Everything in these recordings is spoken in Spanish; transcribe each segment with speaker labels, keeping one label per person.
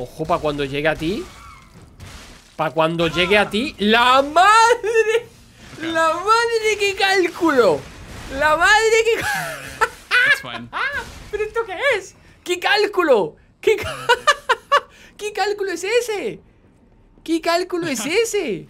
Speaker 1: Ojo, para cuando llegue a ti Para cuando llegue a ti ¡La madre! ¡La madre que cálculo! ¡La madre que ¿Pero esto qué es? ¿Qué cálculo? ¿Qué cálculo es ese? ¿Qué cálculo es ese?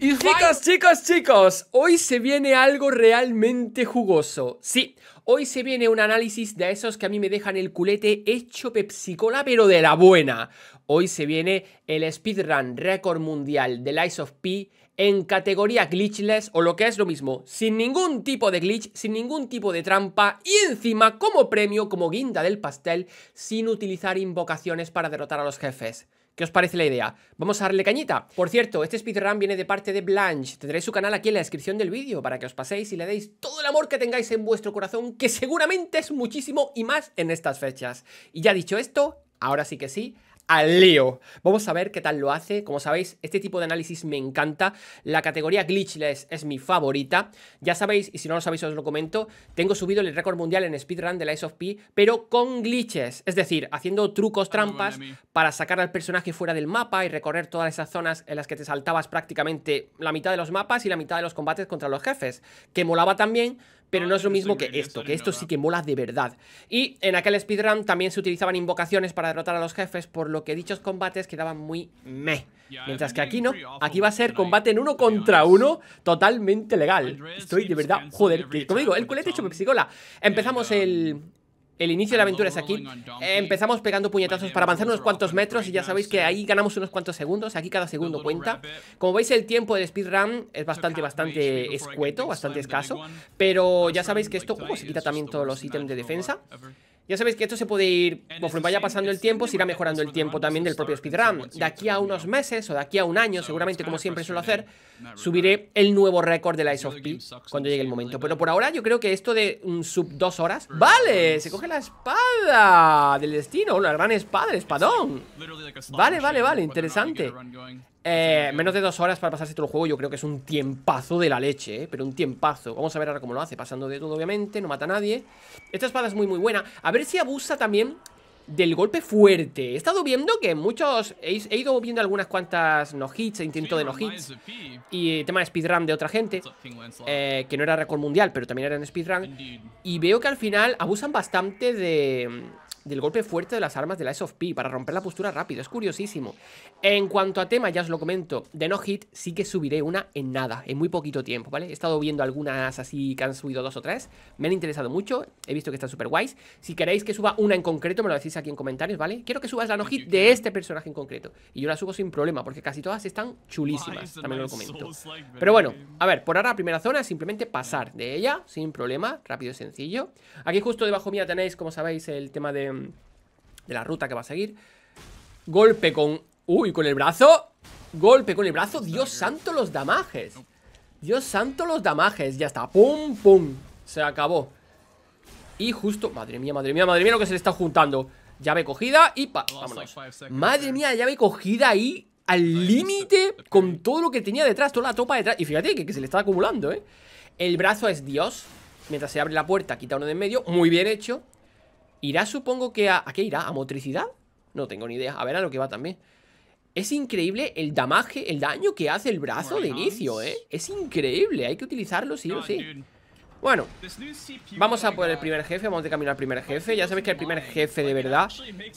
Speaker 1: chicos, chicos, chicos, hoy se viene algo realmente jugoso. Sí, hoy se viene un análisis de esos que a mí me dejan el culete hecho pepsicola, pero de la buena. Hoy se viene el speedrun récord mundial de Lies of P en categoría glitchless o lo que es lo mismo, sin ningún tipo de glitch, sin ningún tipo de trampa y encima como premio, como guinda del pastel, sin utilizar invocaciones para derrotar a los jefes. ¿Qué os parece la idea? Vamos a darle cañita. Por cierto, este speedrun viene de parte de Blanche. Tendréis su canal aquí en la descripción del vídeo para que os paséis y le deis todo el amor que tengáis en vuestro corazón, que seguramente es muchísimo y más en estas fechas. Y ya dicho esto, ahora sí que sí, al Leo, Vamos a ver qué tal lo hace. Como sabéis, este tipo de análisis me encanta. La categoría glitchless es mi favorita. Ya sabéis, y si no lo sabéis os lo comento, tengo subido el récord mundial en speedrun de la Ice of P, pero con glitches. Es decir, haciendo trucos, ah, trampas, para sacar al personaje fuera del mapa y recorrer todas esas zonas en las que te saltabas prácticamente la mitad de los mapas y la mitad de los combates contra los jefes. Que molaba también pero no es lo mismo que esto, que esto sí que mola de verdad. Y en aquel speedrun también se utilizaban invocaciones para derrotar a los jefes, por lo que dichos combates quedaban muy meh. Mientras que aquí no, aquí va a ser combate en uno contra uno, totalmente legal. Estoy de verdad, joder, que, como digo, el culete hecho pepsicola. Empezamos el, um, el inicio de la aventura es aquí. Empezamos pegando puñetazos para avanzar unos cuantos metros y ya sabéis que ahí ganamos unos cuantos segundos. Aquí cada segundo cuenta. Como veis, el tiempo del speedrun es bastante, bastante escueto, bastante escaso. Pero ya sabéis que esto uh, se quita también todos los ítems de defensa. Ya sabéis que esto se puede ir, como vaya pasando el tiempo, se irá mejorando el tiempo también del propio speedrun. De aquí a unos meses o de aquí a un año, seguramente como siempre suelo hacer, subiré el nuevo récord de la Ice cuando llegue el momento. Pero por ahora yo creo que esto de un sub dos horas... ¡Vale! Se coge la espada del destino, la gran espada, el espadón. Vale, vale, vale, interesante. Eh, menos de dos horas para pasarse todo el juego, yo creo que es un tiempazo de la leche, eh, pero un tiempazo. Vamos a ver ahora cómo lo hace, pasando de todo, obviamente, no mata a nadie. Esta espada es muy, muy buena. A ver si abusa también del golpe fuerte. He estado viendo que muchos... He, ido viendo algunas cuantas no-hits, intento de no-hits. Y tema de speedrun de otra gente. Eh, que no era récord mundial, pero también era en speedrun. Y veo que al final abusan bastante de del golpe fuerte de las armas de la SFP para romper la postura rápido. Es curiosísimo. En cuanto a tema, ya os lo comento, de no hit sí que subiré una en nada, en muy poquito tiempo, ¿vale? He estado viendo algunas así que han subido dos o tres. Me han interesado mucho. He visto que están súper guays. Si queréis que suba una en concreto, me lo decís aquí en comentarios, ¿vale? Quiero que subas la no hit de este personaje en concreto. Y yo la subo sin problema, porque casi todas están chulísimas. También lo comento. Pero bueno, a ver, por ahora la primera zona es simplemente pasar de ella, sin problema, rápido y sencillo. Aquí justo debajo mía tenéis, como sabéis, el tema de de la ruta que va a seguir. Golpe con... ¡Uy! Con el brazo. Golpe con el brazo. Dios santo los damajes. Dios santo los damajes. Ya está. ¡Pum! ¡Pum! Se acabó. Y justo... Madre mía, madre mía, madre mía lo que se le está juntando. Llave cogida y... Pa oh, eh. Madre mía, llave cogida ahí al límite con todo lo que tenía detrás, toda la topa detrás. Y fíjate que, que, se le está acumulando, ¿eh? El brazo es Dios. Mientras se abre la puerta, quita uno de en medio. Muy bien hecho. Irá supongo que a... ¿A qué irá? ¿A motricidad? No tengo ni idea. A ver a lo que va también. Es increíble el damaje, el daño que hace el brazo de inicio, ¿eh? Es increíble. Hay que utilizarlo sí o sí. Bueno, vamos a por el primer jefe, vamos de camino al primer jefe Ya sabéis que el primer jefe de verdad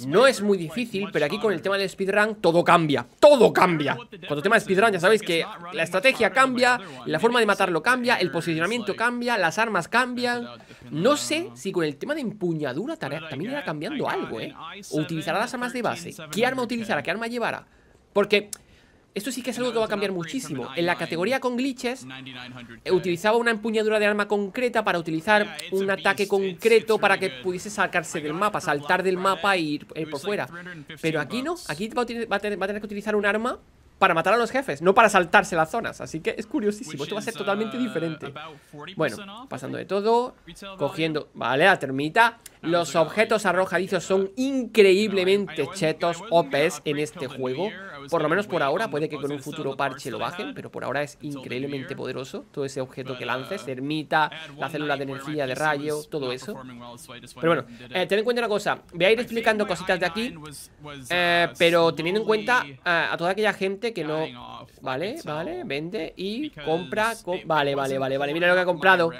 Speaker 1: no es muy difícil Pero aquí con el tema del speedrun todo cambia, todo cambia Con el tema de speedrun ya sabéis que la estrategia cambia La forma de matarlo cambia, el posicionamiento cambia, las armas cambian No sé si con el tema de empuñadura también irá cambiando algo, ¿eh? O utilizará las armas de base, qué arma utilizará, qué arma llevará porque esto sí que es algo que va a cambiar muchísimo. En la categoría con glitches, eh, utilizaba una empuñadura de arma concreta para utilizar un ataque concreto para que pudiese sacarse del mapa, saltar del mapa e ir, eh, por fuera. Pero aquí no, aquí va a, va a tener que utilizar un arma para matar a los jefes, no para saltarse las zonas. Así que es curiosísimo, esto va a ser totalmente uh, diferente. Bueno, pasando de todo, cogiendo... Vale, la termita. Los objetos arrojadizos son uh, increíblemente chetos, OPs en este juego. Por lo menos por ahora, puede que con un futuro parche lo bajen, pero por ahora es increíblemente poderoso todo ese objeto que lances, uh, ermita, la célula de energía de rayo, todo eso.
Speaker 2: Pero bueno, eh, ten en
Speaker 1: cuenta una cosa, voy a ir explicando cositas de aquí, eh, uh, pero teniendo en cuenta eh, a toda aquella gente que no... Vale, vale, vende y compra... vale, vale, vale, vale, mira lo que ha comprado.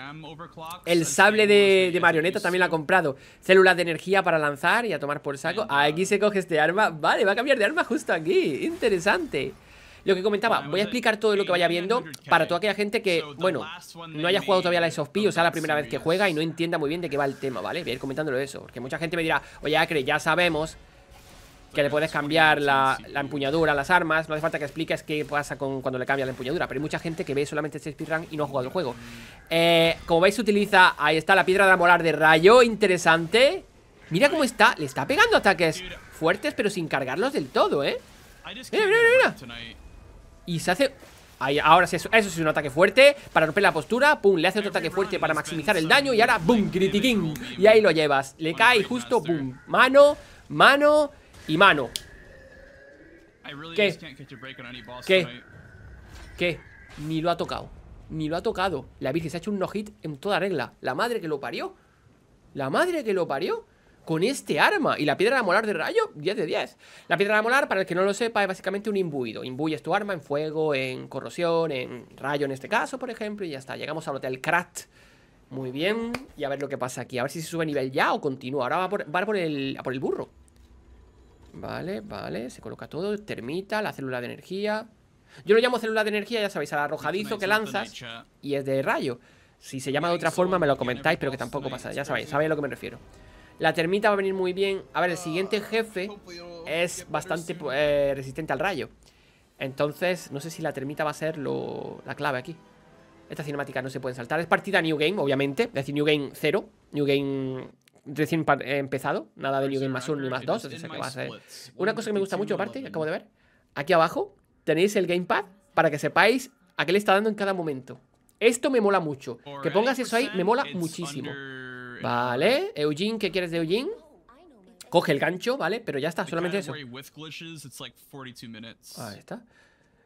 Speaker 1: El sable de, de marioneta también lo ha comprado. Células de energía para lanzar y a tomar por saco. Aquí uh, se coge este arma. Vale, va a cambiar de arma justo aquí interesante. Lo que comentaba, voy a explicar todo lo que vaya viendo para toda aquella gente que, bueno, no haya jugado todavía la S of o sea, la primera vez que juega y no entienda muy bien de qué va el tema, ¿vale? Voy a ir comentándolo eso, porque mucha gente me dirá, oye, Acre, ya sabemos que le puedes pues, cambiar la, empuñadura, las armas, no hace falta que expliques qué pasa con cuando le cambias la empuñadura, pero hay mucha gente que ve solamente este speedrun y no ha jugado el juego. Eh, como veis, utiliza, ahí está la piedra de molar de rayo, interesante. Mira cómo está, le está pegando ataques fuertes, pero sin cargarlos del todo, ¿eh? Y se hace... ahora sí, eso, es un ataque fuerte Para romper la postura, pum, le hace otro ataque fuerte Para maximizar el daño y ahora, boom, critiquín Y ahí lo llevas, le cae justo, pum Mano, mano y mano
Speaker 3: ¿Qué? ¿Qué?
Speaker 1: ¿Qué? Ni lo ha tocado Ni lo ha tocado La bici se ha hecho un no-hit en toda regla La madre que lo parió La madre que lo parió con este arma. Y la piedra de molar de rayo, 10 de 10. La piedra de molar, para el que no lo sepa, es básicamente un imbuido. Imbuyes tu arma en fuego, en corrosión, en rayo en este caso, por ejemplo, y ya está. Llegamos al Hotel craft, Muy bien, y a ver lo que pasa aquí. A ver si se sube nivel ya o continúa. Ahora va, por, el, por el burro. Vale, vale, se coloca todo. Termita, la célula de energía. Yo lo llamo célula de energía, ya sabéis, al arrojadizo que lanzas y es de rayo. Si se llama de otra forma, me lo comentáis, pero que tampoco pasa. Ya sabéis, sabéis a lo que me refiero. La termita va a venir muy bien. A ver, el siguiente ah, jefe es bastante eh, resistente al rayo. Entonces, no sé si la termita va a ser la clave aquí. Esta cinemática no se pueden saltar. Es partida New Game, obviamente. Es decir, New Game 0. New Game recién eh, empezado. Nada de New Game más 1 ni más 2. Una cosa que me gusta mucho, aparte, que acabo de ver. Aquí abajo tenéis el gamepad para que sepáis a qué le está dando en cada momento. Esto me mola mucho. Que pongas eso ahí me mola muchísimo. Vale, Eugene, ¿qué quieres de Eugene? Coge el gancho, ¿vale? Pero ya está, solamente eso. Ahí está.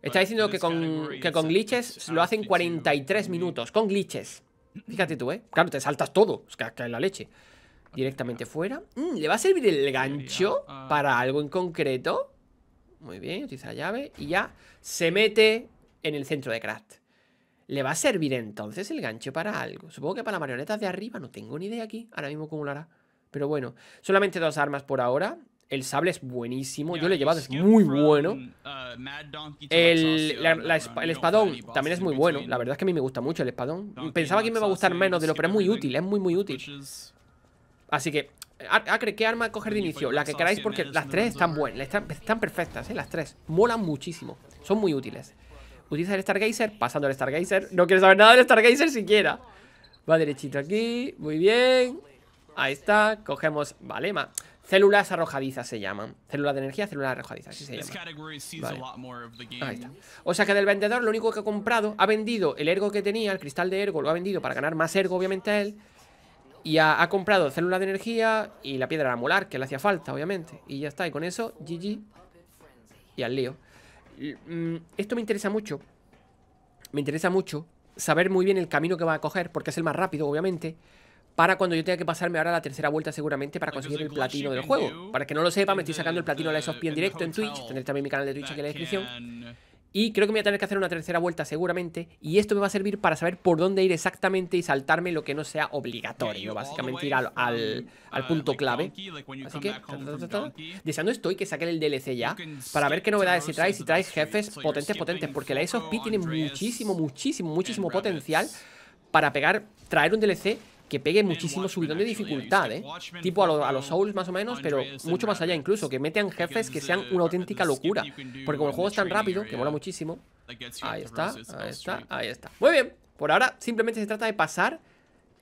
Speaker 1: Está diciendo que con, con glitches lo hacen 43 minutos. Con glitches. Fíjate tú, ¿eh? Claro, te saltas todo. Es que cae la leche. Directamente fuera. Mm, ¿Le va a servir el gancho uh, para algo en concreto? Muy bien, utiliza la llave. Y ya se mete en el centro de craft ¿Le va a servir entonces el gancho para algo? Supongo que para marionetas de arriba, no tengo ni idea aquí. Ahora mismo cómo hará. Pero bueno, solamente dos armas por ahora. El sable es buenísimo. Yo lo he llevado, es muy bueno. El, el, espadón también es muy bueno. La verdad es que a mí me gusta mucho el espadón. Pensaba que me iba a gustar menos de lo, pero es muy útil, es muy, muy útil. Así que, Acre, ¿qué arma coger de inicio? La que queráis porque las tres están buenas, están, están perfectas, ¿eh? las tres. Molan muchísimo, son muy útiles. Utiliza el Stargazer, pasando el Stargazer. No quieres saber nada del Stargazer siquiera. Va derechito aquí, muy bien. Ahí está, cogemos... Vale, Células arrojadizas se llaman. Célula de energía, células arrojadizas, así se llama. O sea que del vendedor lo único que ha comprado, ha vendido el ergo que tenía, el cristal de ergo, lo ha vendido para ganar más ergo, obviamente, a él. Y ha, comprado célula de energía y la piedra molar, que le hacía falta, obviamente. Y ya está, y con eso, GG. Y al lío. Mm, esto me interesa mucho. Me interesa mucho saber muy bien el camino que va a coger, porque es el más rápido, obviamente, para cuando yo tenga que pasarme ahora la tercera vuelta seguramente para conseguir el platino del juego. Para que no lo sepa, me estoy sacando el platino de la SOSP en directo en Twitch, tendré también mi canal de Twitch aquí en la descripción. Y creo que me voy a tener que hacer una tercera vuelta seguramente. Y esto me va a servir para saber por dónde ir exactamente y saltarme lo que no sea obligatorio. Básicamente ir al, uh, punto clave. Así que... Deseando estoy que saquen el DLC ya. Para ver qué novedades se trae. Si trae jefes potentes, potentes. Porque la e SOSP tiene muchísimo, muchísimo, muchísimo potencial para pegar, traer un DLC que pegue muchísimo subidón de dificultad, ¿eh? Tipo a, los Souls más o menos, pero mucho más allá incluso, que metan jefes que sean una auténtica locura. Porque como el juego es tan rápido, que mola muchísimo. Ahí está, ahí está, ahí está. Muy bien, por ahora simplemente se trata de pasar.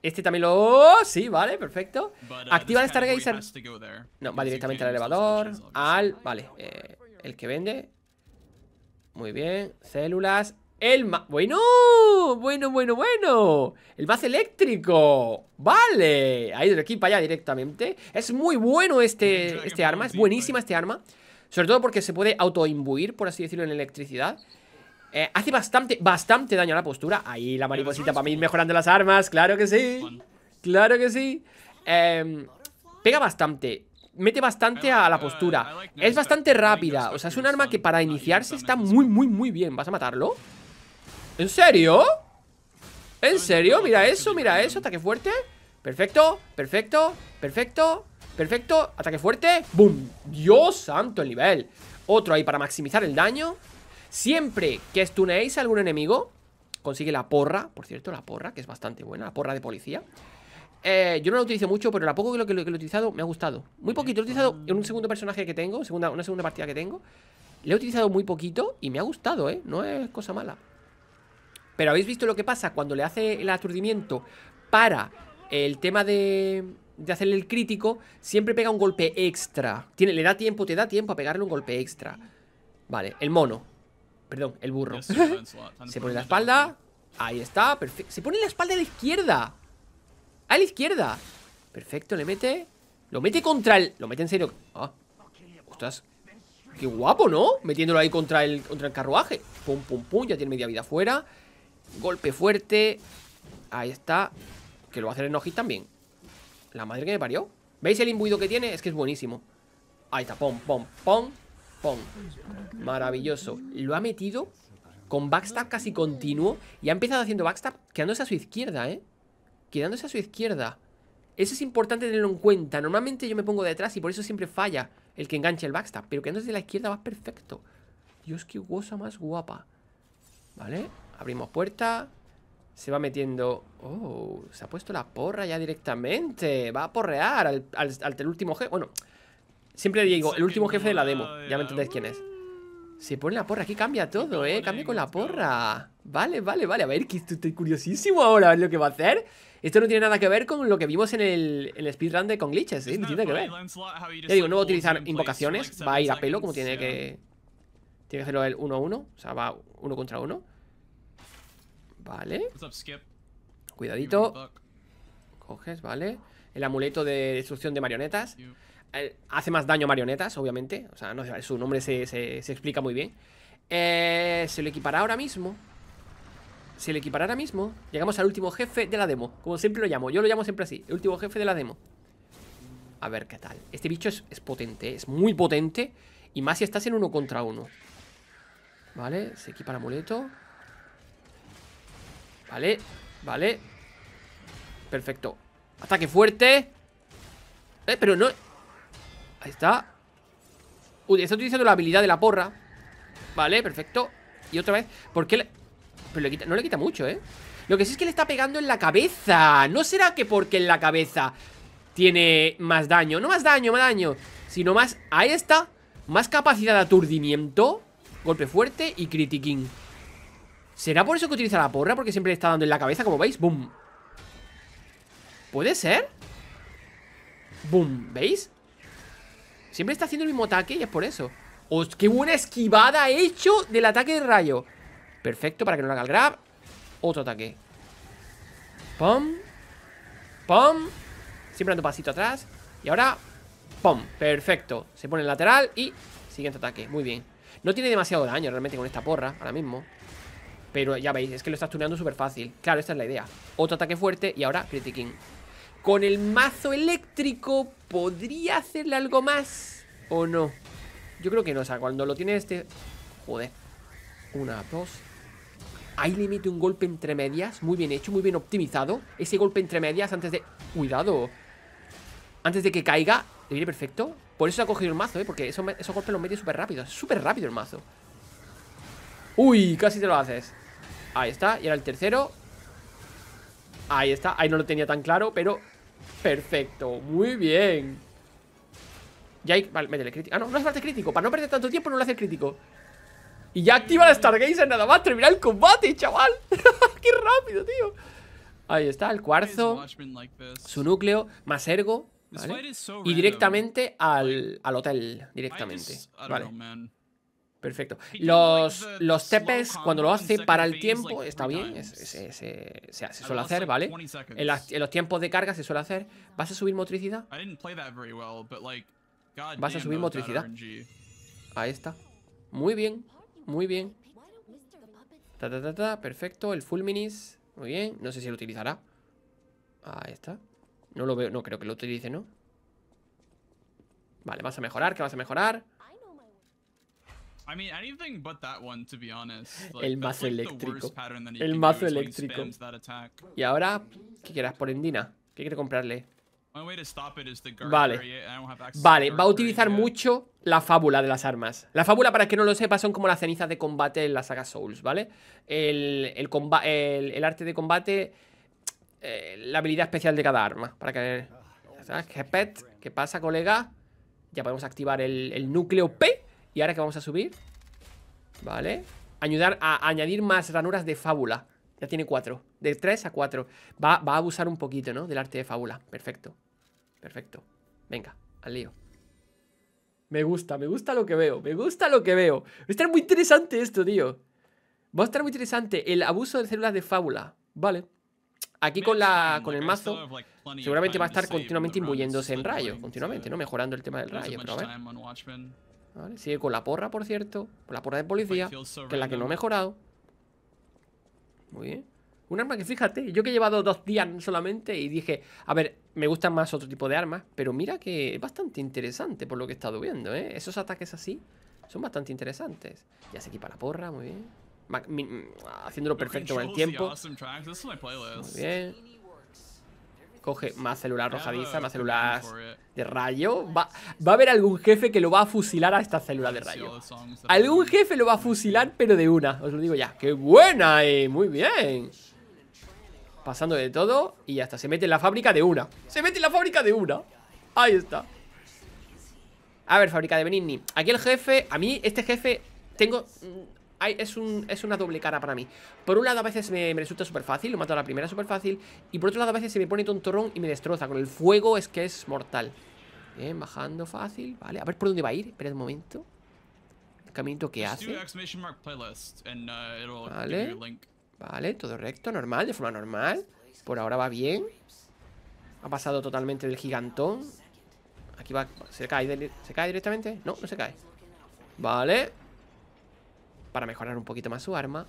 Speaker 1: Este también lo... ¡oh! sí, vale, perfecto. Uh, Activa el Stargazer. No, va directamente al elevador, al... Vale, eh, el que vende. Muy bien, células. El Bueno, bueno, bueno, bueno. El más eléctrico. Vale. Ahí de aquí para allá directamente. Es muy bueno este, este arma. Es buenísima eh. este arma. Sobre todo porque se puede autoimbuir, por así decirlo, en electricidad. Eh, hace bastante, bastante daño a la postura. Ahí la mariposita para mí mejorando las armas. Claro que sí. Claro que sí. Em, pega bastante. Mete bastante a la postura. Eh, es bastante rápida. O sea, es un arma que para iniciarse está muy, muy, muy bien. ¿Vas a matarlo? ¿En serio? ¿En serio? Mira eso, mira eso Ataque fuerte Perfecto, perfecto, perfecto Perfecto, ataque fuerte ¡Bum! ¡Dios santo el nivel! Otro ahí para maximizar el daño Siempre que stuneéis a algún enemigo Consigue la porra, por cierto, la porra Que es bastante buena, la porra de policía eh, yo no la utilizo mucho, pero la poco que lo, que lo, he utilizado me ha gustado. Muy poquito, he utilizado ah. en un segundo personaje que tengo, segunda, una segunda partida que tengo. Le he utilizado muy poquito y me ha gustado, ¿eh? No es cosa mala. Pero habéis visto lo que pasa cuando le hace el aturdimiento para el tema de, de hacerle el crítico, siempre pega un golpe extra. Tiene, le da tiempo, te da tiempo a pegarle un golpe extra. Vale, el mono. Perdón, el burro. se pone la espalda. Ahí está, perfecto. Se pone la espalda a la izquierda. A la izquierda. Perfecto, le mete. Lo mete contra el. Lo mete en serio. Ah. Ostras. Qué guapo, ¿no? Metiéndolo ahí contra el, contra el carruaje. Pum, pum, pum. Ya tiene media vida fuera. Golpe fuerte. Ahí está. Que lo va a hacer el también. La madre que me parió. ¿Veis el imbuido que tiene? Es que es buenísimo. Ahí está. Pom, pom, pom, pom. Maravilloso. Lo ha metido con backstab casi continuo. Y ha empezado haciendo backstab quedándose a su izquierda, ¿eh? Quedándose a su izquierda. Eso es importante tenerlo en cuenta. Normalmente yo me pongo detrás y por eso siempre falla el que enganche el backstab. Pero quedándose de la izquierda va perfecto. Dios, qué cosa más guapa. ¿Vale? Abrimos puerta. Se va metiendo... Oh, se ha puesto la porra ya directamente. Va a porrear al, al, al último jefe. Bueno, siempre digo, el último jefe de la demo. Ya me entendéis quién es. Se pone la porra. Aquí cambia todo, ¿eh? Cambia con la porra. Vale, vale, vale. A ver, que estoy curiosísimo ahora a ver lo que va a hacer. Esto no tiene nada que ver con lo que vimos en el, speedrun de con glitches, eh, No tiene que ver. Ya digo, no va a utilizar invocaciones. Va a ir a pelo como tiene que... Tiene que hacerlo el 1-1. O sea, va uno contra uno. Vale. Cuidadito. Coges, vale. El amuleto de destrucción de marionetas. Eh, hace más daño a marionetas, obviamente. O sea, su nombre se, explica muy bien. Eh, se lo equipará ahora mismo. Se lo equipará ahora mismo. Llegamos al último jefe de la demo. Como siempre lo llamo. Yo lo llamo siempre así. El último jefe de la demo. A ver qué tal. Este bicho es, es potente. Es muy potente. Y más si estás en uno contra uno. Vale, se equipa el amuleto. Vale, vale Perfecto Ataque fuerte Eh, pero no Ahí está Uy, está utilizando la habilidad de la porra Vale, perfecto Y otra vez ¿Por qué le... Pero le quita... no le quita mucho, ¿eh? Lo que sí es que le está pegando en la cabeza ¿No será que porque en la cabeza tiene más daño? No más daño, más daño Sino más... Ahí está Más capacidad de aturdimiento Golpe fuerte y critiquín ¿Será por eso que utiliza la porra? Porque siempre le está dando en la cabeza, como veis ¡Boom! ¿Puede ser? ¡Bum! ¿Veis? Siempre está haciendo el mismo ataque y es por eso ¡Oh, ¡Qué buena esquivada he hecho del ataque de rayo! Perfecto, para que no lo haga el grab Otro ataque ¡Pum! ¡Pum! Siempre dando pasito atrás Y ahora ¡Pum! Perfecto Se pone el lateral y siguiente ataque Muy bien No tiene demasiado daño realmente con esta porra Ahora mismo pero ya veis, es que lo estás tuneando súper fácil. Claro, esta es la idea. Otro ataque fuerte y ahora Critiquín. Con el mazo eléctrico podría hacerle algo más o no. Yo creo que no, o sea, cuando lo tiene este... Joder. Una, dos... Ahí le mete un golpe entre medias, muy bien hecho, muy bien optimizado. Ese golpe entre medias antes de... Cuidado. Antes de que caiga, le viene perfecto. Por eso ha cogido el mazo, ¿eh? Porque esos golpes los mete súper rápido. Súper rápido el mazo. Uy, casi te lo haces. Ahí está, y era el tercero Ahí está, ahí no lo tenía tan claro, pero perfecto, muy bien ahí, vale, métele crítico Ah, no, no hace falta crítico, para no perder tanto tiempo no lo hace crítico Y ya activa la Stargazer nada más, terminar el combate, chaval Qué rápido, tío Ahí está, el cuarzo Su núcleo, más ergo Y directamente al, al hotel Directamente, vale Perfecto. Los, los tepes cuando lo hace para el tiempo, está bien, eh, se, suele hacer, ¿vale? En, los tiempos de carga se suele hacer. ¿Vas a subir motricidad? Vas a subir motricidad. Ahí está. Muy bien, muy bien. perfecto, el Fulminis. Muy bien, no sé si lo utilizará. Ahí está. No lo veo, no creo que lo utilice, ¿no? Vale, vas a mejorar, que vas a mejorar
Speaker 3: el mazo eléctrico. El mazo eléctrico. Y ahora,
Speaker 1: ¿qué quieras por Endina? ¿Qué quiere comprarle?
Speaker 3: Vale. Vale, va a
Speaker 1: utilizar mucho la fábula de las armas. La fábula, para que no lo sepa, son como las cenizas de combate en la saga Souls, ¿vale? El, el, el, arte de combate, eh, la habilidad especial de cada arma. Para que... ¿Qué pasa, colega? Ya podemos activar el núcleo P ¿Y ahora que vamos a subir? Vale. Ayudar a añadir más ranuras de fábula. Ya tiene cuatro. De tres a cuatro. Va, va a abusar un poquito, ¿no? Del arte de fábula. Perfecto. Perfecto. Venga, al lío. Me gusta, me gusta lo que veo. Me gusta lo que veo. Va a estar muy interesante esto, tío. Va a estar muy interesante el abuso de células de fábula. Vale. Aquí con, la, con el mazo seguramente va a estar continuamente imbuyéndose en rayo. Continuamente, ¿no? Mejorando el tema del rayo. Pero Sigue con la porra, por cierto. Con la porra de policía, que es la que no he mejorado. Muy bien. Un arma que fíjate, yo que he llevado dos días solamente y dije, a ver, me gustan más otro tipo de armas, pero mira que es bastante interesante por lo que he estado viendo, ¿eh? Esos ataques así son bastante interesantes. Ya se equipa la porra, muy bien. Mm, haciéndolo perfecto con el tiempo.
Speaker 3: Muy bien.
Speaker 1: Coge más células arrojadiza, más células de rayo. Va, va a haber algún jefe que lo va a fusilar a esta célula de rayo. Algún jefe lo va a fusilar, pero de una. Os lo digo ya. ¡Qué buena! Eh! Muy bien. Pasando de todo y hasta Se mete en la fábrica de una. Se mete en la fábrica de una. Ahí está. A ver, fábrica de Benigni. Aquí el jefe... A mí este jefe... Tengo es, una doble cara para mí. Por un lado, a veces me, resulta súper fácil, lo mato a la primera súper fácil. Y por otro lado, a veces se me pone tontorrón y me destroza. Con el fuego es que es mortal. Bien, bajando fácil. Vale, a ver por dónde va a ir. Espera un momento. El caminito que hace.
Speaker 3: Uh, vale.
Speaker 1: Vale, todo recto, normal, de forma normal. Por ahora va bien. Ha pasado totalmente el gigantón. Aquí va. ¿Se cae, se cae directamente? No, no se cae. Vale para mejorar un poquito más su arma.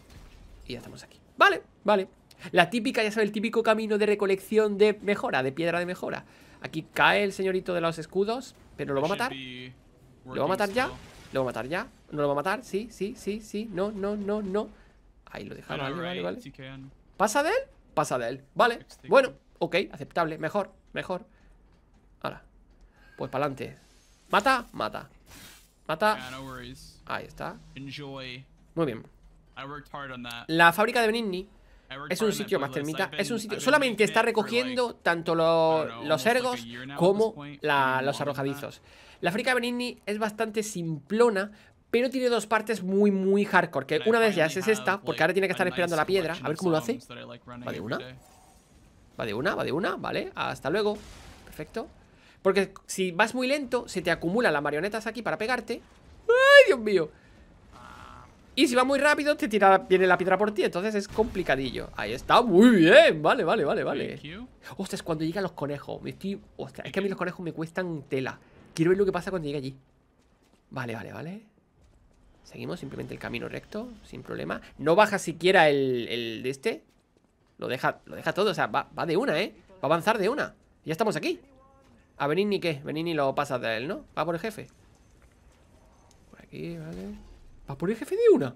Speaker 1: Y ya estamos aquí. Vale, vale. La típica, ya sabes, el típico camino de recolección de mejora, de piedra de mejora. Aquí cae el señorito de los escudos, pero lo va a matar.
Speaker 3: ¿Lo va a matar ya?
Speaker 1: ¿Lo va a matar ya? ¿No lo va a matar? Sí, sí, sí, sí. No, no, no, no. Ahí lo dejaron. Vale, vale, vale. ¿Pasa de él? Pasa de él. Vale. Bueno, ok, aceptable. Mejor, mejor. Ahora. Pues para adelante. Mata, mata. Mata.
Speaker 3: Ahí está. Enjoy. Muy bien.
Speaker 1: La fábrica de Benigni es un sitio más termita, es un sitio solamente está recogiendo tanto los ergos como los arrojadizos. La fábrica de Benigni es bastante simplona, pero tiene dos partes muy, muy hardcore. Que una vez ya es esta, porque ahora tiene que estar esperando la piedra. A ver cómo lo hace. Va de una. Va de una, va de una, vale. Hasta luego. Perfecto. Porque si vas muy lento, se te acumulan las marionetas aquí para pegarte. ¡Ay, Dios mío! Y si va muy rápido, te tira, viene la piedra por ti. Entonces es complicadillo. Ahí está, muy bien. Vale, vale, vale, vale. Ostras, cuando llegan los conejos. Ostras, es que a mí los conejos me cuestan tela. Quiero ver lo que pasa cuando llegue allí. Vale, vale, vale. Seguimos simplemente el camino recto, sin problema. No baja siquiera el, de este. Lo deja, lo deja todo, o sea, va, de una, ¿eh? Va a avanzar de una. Ya estamos aquí. A venir ni ¿qué? ni lo pasa de él, ¿no? Va por el jefe. Por aquí, vale. Va por el jefe de una.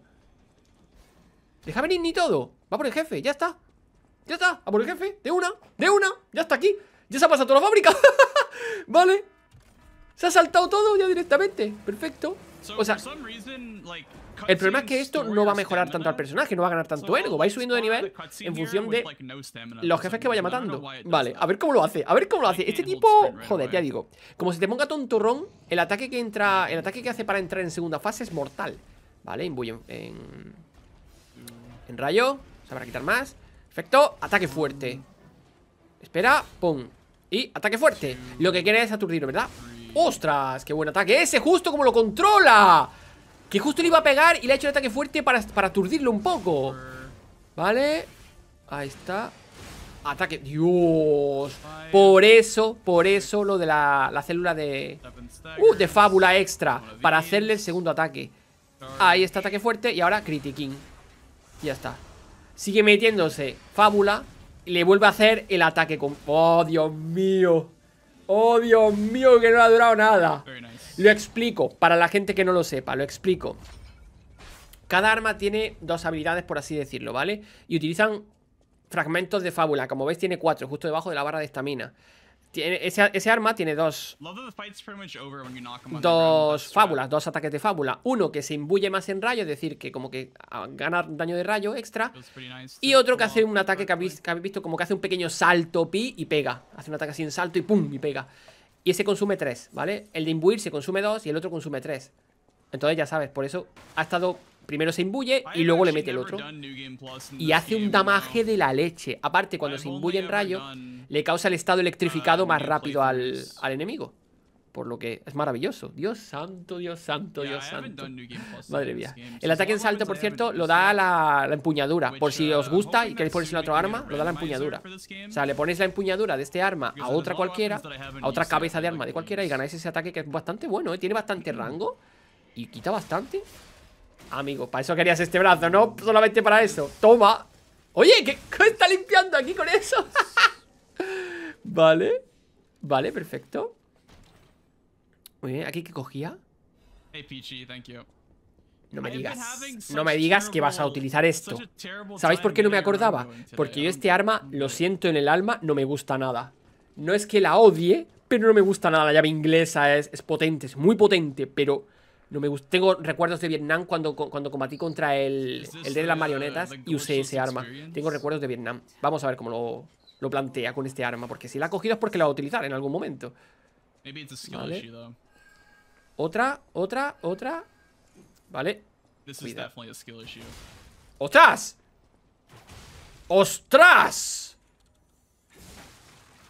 Speaker 1: Deja venir ni todo. Va por el jefe, ya está. Ya está, va por el jefe. De una, de una. Ya está aquí. Ya se ha pasado toda la fábrica. vale. Se ha saltado todo ya directamente. Perfecto. O sea, el problema es que esto no va a mejorar tanto al personaje, no va a ganar tanto ergo. Va a ir subiendo de nivel en función de los jefes que vaya matando. Vale, a ver cómo lo hace, a ver cómo lo hace. Este tipo, joder, ya digo, como si te ponga tontorrón, el ataque que entra, el ataque que hace para entrar en segunda fase es mortal. Vale, en, en, rayo. Para quitar más. Perfecto. Ataque fuerte. Espera, pum. Y ataque fuerte. Lo que quiere es aturdirlo ¿verdad? ¡Ostras! ¡Qué buen ataque! ¡Ese justo como lo controla! Que justo le iba a pegar y le ha hecho el ataque fuerte para, aturdirlo un poco. Vale. Ahí está. Ataque. ¡Dios! Por eso, por eso lo de la, la célula de... ¡Uh! De fábula extra. Para hacerle el segundo ataque. Ahí está, ataque fuerte y ahora critiquín. Ya está. Sigue metiéndose fábula le vuelve a hacer el ataque con... ¡Oh, Dios mío! ¡Oh, Dios mío! Que no ha durado nada. Lo explico, para la gente que no lo sepa, lo explico. Cada arma tiene dos habilidades, por así decirlo, ¿vale? Y utilizan fragmentos de fábula. Como veis, tiene cuatro, justo debajo de la barra de estamina ese, arma tiene dos
Speaker 3: Dos
Speaker 1: fábulas, dos ataques de fábula Uno que se imbuye más en rayo, es decir, que como que ah, gana daño de rayo extra Y otro que hace un ataque que habéis, que visto como que hace un pequeño salto pi y pega Hace un ataque así en salto y pum, y pega Y ese consume tres, ¿vale? El de imbuir se consume dos y el otro consume tres. Entonces ya sabes, por eso ha estado Primero se imbuye y luego le mete el otro. Y hace un damaje de la leche. Aparte, cuando se imbuye en rayo, le causa el estado uh, electrificado más rápido al, enemigo. Por lo que es maravilloso. Dios santo, Dios santo, Dios santo. Madre mía. El ataque en salto, por cierto, lo da la, empuñadura. Por si uh, os gusta y queréis ponerse en otro arma, lo da la empuñadura. O sea, le ponéis la empuñadura de este arma a otra cualquiera, a otra cabeza de arma de cualquiera y ganáis ese ataque que es bastante bueno, ¿eh? Tiene bastante rango y quita bastante. Amigo, para eso querías este brazo, ¿no? Solamente para eso Toma Oye, ¿qué, está limpiando aquí con eso? vale Vale, perfecto Muy bien, ¿aquí qué cogía?
Speaker 3: Hey, thank you.
Speaker 1: No me digas, no me digas que vas a utilizar esto. ¿Sabéis por qué no me acordaba? Porque yo este arma, lo siento en el alma, no me gusta nada. No es que la odie, pero no me gusta nada. La llave inglesa es, es potente, es muy potente, pero me Tengo recuerdos de Vietnam cuando, cuando combatí contra el, de las marionetas y usé ese arma. Tengo recuerdos de Vietnam. Vamos a ver cómo lo, plantea con este arma, porque si la ha cogido es porque la va a utilizar en algún momento. Otra, otra, otra. Vale. ¡Ostras! ¡Ostras!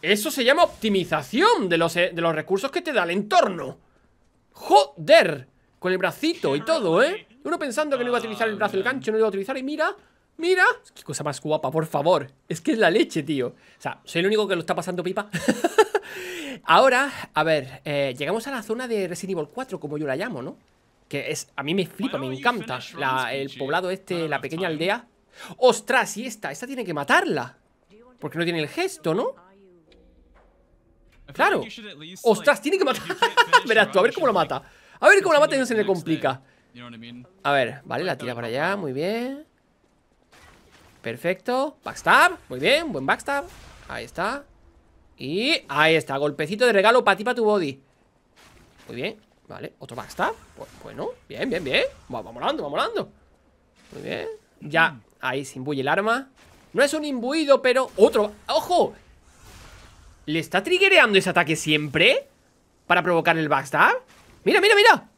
Speaker 1: Eso se llama optimización de los, eh, de los recursos que te da el entorno. ¡Joder! Con el bracito y todo, ¿eh? Uno pensando que no iba a utilizar el brazo, el gancho, no lo iba a utilizar y mira, mira. Qué cosa más guapa, por favor. Es que es la leche, tío. O sea, soy el único que lo está pasando pipa. Ahora, a ver, eh, llegamos a la zona de Resident Evil 4, como yo la llamo, ¿no? Que es, a mí me flipa, me encanta el poblado este, la pequeña aldea. ¡Ostras! Y esta, esta tiene que matarla. Porque no tiene el gesto, ¿no? Claro. ¡Ostras! Tiene que matar. Verás tú, a ver cómo lo mata. A ver cómo la mata no se le complica. A ver, vale, la tira para allá, muy bien. Perfecto. Backstab, muy bien, buen backstab. Ahí está. Y ahí está, golpecito de regalo para ti, para tu body. Muy bien, vale, otro backstab. bueno, bien, bien, bien. Vamos va molando, va molando. Muy bien. Ya, ahí se imbuye el arma. No es un imbuido, pero otro. ¡Ojo! ¿Le está triggereando ese ataque siempre? ¿Para provocar el backstab? ¡Mira, mira, mira!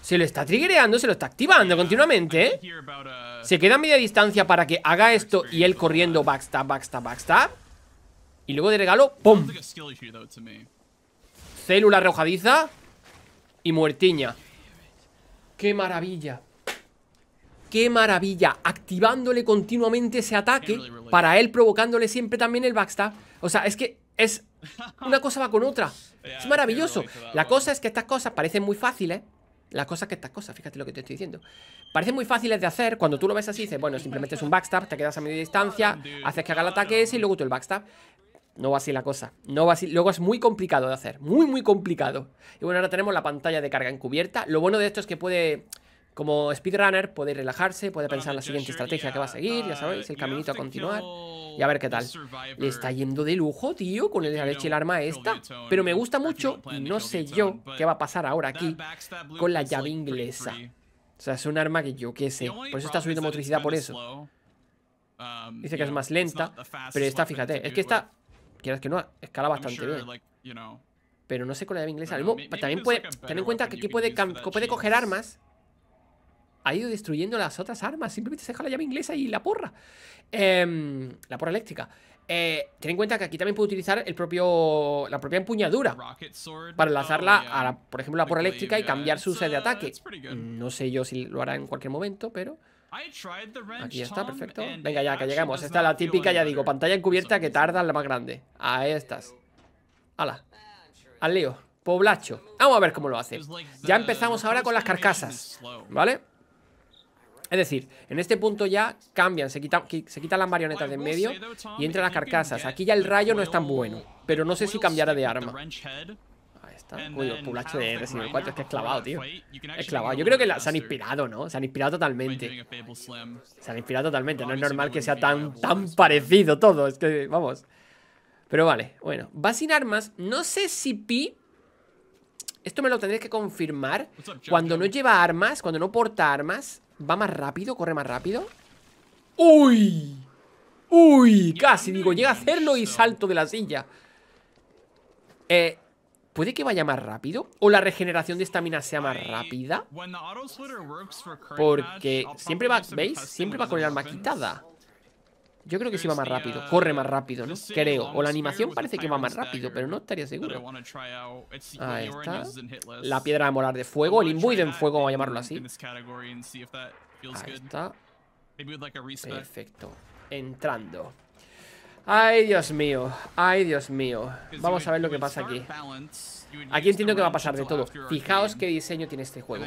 Speaker 1: Se lo está triggereando, se lo está activando continuamente, ¿eh? uh, Se queda a media distancia para que haga esto y él corriendo backstab, backstab, backstab. Y luego de regalo, ¡pum! Célula arrojadiza y muertiña. ¡Qué maravilla! ¡Qué maravilla! Activándole continuamente ese ataque para él provocándole siempre también el backstab. O sea, es que es... Una cosa va con otra. Es maravilloso. La cosa es que estas cosas parecen muy fáciles. Las cosas que estas cosas, fíjate lo que te estoy diciendo. Parecen muy fáciles de hacer. Cuando tú lo ves así, dices, bueno, simplemente es un backstab, te quedas a media distancia, haces que haga el ataque ese y luego tú el backstab. No va así la cosa. No va así. Luego es muy complicado de hacer. Muy, muy complicado. Y bueno, ahora tenemos la pantalla de carga encubierta. Lo bueno de esto es que puede como speedrunner puede relajarse, puede pensar la siguiente estrategia que va a seguir, ya sabéis, el caminito a continuar. Y a ver qué tal. Le está yendo de lujo, tío, con el leche este, el arma esta. Pero me gusta mucho y no sé yo qué va a pasar ahora aquí con la llave inglesa. O sea, es un arma que yo qué sé. Por eso está subiendo motricidad por eso.
Speaker 3: Um, Dice que es más lenta, pero está fíjate, es que está
Speaker 1: quieras que no, escala bastante bien. Pero no sé con la llave inglesa. También puede, ten en cuenta que aquí puede, puede coger armas ha ido destruyendo las otras armas. Simplemente se deja la llave inglesa y la porra. Em, la porra eléctrica. Eh, ten en cuenta que aquí también puedo utilizar el propio, la propia empuñadura
Speaker 2: para lanzarla oh,
Speaker 1: a, por ejemplo, la porra eléctrica y cambiar su sed de uh, ataque. No sé yo si lo hará en cualquier momento, pero... Aquí está, perfecto. Venga, ya, que llegamos. Esta es la típica, ya digo, pantalla encubierta que tarda la más grande. Ahí estás. Hala. Al lío. Poblacho. Vamos a ver cómo lo hace. Ya empezamos ahora con las carcasas. ¿Vale? Es decir, en este punto ya cambian, se, se quitan las marionetas de en medio y entran las carcasas. Aquí ya el rayo no es tan bueno, pero no sé si cambiará de arma. Ahí está. Uy, el pulacho de Resident 4 es que es clavado, tío. Es clavado. Yo creo que se han inspirado, ¿no? Se han inspirado totalmente. Se han inspirado totalmente. No es normal que sea tan, tan parecido todo. Es que, vamos. Pero vale, bueno. Va sin armas. No sé si Pi... Esto me lo tendréis que confirmar. Cuando no lleva armas, cuando no porta armas, Va más rápido, corre más rápido ¡Uy! ¡Uy! Casi, digo, llega a hacerlo y salto de la silla Eh... ¿Puede que vaya más rápido? ¿O la regeneración de esta mina sea más rápida?
Speaker 3: Porque
Speaker 1: siempre va, ¿veis? Siempre va con el arma quitada yo creo que sí va más rápido, uh, corre más rápido, ¿no? Creo. O la animación parece que va más rápido, pero no estaría seguro.
Speaker 3: Ahí está. La piedra
Speaker 1: de molar de fuego, el imbuido en fuego, vamos a llamarlo así.
Speaker 3: Ahí está.
Speaker 1: Perfecto. Entrando. Ay, Dios mío. Ay, Dios mío. Vamos a ver lo que pasa aquí. Aquí entiendo que va a pasar de todo. Fijaos qué diseño tiene este juego.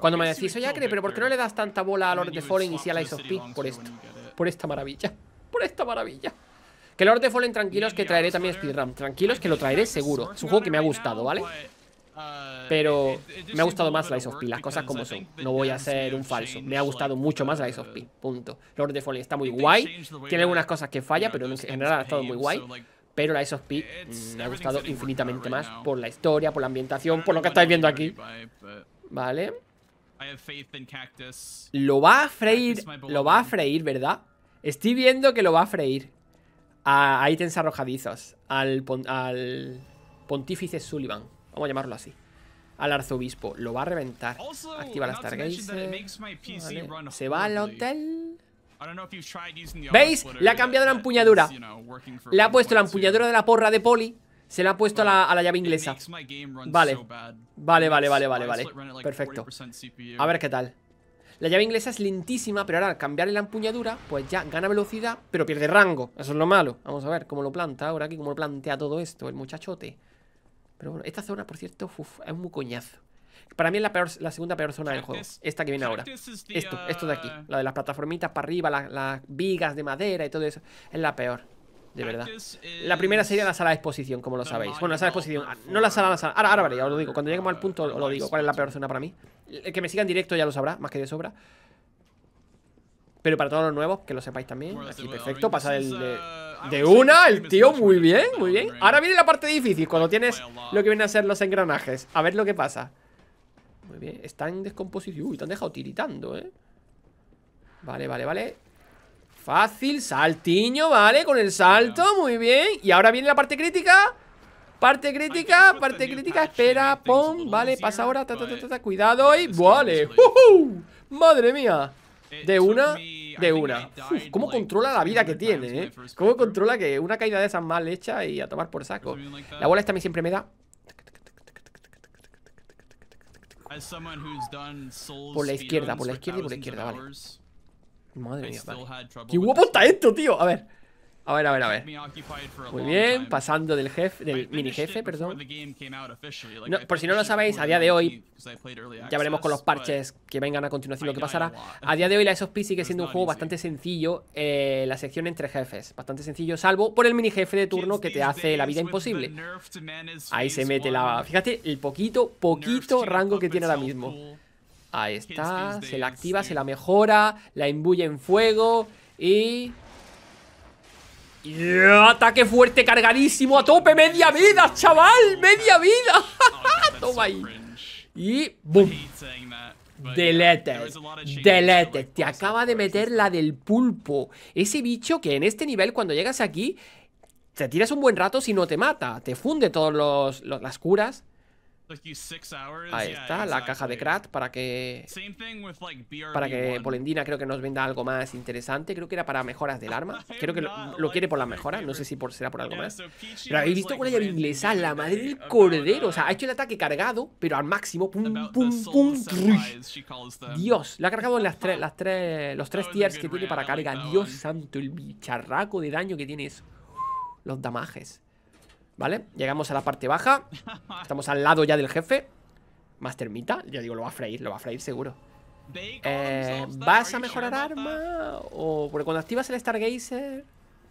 Speaker 3: Cuando me decís, oye, Acre,
Speaker 1: pero ¿por qué no le das tanta bola a Lord of the Fallen y si a Lies of Por esto por esta maravilla. Por esta maravilla. Que Lord of the Fallen, tranquilos, que traeré también Speedrun. Tranquilos, que lo traeré seguro. Es un juego que me ha gustado, ¿vale? Pero me ha gustado más la of P, las cosas como son. No voy a ser un falso. Me ha gustado mucho más la of P, punto. Lord of the Fallen está muy guay. Tiene algunas cosas que falla, pero en general ha estado muy guay. Pero la of P mm, me ha gustado infinitamente más por la historia, por la ambientación, por lo que estáis viendo aquí. Vale.
Speaker 3: Lo va a freír, lo
Speaker 1: va a freír, ¿verdad? Estoy viendo que lo va a freír. A, ítems arrojadizos. Al, al pontífice Sullivan. Vamos a llamarlo así. Al arzobispo. Lo va a reventar. Activa las targets Se va al hotel. ¿Veis? Le ha cambiado la empuñadura. Le ha puesto la empuñadura de la porra de Poli se la ha puesto a la, llave inglesa. Vale. Vale, vale, vale, vale, vale. Perfecto. A ver qué tal. La llave inglesa es lentísima, pero ahora al cambiarle la empuñadura, pues ya gana velocidad, pero pierde rango. Eso es lo malo. Vamos a ver cómo lo planta ahora aquí, cómo lo plantea todo esto, el muchachote. Pero bueno, esta zona, por cierto, es un coñazo. Para mí es la, la segunda peor zona del juego. Esta que viene ahora. Esto, esto de aquí. Uh, la de las plataformitas para arriba, las vigas de madera y todo eso. Es la peor de verdad. La primera sería la sala de exposición, como lo sabéis. Bueno, la sala de exposición. No la sala, la sala. Ahora, ahora, vale, ya os lo digo. Cuando lleguemos al punto, os lo digo. ¿Cuál es la peor zona para mí? El que me siga en directo ya lo sabrá, más que de sobra. Pero para todos los nuevos, que lo sepáis también. Aquí, este perfecto. pasa el de, uh, de una, el tío. Muy bien, muy bien. Ahora viene la parte difícil, cuando tienes lo que vienen a ser los engranajes. A ver lo que pasa. Muy bien. Está en descomposición. Uy, te han dejado tiritando, ¿eh? Vale, vale, vale. Fácil, saltiño, ¿vale? Con el salto, muy bien Y ahora viene la parte crítica Parte crítica, parte crítica, espera, pum, vale, pasa ahora, cuidado y vale. Madre mía. Eh, de una, de una. ¿Cómo controla la vida que tiene, eh? ¿Cómo controla que una caída de esas mal hecha y a tomar por saco? La bola esta siempre me da...
Speaker 3: Por la izquierda, por la izquierda y por la izquierda, vale.
Speaker 1: Madre mía, ¡Qué guapo está esto, tío! A ver. A ver, a ver, a ver. Muy bien, pasando del jefe, del mini jefe, perdón. por si no lo sabéis, a día de hoy, ya veremos con los parches que vengan a continuación lo que pasará. A día de hoy la SOSP sigue siendo un juego bastante sencillo, eh, la sección entre jefes, bastante sencillo, salvo por el mini jefe de turno que te hace la vida imposible. Ahí se mete la... Fíjate el poquito, poquito rango que tiene ahora mismo. Ahí está, se la activa, se la mejora, la imbuye en fuego y... ¡Ataque fuerte, cargadísimo! ¡A tope! ¡Media vida, chaval! ¡Media vida! Oh, Toma ahí. Y... ¡Bum! ¡Delete! ¡Delete! te acaba de meter la del pulpo Ese bicho que en este nivel cuando llegas aquí Te tiras un buen rato si no te mata Te funde todas las curas Ahí está, la caja de Krat para que... Para que Polendina creo que nos venda algo más interesante. Creo que era para mejoras del arma. Creo que lo, quiere por las mejoras, no sé si será por algo más. Pero habéis visto con la llave inglesa, la madre del cordero. O sea, ha hecho el uh, ataque cargado, pero al máximo. Pum, pum, pum. Dios, La ha cargado en las tres, las tres, los tres tiers que tiene para carga. Dios santo, el bicharraco de daño que tiene eso. Los damajes. ¿Vale? Llegamos a la parte baja Estamos al lado ya del jefe Más termita, yo digo, lo va a freír, lo va a freír seguro eh, ¿Vas a mejorar arma? ¿O porque cuando activas el Stargazer?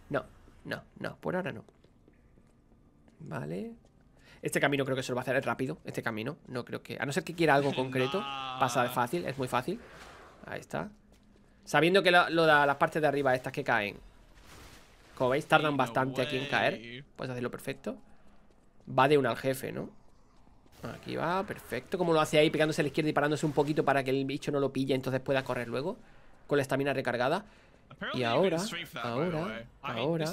Speaker 1: No, no, no, por ahora no Vale Este camino creo que se lo va a hacer rápido Este camino, no creo que... A no ser que quiera algo concreto Pasa de fácil, es muy fácil Ahí está Sabiendo que lo, lo da las partes de arriba estas que caen como veis, tardan bastante aquí en caer. Puedes hacerlo perfecto. Va de una al jefe, ¿no? Aquí va, perfecto. Como lo hace ahí, pegándose a la izquierda y parándose un poquito para que el bicho no lo pille, entonces pueda correr luego. Con la estamina recargada. Y ahora, ahora, ahora.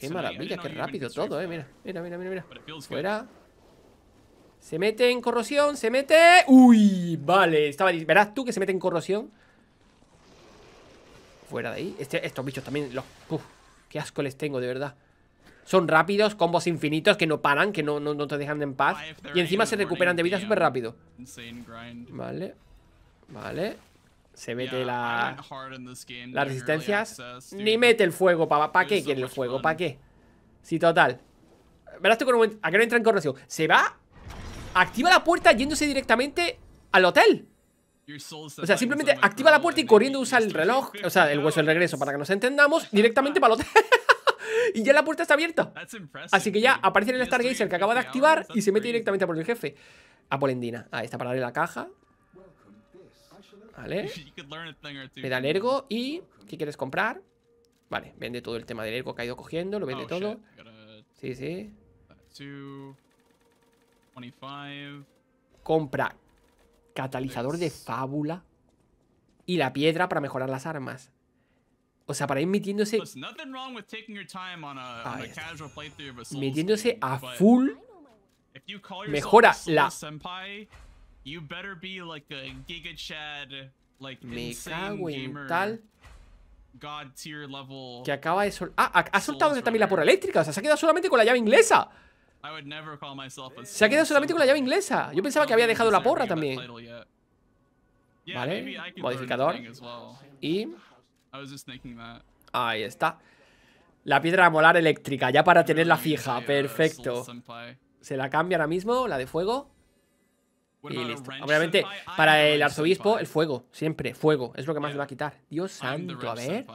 Speaker 1: Qué maravilla, qué rápido todo, eh. Mira, mira, mira, mira. mira. Fuera. Se mete en corrosión, se mete. Uy, vale. Estaba... Verás tú que se mete en corrosión. Fuera de ahí. Este, estos bichos también los. Uf. Qué asco les tengo, de verdad. Son rápidos, combos infinitos que no paran, que no, te dejan en paz. Y encima se recuperan de vida súper rápido. Vale. Vale. Se mete la, las resistencias. Ni mete el fuego, ¿para pa qué quiere el fuego? ¿Para qué? Sí, total. Verás tú ¿A qué no entra en corrección? Se va, activa la puerta yéndose directamente al hotel.
Speaker 2: O sea,
Speaker 1: simplemente activa la puerta y corriendo usa el reloj, o sea, el hueso del regreso, para que nos entendamos, directamente para el y ya la puerta está abierta. Así que ya aparece en el Stargazer que acaba de activar y se mete directamente a por el jefe. A ah, Polendina. Ahí está para darle la caja. Vale. Le da el ergo y... ¿Qué quieres comprar? Vale, vende todo el tema del ergo que ha ido cogiendo, lo vende oh, todo. Sí, sí. Compra catalizador de fábula y la piedra para mejorar las armas. O sea, para ir metiéndose... Ah, metiéndose a full mejora la... Me cago en tal... Que acaba de sol... Ah, ha soltado también la porra eléctrica. O sea, se ha quedado solamente con la llave inglesa. Se ha quedado solamente con la llave inglesa. Yo pensaba que había dejado la porra también. Vale, modificador. Y... Ahí está. La piedra molar eléctrica, ya para tenerla fija. Uh, Perfecto. Se la cambia ahora mismo, la de fuego. Y eh, listo. Obviamente, para el arzobispo, el fuego, siempre, fuego, es lo que más le va a quitar. Dios santo, a ver.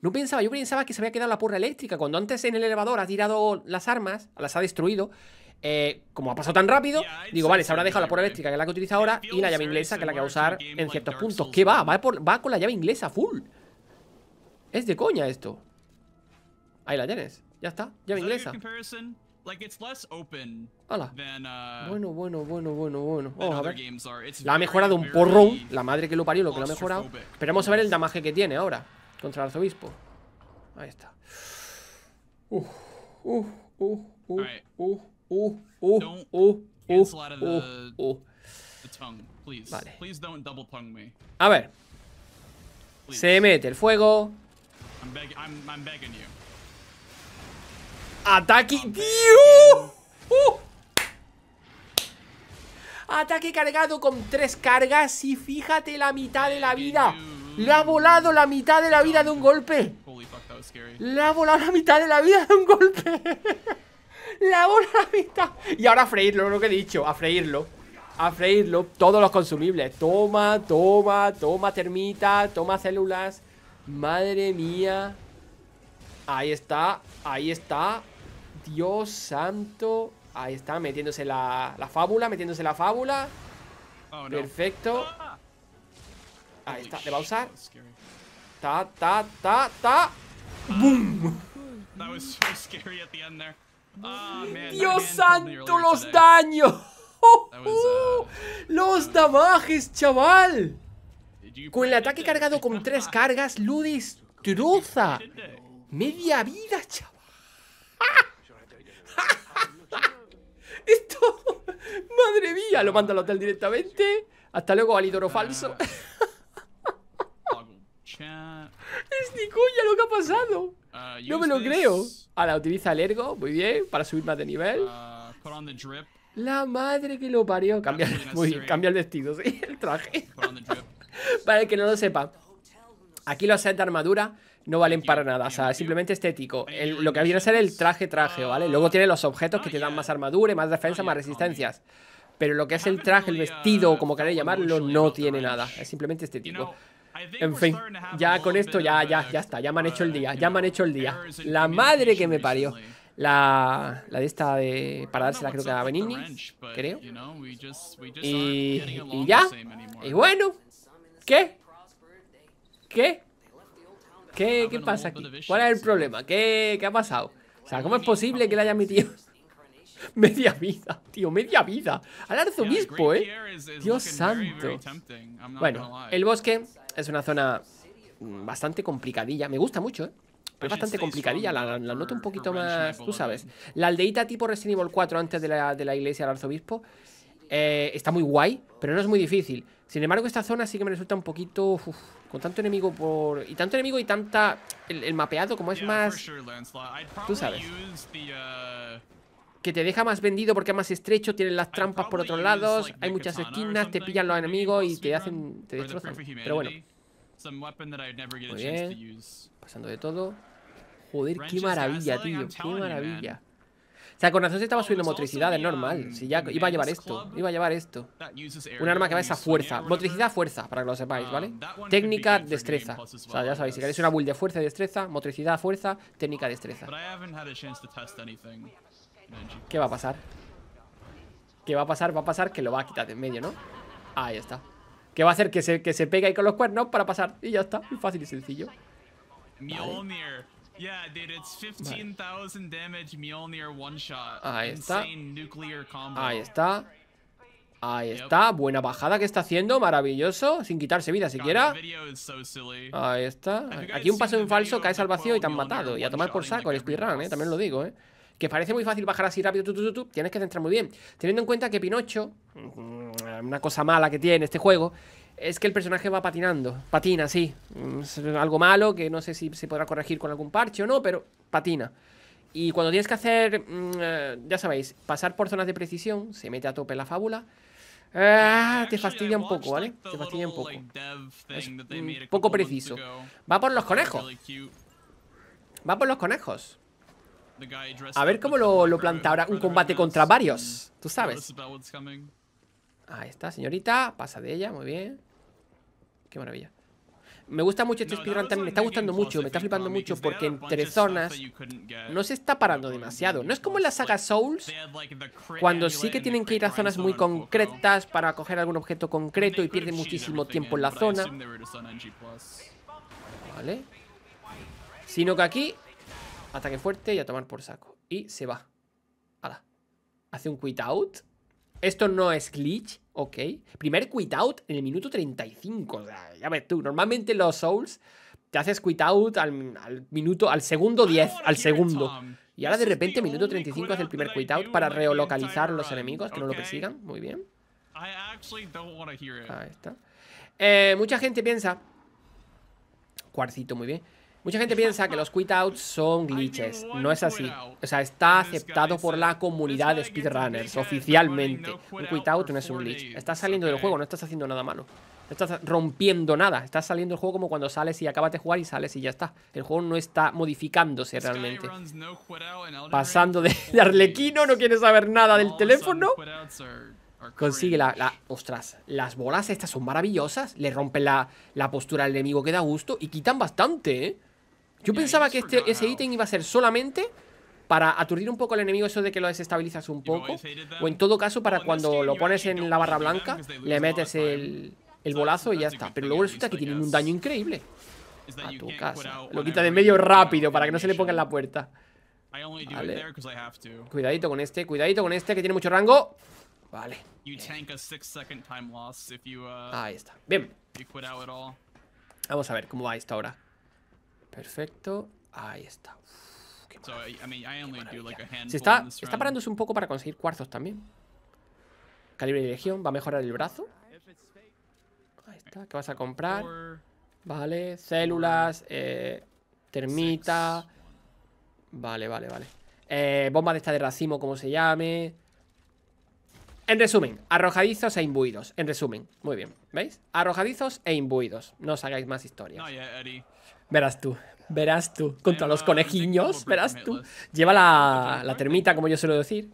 Speaker 1: No pensaba, yo pensaba que se había quedado la porra eléctrica. Cuando antes en el elevador ha tirado las armas, las ha destruido. Eh, como ha pasado tan rápido, digo, vale, se habrá dejado la porra eléctrica, que es la que utiliza ahora, y la llave inglesa, que es la que va a usar en ciertos puntos. ¿Qué va? Va, va con la llave inglesa full. Es de coña esto. Ahí la tienes. Ya está, llave inglesa. Like it's less open Hola. Than, uh, bueno, bueno, bueno, bueno, bueno. oh, a ver. La ha mejorado un porrón. La madre que lo parió, lo que lo ha mejorado. Pero vamos a ver el damaje que tiene ahora contra el arzobispo. Ahí está. Uh, uh, uh, uh, uh, uh,
Speaker 3: Please don't double uh, Vale.
Speaker 1: A ver. Se mete el fuego. Ataque. Uh. Ataque cargado con tres cargas y fíjate la mitad de la vida. Le ha volado la mitad de la vida de un golpe. Le ha volado la mitad de la vida de un golpe. Le ha volado la mitad. Y ahora a freírlo, lo que he dicho. A freírlo. A freírlo. Todos los consumibles. Toma, toma, toma termita, toma células. Madre mía. Ahí está, ahí está. Dios santo. Ahí está, metiéndose la, fábula, metiéndose la fábula. Oh, Perfecto. Ah. Ahí está, le va a usar. Ta, ta, ta, ta. Ah. ¡Boom! Ah, ¡Dios santo, los daños! Uh, ¡Los damajes, chaval! Con el ataque cargado con tres cargas, ludis destroza. Media vida, chaval. Esto, madre mía, lo manda al hotel directamente. Hasta luego, alidoro falso. Ah. es ni lo que ha pasado. Ah, no me lo creo. Ahora utiliza el ergo, muy bien, para subir más de nivel. Ah, La madre que lo parió. Cambia, el vestido, sí, el traje. para el que no lo sepa. Aquí lo hace de armadura no valen para nada, o sea, es simplemente estético. lo que viene a ser el traje-traje, ¿vale? Ah, Luego tiene los objetos que te dan más armadura, más defensa, más resistencias. Pero lo que es el traje, el vestido, como queráis llamarlo, no tiene nada. Es simplemente estético. En fin, ya con esto ya, ya, ya está. Ya me han hecho el uh, día, ya me han hecho el día. La madre que me parió. La, la de esta de... Para dársela creo que a Benigni, creo. Y, y ya. Y bueno. ¿Qué? ¿Qué? ¿Qué, pasa aquí? ¿Cuál es el problema? ¿Qué, ha pasado? O sea, ¿cómo es posible que le haya metido Media vida, tío, media vida. Al arzobispo, ¿eh? Dios santo. Bueno, el bosque es una zona mm, bastante complicadilla. Me gusta mucho, ¿eh? Es bastante complicadilla, la, la noto un poquito más, tú sabes. La aldeita tipo Resident Evil 4 antes de la, de la iglesia del arzobispo eh, está muy guay, pero no es muy difícil. Sin embargo, esta zona sí que me resulta un poquito... Uf, con tanto enemigo por... Y tanto enemigo y tanta... El, mapeado como es más... Tú sabes.
Speaker 3: Uh,
Speaker 1: que te deja más vendido porque es más estrecho, tienen las trampas por otros lados, hay muchas esquinas, te pillan los enemigos y te hacen... te destrozan. Pero bueno.
Speaker 3: Muy bien.
Speaker 1: Pasando de todo. Joder, qué maravilla, tío. Qué maravilla. O sea, con razón se estaba subiendo motricidad, es normal. Si ya iba a llevar esto, iba a llevar esto.
Speaker 3: Un arma que va a esa fuerza.
Speaker 1: Motricidad, fuerza, para que lo sepáis, um, ¿vale? Técnica, destreza. O sea, ya sabéis, si queréis una build de fuerza y destreza, motricidad, fuerza, técnica, destreza. ¿Qué va a pasar? ¿Qué va a pasar? Va a pasar que lo va a quitar de en medio, ¿no? Ahí está. ¿Qué va a hacer que se, que pegue ahí con los cuernos para pasar. Y ya está. muy Fácil y sencillo.
Speaker 3: Ahí está. Ahí
Speaker 1: está. Ahí está, buena bajada que está haciendo, maravilloso, sin quitarse vida siquiera. Ahí está. Aquí un paso en falso, caes al vacío y te han matado. Y a tomar por saco el speedrun, eh, también lo digo, eh. Que parece muy fácil bajar así rápido, tú, tú, tienes que centrar muy bien. Teniendo en cuenta que Pinocho, mm, una cosa mala que tiene este juego, es que el personaje va patinando. Patina, sí. Mm, es algo malo que no sé si se podrá corregir con algún parche o no, pero patina. Y cuando tienes que hacer, mm, eh, ya sabéis, pasar por zonas de precisión, se mete a tope la fábula. Eh, te fastidia un poco, ¿vale? Te fastidia un poco. un poco preciso. Va por los conejos. Va por los conejos. A ver cómo lo, lo planta ahora un combate contra varios. Tú sabes. Ahí está, señorita. Pasa de ella, muy bien. Qué maravilla. Me gusta mucho este speedrun también, me está gustando mucho, me está flipando mucho porque entre zonas no se está parando demasiado. No es como en la saga Souls, cuando sí que tienen que ir a zonas muy concretas para coger algún objeto concreto y pierden muchísimo tiempo en la zona. Vale. Sino que aquí, ataque fuerte y a tomar por saco. Y se va. Hace un quit out. Esto no es glitch, ok. Primer quit out en el minuto 35. ya ves tú, normalmente los Souls te haces quit out al, minuto, al segundo 10, al segundo. Y ahora de repente, minuto 35 es el primer quit out para relocalizar los enemigos, que no lo persigan. Muy bien. Ahí está. Eh, mucha gente piensa. Cuarcito, muy bien. Mucha gente piensa que los quitouts son glitches. No es así. O sea, está aceptado por la comunidad de speedrunners oficialmente. Un quitout no es un glitch. Estás saliendo del juego, no estás haciendo nada malo. No estás rompiendo nada. Estás saliendo del juego como cuando sales y acabas de jugar y sales y ya está. El juego no está modificándose realmente. Pasando de, arlequino, no quiere saber nada del teléfono. Consigue la, Ostras, las bolas estas son maravillosas. Le rompen la, la postura al enemigo que da gusto y quitan bastante, ¿eh? Yo pensaba que este, ese ítem iba a ser solamente para aturdir un poco al enemigo eso de que lo desestabilizas un poco. O en todo caso, para este cuando lo pones en la barra blanca, le metes el, el bolazo y ya está. Pero luego resulta que tienen un daño increíble. A tu casa. Lo quita de medio rápido para que no se le ponga en la puerta. Cuidadito con este, cuidadito con este que tiene mucho rango.
Speaker 3: Vale. Uh, ahí está. Bien.
Speaker 1: Vamos a ver cómo va esto ahora. Perfecto.
Speaker 3: Ahí está. Se está, está
Speaker 1: parándose un poco para conseguir cuarzos también. Calibre de legión. Va a mejorar el brazo. Ahí está. ¿Qué vas a comprar? Vale. Células. Eh, termita. Vale, vale, vale. Eh, bomba de esta de racimo, como se llame. En resumen, arrojadizos e imbuidos. En resumen, muy bien. ¿Veis? Arrojadizos e imbuidos. No os hagáis más historias. verás tú, verás tú. Contra los conejiños, verás tú. Lleva la, termita, como yo suelo decir.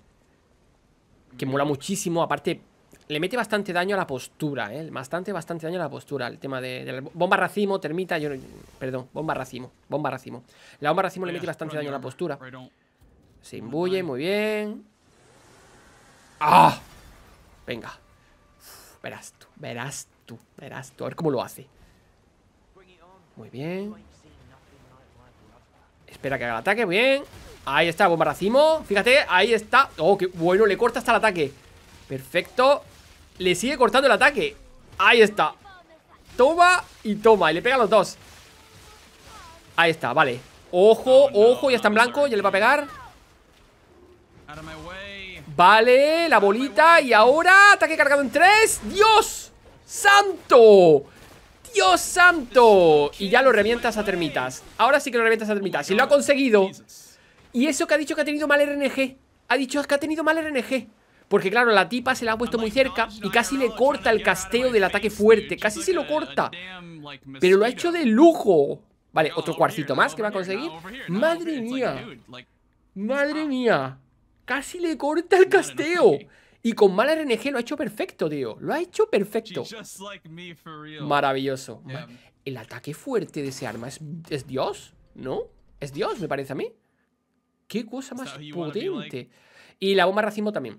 Speaker 1: Que mola muchísimo. Aparte, le mete bastante daño a la postura, ¿eh? Bastante, bastante daño a la postura. El tema de, bomba racimo, termita, yo... Perdón, bomba racimo, bomba racimo. La bomba racimo le mete bastante daño a la postura. Se imbuye, muy bien. ¡Ah! Venga. verás tú, verás tú, verás tú. A ver cómo lo hace. Muy bien. Espera que haga el ataque, bien. Ahí está, bomba racimo. Fíjate, ahí está. Oh, qué bueno, le corta hasta el ataque. Perfecto. Le sigue cortando el ataque. Ahí está. Toma y toma. Y le pega a los dos. Ahí está, vale. Ojo, ojo, ya está en blanco, ya le va a pegar. Vale, la bolita Y ahora, ataque cargado en tres ¡Dios! ¡Santo! ¡Dios santo! Y ya lo revientas a termitas Ahora sí que lo revientas a termitas Y lo ha conseguido Y eso que ha dicho que ha tenido mal RNG Ha dicho que ha tenido mal RNG porque claro, la tipa se la ha puesto muy cerca y casi le corta el casteo del ataque fuerte. Casi se lo corta. Pero lo ha hecho de lujo. Vale, otro cuarcito más que va a conseguir. Madre mía. Madre mía casi le corta el casteo. Y con mala RNG lo ha hecho perfecto, tío. Lo ha hecho perfecto. Maravilloso. El ataque fuerte de ese arma es, Dios, ¿no? Es Dios, me parece a mí. Qué cosa más potente. Y la bomba racimo también.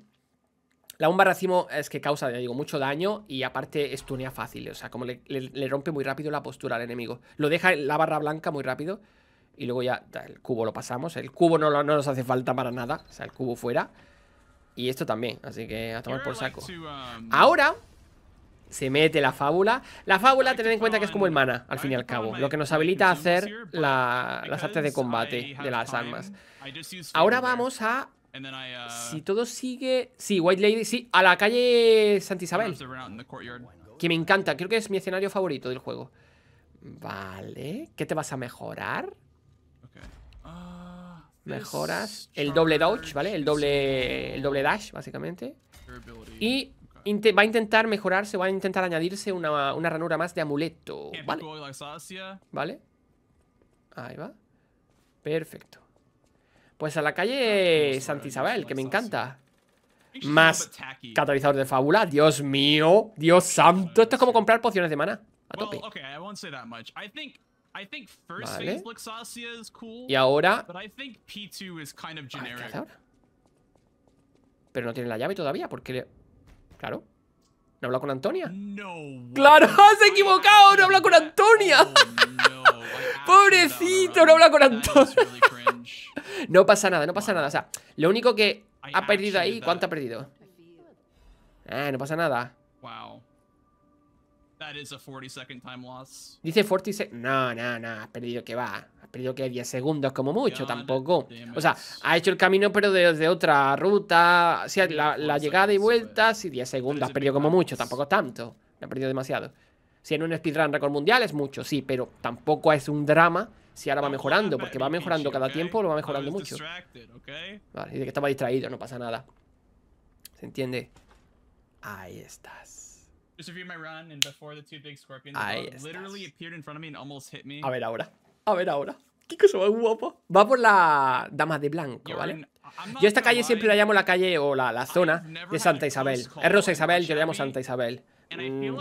Speaker 1: La bomba racimo es que causa, digo, mucho daño y aparte estunea fácil. O sea, como le, rompe muy rápido la postura al enemigo. Lo deja la barra blanca muy rápido. Y luego ya el cubo lo pasamos. El cubo no, nos hace falta para nada. O sea, el cubo fuera. Y esto también. Así que a tomar por saco. Ahora se mete la fábula. La fábula, tened en cuenta que es como el mana, al fin y al cabo. Lo que nos habilita a hacer las artes de combate de las armas. Ahora vamos a... Uh, si todo sigue... Sí, White Lady, sí. A la calle Santa Isabel. Que me encanta. Creo que es mi escenario favorito del juego. Vale. ¿Qué te vas a mejorar? Mejoras. El doble dodge, ¿vale? El doble, el doble dash, básicamente. Y va a intentar mejorarse, va a intentar añadirse una, ranura más de amuleto, ¿vale? ¿Vale? Ahí va. Perfecto. Pues a la calle Santa Isabel, que me encanta. Más catalizador de fábula. Dios mío, Dios santo. Esto es como comprar pociones de mana. A tope. Y ahora... Pero no tiene la llave todavía porque... Claro. ¿No habla con Antonia? No, ¡Claro! ¡Has equivocado! ¡No habla con oh, Antonia! ¡Pobrecito! ¡No habla con Antonia! no pasa nada, no pasa nada. O sea, lo único que ha perdido ahí... ¿Cuánto ha perdido? Eh, no pasa nada. Wow. Dice 40 No, no, no. Has perdido que va. Has perdido que 10 segundos como mucho, tampoco. O sea, ha hecho el camino, pero desde otra ruta. si la, llegada y vuelta, sí, pues. 10 segundos. Has perdido como mucho, tampoco tanto. ha perdido demasiado. Si en un speedrun récord mundial es mucho, sí, pero tampoco es un drama si ahora va mejorando, porque va mejorando cada tiempo, lo va mejorando mucho. Vale, dice que estaba distraído, no pasa nada. ¿Se entiende? Ahí estás. A ver ahora. A ver ahora. Qué cosa guapa. Va por la dama de blanco, ¿vale? Yo esta calle siempre la llamo la calle o la, zona de Santa Isabel. Es Rosa Isabel, yo la llamo Santa Isabel. Mm.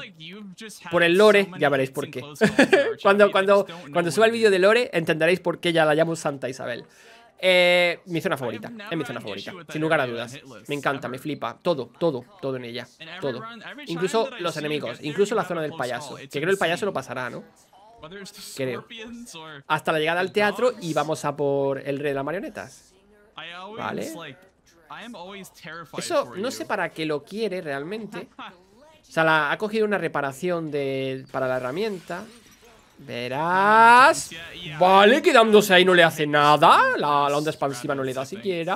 Speaker 1: Por el lore, ya veréis por qué. cuando cuando, cuando suba el vídeo de lore, entenderéis por qué ya la llamo Santa Isabel. Eh, mi zona favorita, es mi zona favorita, sin lugar a dudas. Me encanta, me flipa, todo, todo, todo en ella, todo. Incluso los enemigos, incluso la zona del payaso, que creo el payaso lo pasará, ¿no? Creo. Hasta la llegada al teatro y vamos a por el rey de las marionetas.
Speaker 3: Vale. Eso
Speaker 1: no sé para qué lo quiere realmente. O sea, ha cogido una reparación de, para la herramienta. Verás. Vale, quedándose ahí no le hace nada. La, onda expansiva no le da siquiera.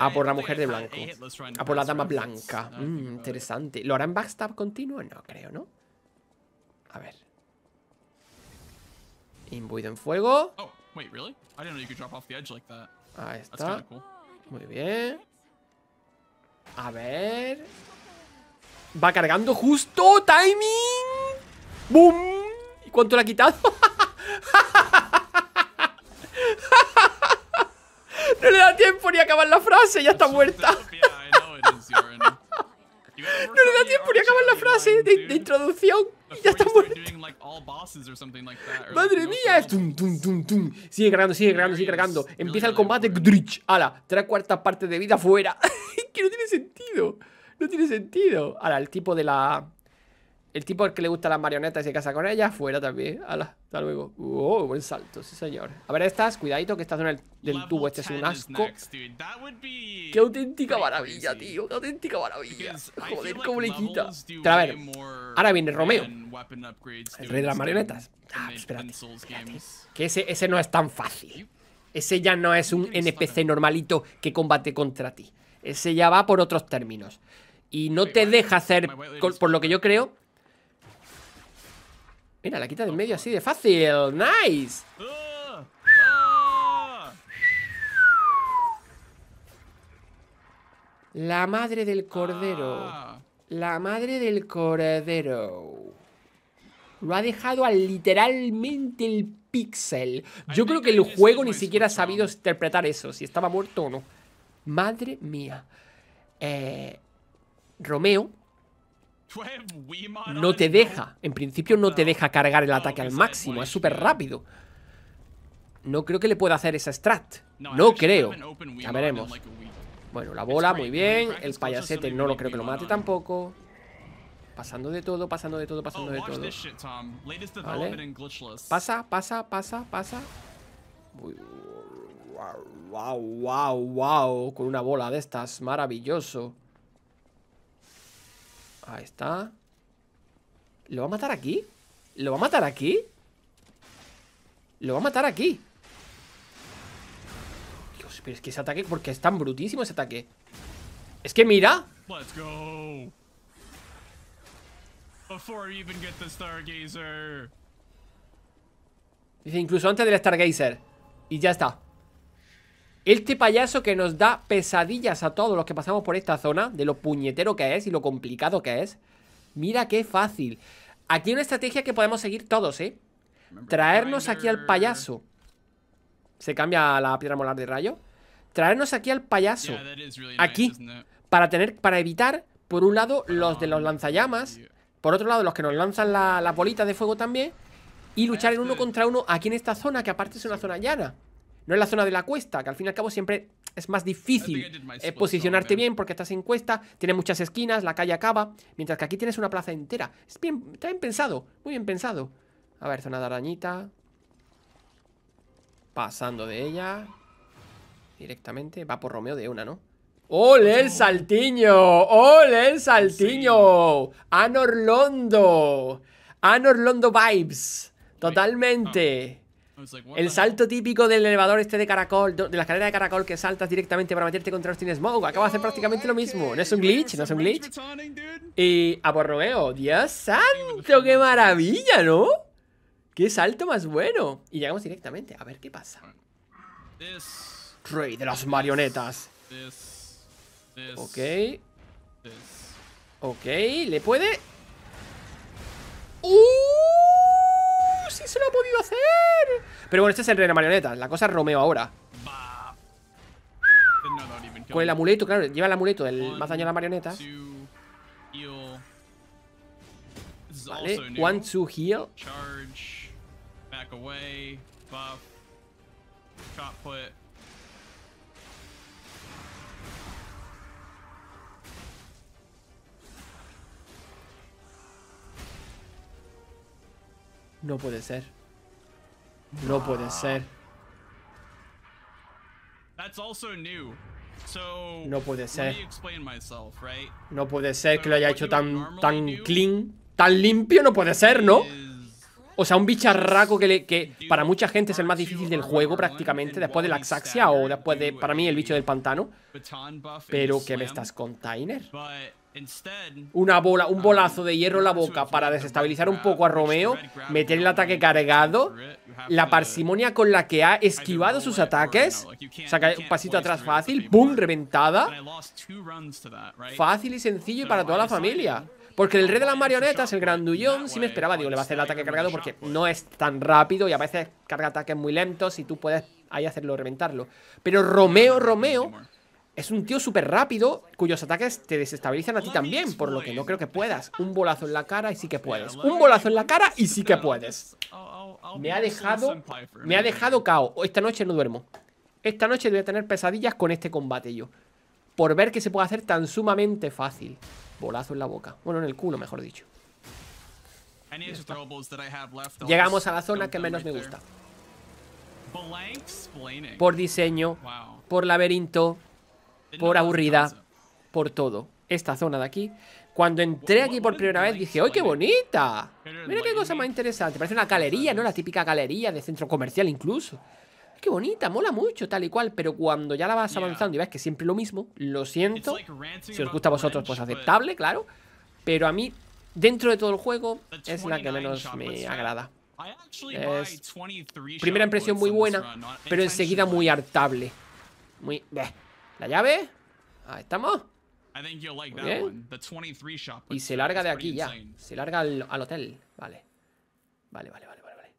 Speaker 1: A ah, por la mujer de blanco. A ah, por la dama blanca. Mm, interesante. ¿Lo harán backstab continuo? No, creo, ¿no? A ver. Imbuido en fuego.
Speaker 3: Ahí está.
Speaker 1: Muy bien. A ver. Va cargando justo. Timing. ¡Bum! ¿Cuánto le ha quitado? No le da tiempo ni a acabar la frase, ya está muerta. No le da tiempo ni a acabar la frase de, introducción. Ya está
Speaker 3: muerta. Madre
Speaker 1: mía. Tum, tum, tum, Sigue cargando, sigue cargando, sigue cargando. Empieza el combate. Gdrich. Ala, tres cuartas partes de vida fuera. que no tiene sentido. No tiene sentido. Ahora, el tipo de la, el tipo al que le gusta las marionetas y se casa con ella fuera también. Ala, hasta luego. Oh, buen salto, sí señor. A ver estas, cuidadito que en el del tubo, este es un asco. Qué auténtica maravilla, tío. Qué auténtica maravilla. Joder, cómo le quita. a ver, ahora viene Romeo.
Speaker 3: El rey de las marionetas. Ah, pues espérate,
Speaker 1: Que ese no es tan fácil. Ese ya no es un NPC normalito que combate contra ti. Ese ya va por otros términos. Y no te deja hacer, por lo que yo creo, Mira, la quita del medio así de fácil. ¡Nice! La madre del cordero. La madre del cordero. Lo ha dejado al literalmente el pixel. Yo creo que el juego ni siquiera ha sabido interpretar eso, si estaba muerto o no. Madre mía. Eh, Romeo no te deja, en principio no te deja cargar el ataque al máximo, es súper rápido. No creo que le pueda hacer esa strat. No creo. Ya veremos. Bueno, la bola, muy bien. El payasete no lo creo que lo mate tampoco. Pasando de todo, pasando de todo, pasando oh, de todo. Vale. Pasa, pasa, pasa, pasa. wow, wow, wow. Con una bola de estas. Maravilloso. Ahí está. ¿Lo va a matar aquí? ¿Lo va a matar aquí? Lo va a matar aquí Dios, pero es que ese ataque Porque es tan brutísimo ese ataque Es que mira Dice incluso antes del Stargazer Y ya está este payaso que nos da pesadillas a todos los que pasamos por esta zona, de lo puñetero que es y lo complicado que es. Mira qué fácil. Aquí hay una estrategia que podemos seguir todos, ¿eh? Traernos aquí al payaso. Se cambia la piedra molar de rayo. Traernos aquí al payaso. Aquí. Para, tener, para evitar, por un lado, los de los lanzallamas. Por otro lado, los que nos lanzan las la bolitas de fuego también. Y luchar en uno contra uno aquí en esta zona, que aparte es una zona llana no es la zona de la cuesta, que al fin y al cabo siempre es más difícil eh, posicionarte bien porque estás en cuesta, tiene muchas esquinas, la calle acaba, mientras que aquí tienes una plaza entera. Es bien, está bien pensado, muy bien pensado. A ver, zona de arañita. Pasando de ella. Directamente. Va por Romeo de una, ¿no? ¡Ole el saltiño! ¡Ole el saltiño! ¡Anorlondo! ¡Anorlondo vibes! Totalmente. El salto típico del elevador este de caracol, de la escalera de caracol que saltas directamente para meterte contra Austin Smog. Acaba de hacer oh, prácticamente lo mismo. No es un glitch, no es un glitch. Y a Romeo, Dios santo, qué maravilla, ¿no? Qué salto más bueno. Y llegamos directamente, a ver qué pasa. Rey de las marionetas. Ok. Ok, ¿le puede? ¡Uh! sí se lo ha podido hacer. Pero bueno, este es el rey de marionetas. La cosa es Romeo ahora.
Speaker 3: Con el amuleto, claro, lleva
Speaker 1: el amuleto El más daño a la marioneta.
Speaker 3: Vale, one, two, heal. Charge, back away, buff, put.
Speaker 1: No puede ser. No puede ah. ser.
Speaker 3: No puede
Speaker 1: ser. No puede ser que lo haya hecho tan, tan clean, tan limpio, no puede ser, ¿no? O sea, un bicharraco que, le, que para mucha gente es el más difícil del juego prácticamente, después de la Axaxia o después de, para mí, el bicho del pantano. Pero que me estás con una bola, un um, bolazo de hierro en la boca para desestabilizar un poco a Romeo, meter el ataque cargado, la parsimonia con la que ha esquivado sus ataques, saca un pasito atrás fácil, pum Reventada. Fácil y sencillo y para toda la familia. Porque el rey de las marionetas, el grandullón, sí me esperaba. Digo, le va a hacer el ataque cargado porque no es tan rápido y a veces carga ataques muy lentos y tú puedes ahí hacerlo, reventarlo. Pero Romeo, Romeo es un tío súper rápido cuyos ataques te desestabilizan a ti también, por lo que no creo que puedas. Un bolazo en la cara y sí que puedes. Un bolazo en la cara y sí que puedes. Me ha dejado... Me ha dejado caos. Esta noche no duermo. Esta noche voy a tener pesadillas con este combate yo. Por ver que se puede hacer tan sumamente fácil. Bolazo en la boca. Bueno, en el culo, mejor dicho.
Speaker 3: Llegamos a la zona que menos me gusta. Por diseño,
Speaker 1: por laberinto, por aburrida, por todo. Esta zona de aquí. Cuando entré aquí por primera vez dije, ¡ay, qué bonita! Mira qué cosa más interesante. Parece una galería, ¿no? La típica galería de centro comercial incluso. ¡Qué bonita! Mola mucho, tal y cual. Pero cuando ya la vas avanzando y ves que siempre lo mismo, lo siento. Si os gusta a vosotros, pues aceptable, claro. Pero a mí, dentro de todo el juego, es la que menos me agrada. Es primera impresión muy buena, pero enseguida muy hartable. Muy... ¿La llave? Ahí estamos.
Speaker 3: Bien. Y se larga de aquí ya.
Speaker 1: Se larga al, hotel. Vale. Vale, vale, vale, vale.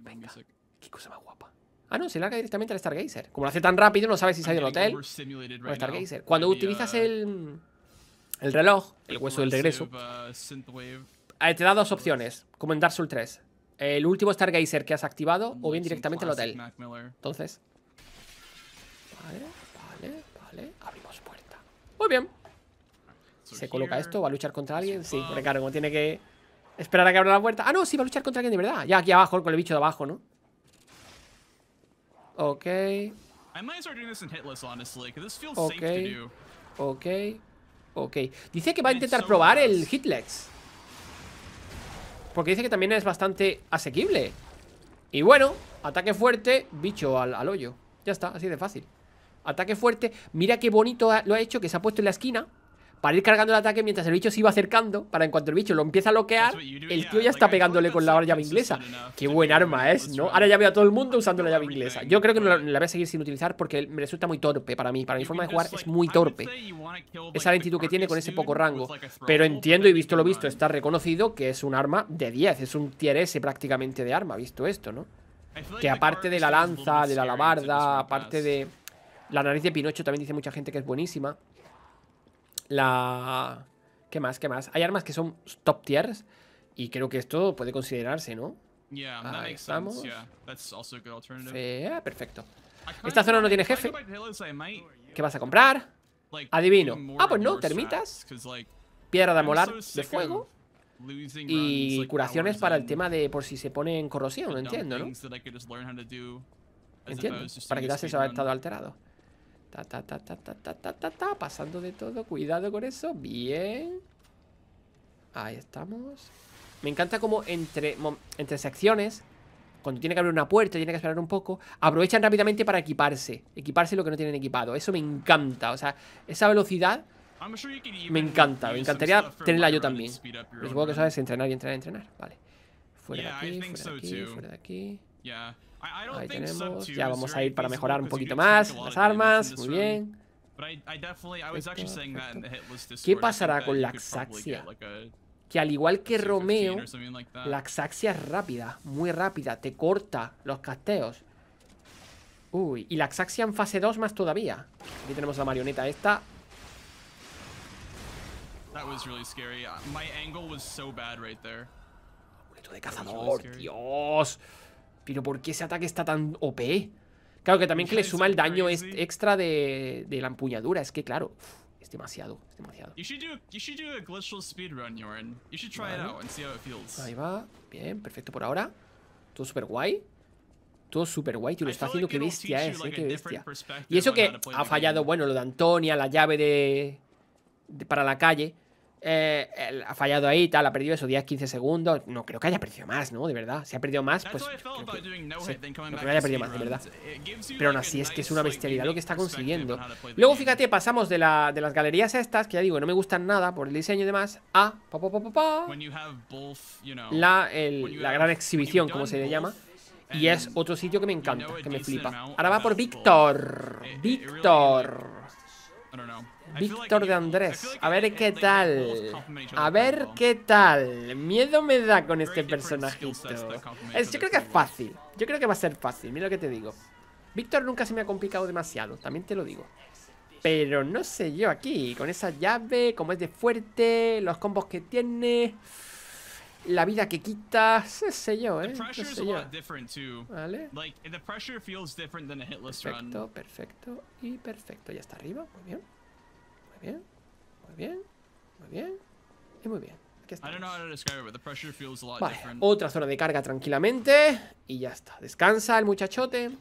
Speaker 3: Venga. Qué cosa más guapa.
Speaker 1: Ah, no, se larga directamente al Stargazer. Como lo hace tan rápido, no sabes si se ha al hotel o al Stargazer. Cuando utilizas uh, el, el reloj, el hueso del regreso,
Speaker 3: uh,
Speaker 1: eh, te da dos opciones, como en Dark Souls 3 el último Stargazer que has activado o bien directamente el hotel. Entonces. Vale, vale, vale. Abrimos puerta. Muy bien. ¿Se coloca esto? ¿Va a luchar contra alguien? Sí, porque claro, como tiene que esperar a que abra la puerta. Ah, no, sí, va a luchar contra alguien de verdad. Ya aquí abajo, con el bicho de abajo, ¿no? Ok. Ok. Ok. Ok. Dice que va a intentar probar el Hitless. Porque dice que también es bastante asequible Y bueno, ataque fuerte, bicho al, al hoyo Ya está, así de fácil Ataque fuerte, mira qué bonito lo ha hecho Que se ha puesto en la esquina para ir cargando el ataque mientras el bicho se iba acercando, para en cuanto el bicho lo empieza a bloquear, el tío ya está pegándole con la llave inglesa. Qué buen arma es, ¿no? Ahora ya veo a todo el mundo usando la llave inglesa. Yo creo que no la, voy a seguir sin utilizar porque me resulta muy torpe para mí. Para mi forma de jugar es muy torpe. Esa lentitud que tiene con ese poco rango. Pero entiendo y visto lo visto, está reconocido que es un arma de 10. Es un tier S prácticamente de arma, visto esto, ¿no? Que aparte de la lanza, de la alabarda, aparte de... La nariz de Pinocho también dice mucha gente que es buenísima. La... ¿Qué más? ¿Qué más? Hay armas que son top tiers y creo que esto puede considerarse, ¿no? Yeah, estamos. perfecto. Esta zona no tiene jefe. ¿Qué vas a comprar? Adivino. Ah, pues no, termitas. Piedra de amolar de fuego.
Speaker 3: Y curaciones para el
Speaker 1: tema de por si se pone en corrosión, entiendo, ¿no?
Speaker 3: Entiendo, para quitarse eso ha estado
Speaker 1: alterado. Ta, ta, ta, ta, ta, ta, ta, ta, Pasando de todo. Cuidado con eso. Bien. Ahí estamos. Me encanta como entre, entre secciones, cuando tiene que abrir una puerta, tiene que esperar un poco, aprovechan rápidamente para equiparse. Equiparse lo que no tienen equipado. Eso me encanta. O sea, esa velocidad me encanta. Me encantaría tenerla yo también. supongo que sabes entrenar y entrenar y entrenar. Vale. Fuera de aquí, fuera de aquí, aquí. Ahí tenemos. Ya vamos a ir para mejorar un poquito más las armas. Muy bien. ¿Qué pasará con la Axaxia? Que al igual que Romeo, la es rápida, muy rápida, te corta los casteos. Uy, y la Axaxia en fase 2 más todavía. Aquí tenemos la marioneta esta.
Speaker 3: de cazador,
Speaker 1: Dios. Pero ¿por qué ese ataque está tan OP? E? Claro que también que le suma el daño extra de, la empuñadura. Es que claro, es demasiado, es demasiado. Ahí va, bien, perfecto por ahora. Todo súper guay. Todo súper guay, tío. Lo está haciendo, qué bestia es, eh, bestia. Y eso que ha fallado, bueno, lo de Antonia, la llave de para la calle. Eh, ha fallado ahí, tal, ha perdido esos 10-15 segundos. No creo que haya perdido más, ¿no? De verdad. Si ha perdido más, pues. Creo que, haya perdido más, de verdad. Pero aún así es que es una bestialidad lo que está consiguiendo. Luego, fíjate, pasamos de, las galerías estas, que ya digo, no me gustan nada por el diseño y demás, a. la, la gran exhibición, como se le llama. Y es otro sitio que me encanta, que me flipa. Ahora va por Víctor. Víctor. Víctor de Andrés. A ver qué tal. A ver qué tal. Miedo me da con este personaje yo creo que es fácil. Yo creo que va a ser fácil. Mira lo que te digo. Víctor nunca se me ha complicado demasiado. También te lo digo. Pero no sé yo aquí. Con esa llave, como es de fuerte, los combos que tiene... La vida que quita, no sé yo, ¿eh? No sé
Speaker 3: yo. ¿Vale? Perfecto,
Speaker 1: perfecto y perfecto. Ya está arriba, muy bien bien, muy bien, muy bien y muy bien. Vale, otra zona de carga tranquilamente y ya está. Descansa el muchachote.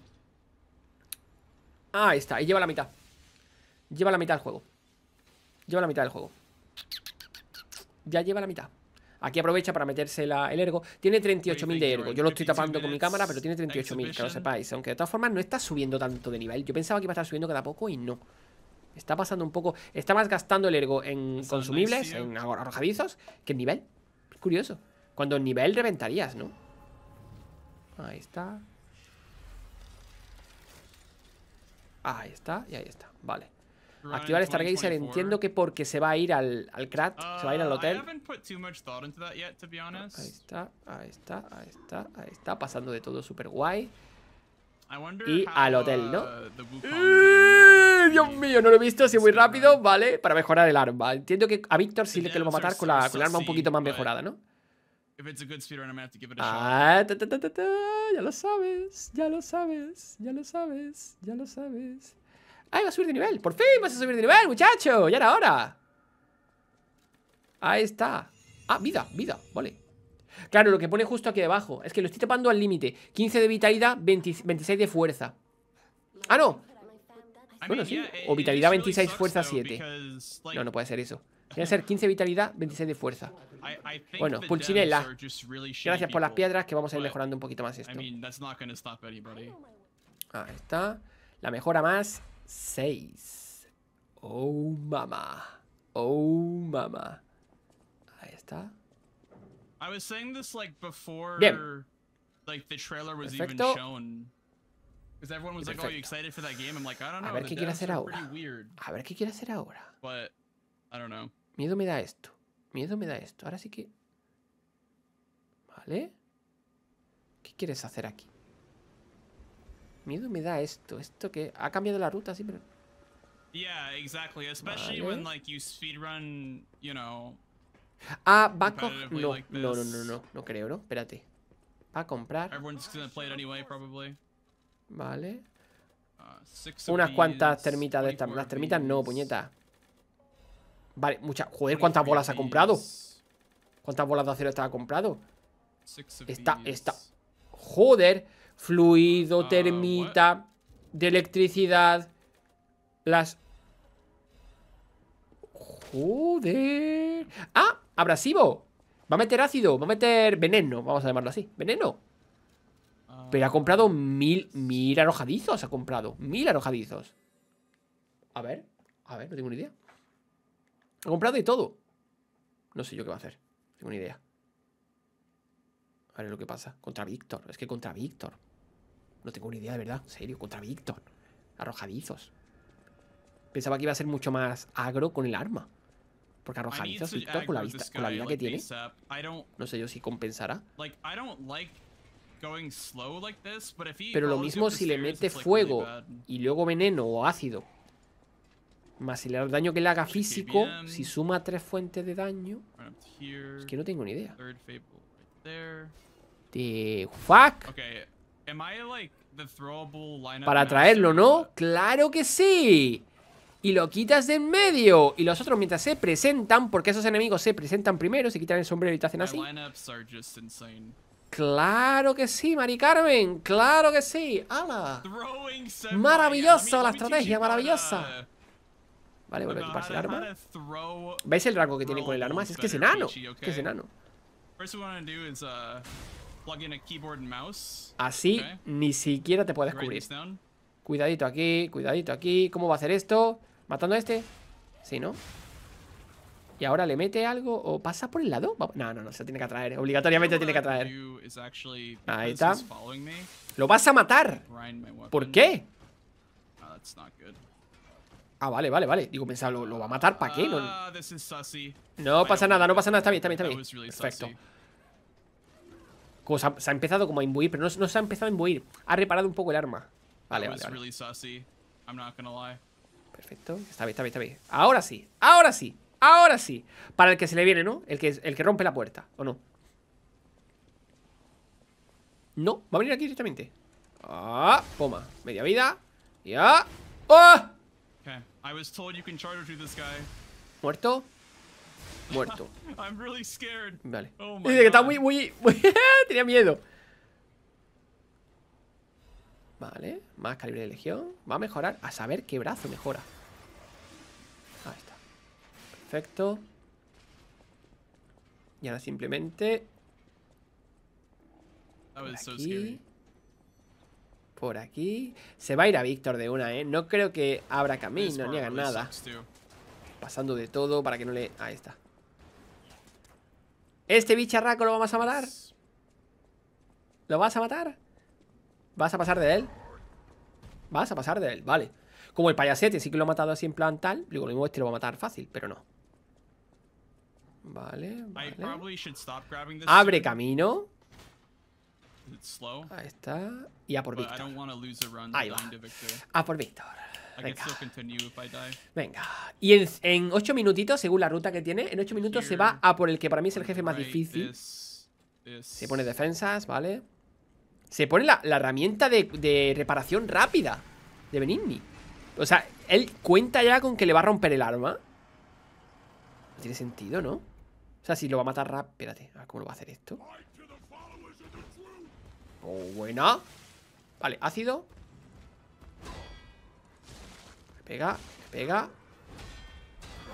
Speaker 1: Ahí está, y lleva la mitad. Lleva la mitad del juego. Lleva la mitad del juego. Ya lleva la mitad. Aquí aprovecha para meterse el ergo. Tiene 38.000 de ergo. Yo lo estoy tapando con mi cámara, pero tiene 38.000, que lo sepáis. Aunque de todas formas no está subiendo tanto de nivel. Yo pensaba que iba a estar subiendo cada poco y no. Está pasando un poco. Está más gastando el ergo en consumibles, en arrojadizos, que en nivel. Curioso. Cuando en nivel reventarías, ¿no? Ahí está. Ahí está y ahí está. Vale. Activar Stargazer, entiendo que porque se va a ir al, al se va a ir al uh, hotel.
Speaker 3: Ahí está,
Speaker 1: ahí está, ahí está, ahí está. Pasando de todo súper guay.
Speaker 3: Y al hotel, ¿no?
Speaker 1: Uh, Dios mío! No lo he visto, así muy rápido, ¿vale? Para mejorar el arma. Entiendo que a Víctor sí le a matar con la, con el arma un poquito más mejorada, ¿no? Ah, ya lo sabes, ya lo sabes, ya lo sabes, ya lo sabes. ¡Ay, va a subir de nivel! ¡Por fin vas a subir de nivel, muchacho! ¡Ya era hora! Ahí está. Ah, vida, vida, vale. Claro, lo que pone justo aquí debajo Es que lo estoy tapando al límite 15 de vitalidad, 26 de fuerza Ah, no bueno, sí. O eh, vitalidad 26, fuerza 7. No, no puede ser eso. Tiene que ser 15 vitalidad, 26 de fuerza. Bueno, Pulcinella Gracias por las piedras que vamos a ir mejorando un poquito más esto. Ahí está. La mejora más 6. Oh, mamá. Oh, mamá. Ahí está.
Speaker 3: Bien. Perfecto. Because everyone was like, "Oh, you excited for that game?" I'm like, "I don't know." A ver qué quiere hacer ahora.
Speaker 1: A ver qué quiere hacer ahora.
Speaker 3: But I don't know.
Speaker 1: Miedo me da esto. Miedo me da esto. Ahora sí que ¿Vale? ¿Qué quieres hacer aquí? Miedo me da esto, esto que ha cambiado la ruta, sí, pero
Speaker 3: Yeah, exactly. Especially vale. when like you speedrun, you know. Ah, va no, like no, no, no, no,
Speaker 1: no creo, ¿no? Espérate. Va a comprar.
Speaker 3: Everyone's gonna play it anyway, probably. Vale. Ah, Unas cuantas termitas de estas. Las termitas no,
Speaker 1: puñeta. Vale, muchas. Joder, ¿cuántas bolas ha comprado? ¿Cuántas bolas de acero estaba comprado? Está, está. Joder. Fluido, ah, termita, de electricidad. Las. Joder. ¡Ah! Abrasivo. Va a meter ácido, va a meter veneno, vamos a llamarlo así. Veneno. Pero ha comprado mil, mil arrojadizos. Ha comprado mil arrojadizos. A ver, a ver, no tengo ni idea. Ha comprado de todo. No sé yo qué va a hacer. No tengo ni idea. A ver lo que pasa. Contra Víctor. Es que contra Víctor. No tengo ni idea, de verdad. En serio, contra Víctor. Arrojadizos. Pensaba que iba a ser mucho más agro con el arma. Porque arrojadizos, con la, con la vida que tiene. No sé yo si compensará.
Speaker 3: Pero lo mismo si le mete fuego
Speaker 1: y luego veneno o ácido, más el daño que le haga físico, si suma tres fuentes de daño... Es que no tengo ni idea. ¡Fuck!
Speaker 3: Para traerlo,
Speaker 1: ¿no? ¡Claro que sí! Y lo quitas de en medio. Y los otros mientras se presentan, porque esos enemigos se presentan primero, se quitan el sombrero y te hacen así. Claro que sí, Mari Carmen. Claro que sí. ¡Hala! Maravillosa la estrategia, maravillosa. Vale, vuelve a equiparse el arma. ¿Veis el rango que tiene con el arma? Es que es enano. que es enano. Así ni siquiera te puedes cubrir. Cuidadito aquí, cuidadito aquí. ¿Cómo va a hacer esto? ¿Matando a este? Sí, ¿no? y ahora le mete algo o pasa por el lado. No, no, no, se tiene que atraer. Obligatoriamente tiene que atraer. Ahí está. ¡Lo vas a matar!
Speaker 3: ¿Por qué? Ah,
Speaker 1: ah, vale, vale, vale. Digo, pensaba, ¿lo, va a matar para qué? No,
Speaker 3: ah,
Speaker 1: pasa nada, no pasa nada. Está bien, está bien, está bien. Perfecto. se, ha, empezado como a imbuir, pero no, se ha empezado a imbuir. Ha reparado un poco el arma. Vale, vale, vale. Perfecto. Está bien, está bien, está bien. Ahora sí, ahora sí. Ahora sí. Para el que se le viene, ¿no? El que, el que rompe la puerta, ¿o no? No, va a venir aquí directamente. Ah, toma. Media vida. Ya. ¡Oh! Muerto. Muerto. Vale. Oh Dice que está muy, muy, muy... Tenía miedo. Vale. Más calibre de legión. Va a mejorar. A saber qué brazo mejora. Perfecto. Y ahora simplemente...
Speaker 3: Por aquí.
Speaker 1: Por aquí. Se va a ir a Víctor de una, ¿eh? No creo que abra camino ni haga nada. Pasando de todo para que no le... Ahí está. ¿Este bicharraco lo vamos a matar? ¿Lo vas a matar? ¿Vas a pasar de él? Vas a pasar de él, vale. Como el payasete sí que lo ha matado así en plan tal. Digo, lo mismo este lo va a matar fácil, pero no. Vale, Abre camino. Ahí está. Y a por Víctor.
Speaker 3: Ahí va. A por
Speaker 1: Víctor. Venga. Y en, ocho 8 minutitos, según la ruta que tiene, en ocho minutos se va a por el que para mí es el jefe más difícil. Se pone defensas, ¿vale? Se pone la, herramienta de, de, reparación rápida de Benigni. O sea, él cuenta ya con que le va a romper el arma. No tiene sentido, ¿no? O sea, si lo va a matar rápido. Espérate, a ver cómo lo va a hacer esto. Oh, buena. Vale, ácido. Me pega, pega.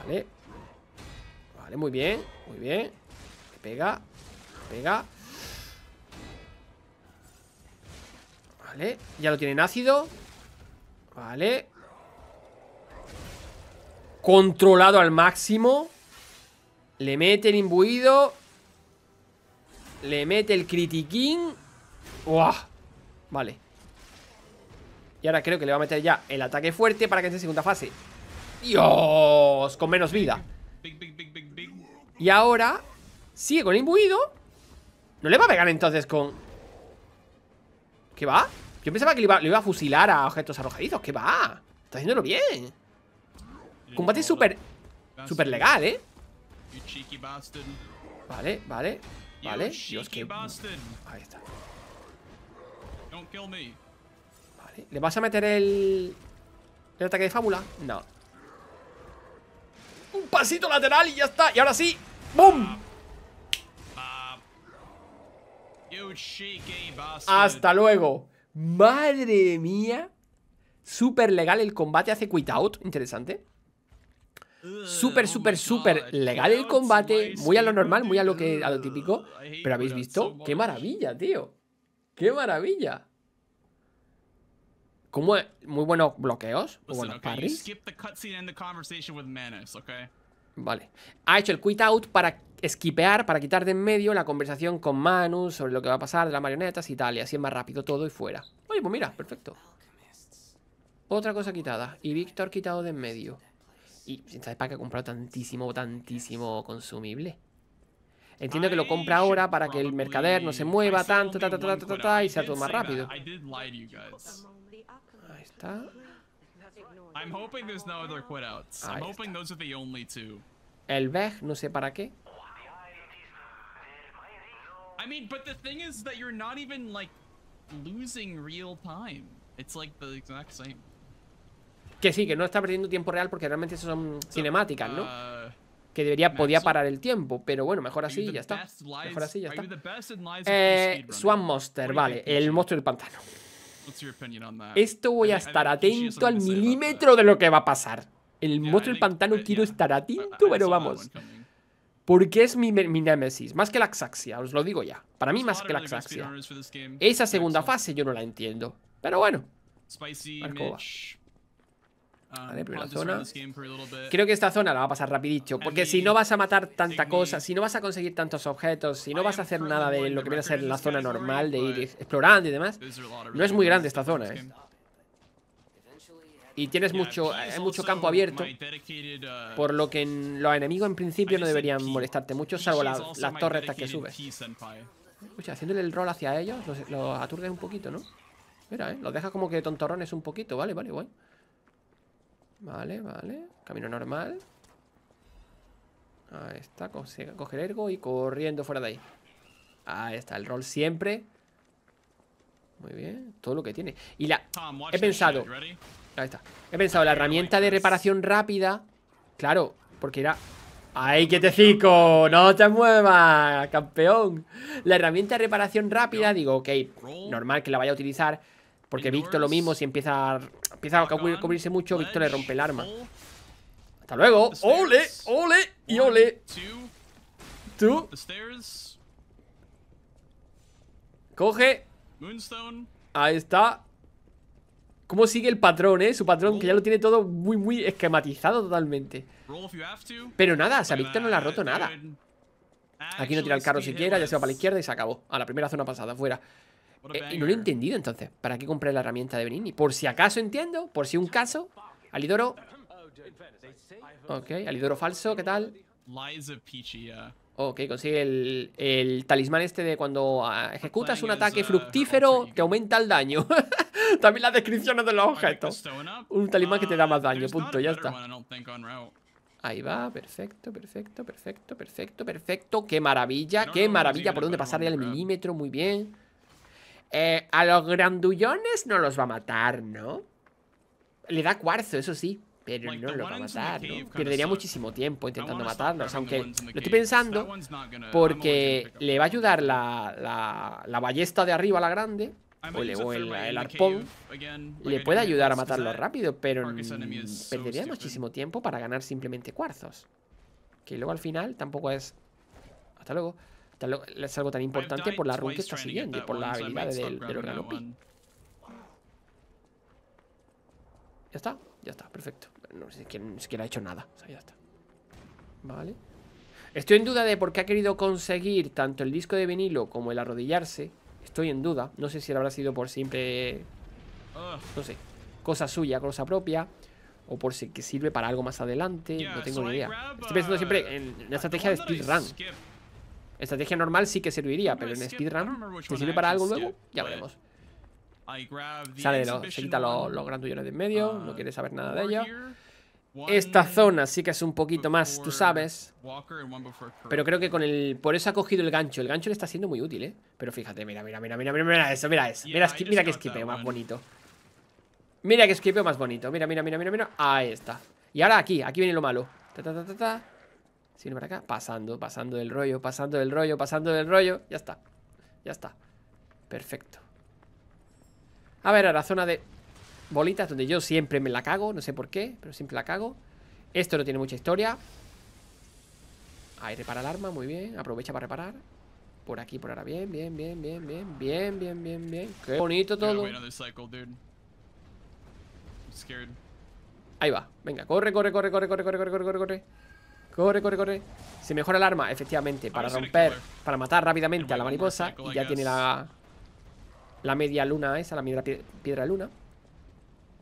Speaker 1: Vale. Vale, muy bien, muy bien. Me pega, pega. Vale, ya lo tienen ácido. Vale. Controlado al máximo. Le mete el imbuido. Le mete el critiquín. Vale. Y ahora creo que le va a meter ya el ataque fuerte para que entre segunda fase. ¡Dios! Con menos vida. Y ahora sigue con el imbuido. ¿No le va a pegar entonces con...? ¿Qué va? Yo pensaba que le iba, a fusilar a objetos arrojadizos. ¿Qué va? Está haciéndolo bien. Combate súper... Súper legal, ¿eh? Vale, vale, vale. Dios, que...
Speaker 3: Ahí está. Vale.
Speaker 1: ¿Le vas a meter el... el ataque de fábula? No. Un pasito lateral y ya está. Y ahora sí. ¡Bum! Ah, ah. Hasta luego. Madre mía. Súper legal el combate hace quit out. Interesante súper, súper, súper legal el combate, muy a lo normal, muy a lo, típico, pero habéis visto, qué maravilla, tío, qué maravilla. Como muy buenos bloqueos, muy buenos parries. Vale. Ha hecho el quit out para esquipear, para quitar de en medio la conversación con Manus sobre lo que va a pasar de las marionetas y tal. Y así es más rápido todo y fuera. Oye, pues mira, perfecto. Otra cosa quitada. Y Víctor quitado de en medio. Y entonces, ¿para qué ha comprado tantísimo, tantísimo consumible? Entiendo que lo compra ahora para que el mercader no se mueva tanto, ta, ta, ta, ta, y sea todo más rápido. Ahí está.
Speaker 3: Ahí está.
Speaker 1: El Veg, no sé para qué.
Speaker 3: I mean, but the thing is that you're not even like losing real time. It's like the exact same.
Speaker 1: Que sí, que no está perdiendo tiempo real porque realmente eso son cinemáticas, ¿no? Uh, que debería, podía parar el tiempo, pero bueno, mejor así ya está.
Speaker 3: Mejor así ya está. Eh,
Speaker 1: Swan Monster, vale, el monstruo del pantano. Esto voy a estar atento al milímetro de lo que va a pasar. El monstruo del pantano quiero estar atento, pero vamos. Porque es mi, nemesis. más que la Axaxia, os lo digo ya. Para mí más que la Axaxia. Esa segunda fase yo no la entiendo. Pero bueno. Ah, vale, primera zona. Creo que esta zona la va a pasar rapidito, porque si no vas a matar tanta cosa, si no vas a conseguir tantos objetos, si no vas a hacer nada de lo que viene a ser la zona normal de ir explorando y demás, no es muy grande esta zona, ¿eh? Y tienes mucho, hay eh, mucho campo abierto, uh, por lo que los enemigos en principio no deberían molestarte mucho, salvo las torres que subes. Escucha, haciéndole el rol hacia ellos, los, un poquito, ¿no? Mira, ¿eh? Los dejas como que tontorrones un poquito, vale, vale, igual Vale, vale. Camino normal. Ahí está. Coger ergo y corriendo fuera de ahí. Ahí está. El rol siempre. Muy bien. Todo lo que tiene. Y la... He pensado... Ahí está. He pensado la herramienta de reparación rápida. Claro, porque era... ¡Ay, quietecico! ¡No te muevas, campeón! La herramienta de reparación rápida, digo, ok, normal que la vaya a utilizar porque Víctor lo mismo, si empieza a, empieza a cubrirse mucho, Víctor le rompe el arma. ¡Hasta luego! ¡Ole! ¡Ole! ¡Y ole! Tú. Coge. Ahí está. ¿Cómo sigue el patrón, eh? Su patrón, que ya lo tiene todo muy, muy esquematizado totalmente. Pero nada, o sea, Víctor no le ha roto nada. Aquí no tira el carro siquiera, ya se va para la izquierda y se acabó. A la primera zona pasada, fuera. Eh, no lo he entendido entonces. ¿Para qué compré la herramienta de Benigni? Por si acaso entiendo, por si un caso. Alidoro. Ok, Alidoro falso, ¿qué tal? Ok, consigue el, el talismán este de cuando ah, ejecutas un ataque uh, fructífero, que aumenta el daño. También las descripciones de los objetos. Un talismán que te da uh, más daño, punto, ya está. Ahí va, perfecto, perfecto, perfecto, perfecto, perfecto. Qué maravilla, qué maravilla. Por dónde pasarle al milímetro, muy bien. Eh, a los grandullones no los va a matar, ¿no? Le da cuarzo, eso sí. Pero no lo va a matar, ¿no? Perdería muchísimo tiempo intentando matarlos. aunque lo estoy pensando porque le va a ayudar la, la, la ballesta de arriba, la grande, o, el, arpón le puede ayudar a matarlo rápido, pero perdería muchísimo tiempo para ganar simplemente cuarzos. Que luego al final tampoco es... Hasta luego. Es algo tan importante por la run que está siguiendo y por la habilidad del, del Ya está, ya está, perfecto. No sé ni siquiera ha hecho nada. ya está. Vale. Estoy en duda de por qué ha querido conseguir tanto el disco de vinilo como el arrodillarse. Estoy en duda. No sé si habrá sido por siempre No sé. Cosa suya, cosa propia. O por si que sirve para algo más adelante. No tengo ni idea. Estoy pensando siempre en la estrategia de speedrun. Estrategia normal sí que serviría, pero en speedrun, ¿te sirve para algo luego? Ya veremos. Sale de se quita los, los grandullones de en medio, no uh, quiere saber nada de ello. Esta zona sí que es un poquito más, tú sabes. Pero creo que con el... Por eso ha cogido el gancho. El gancho le está siendo muy útil, ¿eh? Pero fíjate, mira, mira, mira, mira, mira, eso, mira eso. Mira, mira, que skipeo más bonito. Mira que skipeo más bonito. Mira, mira, mira, mira, mira. Ahí está. Y ahora aquí, aquí viene lo malo. Ta, sino para acá, pasando, pasando del rollo, pasando del rollo, pasando del rollo. Ya está. Ya está. Perfecto. A ver, a la zona de bolitas, donde yo siempre me la cago. No sé por qué, pero siempre la cago. Esto no tiene mucha historia. Ahí repara el arma, muy bien. Aprovecha para reparar. Por aquí, por ahora. Bien, bien, bien, bien, bien, bien, bien, bien, bien. Qué bonito todo. Ahí va. Venga, corre, corre, corre, corre, corre, corre, corre, corre, corre. Corre, corre, corre. Se mejora el arma, efectivamente, para romper, para matar rápidamente a la mariposa. Y ya tiene la, la media luna esa, la media piedra luna.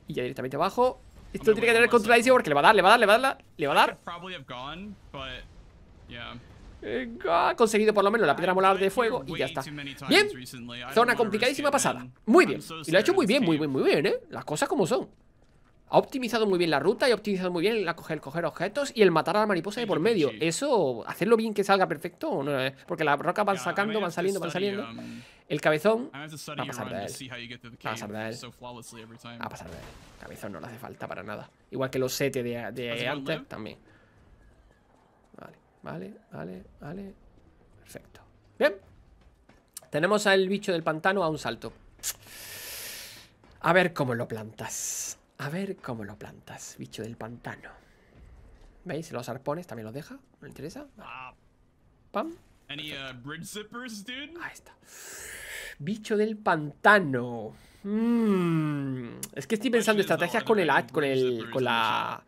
Speaker 1: Y ya directamente abajo. Esto tiene que tener controladísimo porque le va a dar, le va a dar, le va a dar, le va a dar. Eh, ha conseguido por lo menos la piedra molar de fuego y ya está. Bien, zona complicadísima pasada. Muy bien. Y lo ha hecho muy bien, muy bien, muy bien, ¿eh? Las cosas como son ha optimizado muy bien la ruta y ha optimizado muy bien el coger, objetos y el matar a la mariposa de por medio. Eso, hacerlo bien que salga perfecto, no, eh? porque las rocas van sacando, van saliendo, van saliendo. Um, el cabezón va a pasar de él. Va a pasar de él. Va Cabezón no le hace falta para nada. Igual que los sete de, de antes también. Vale, vale, vale, vale. Perfecto. Bien. Tenemos al bicho del pantano a un salto. A ver cómo lo plantas. A ver cómo lo plantas, bicho del pantano. ¿Veis? Los arpones también los deja. ¿No interesa?
Speaker 3: Ah. Pam. Any, uh, bridge zippers, dude? Ahí está.
Speaker 1: Bicho del pantano. Mm. Es que estoy pensando estrategias con el, con el, con la,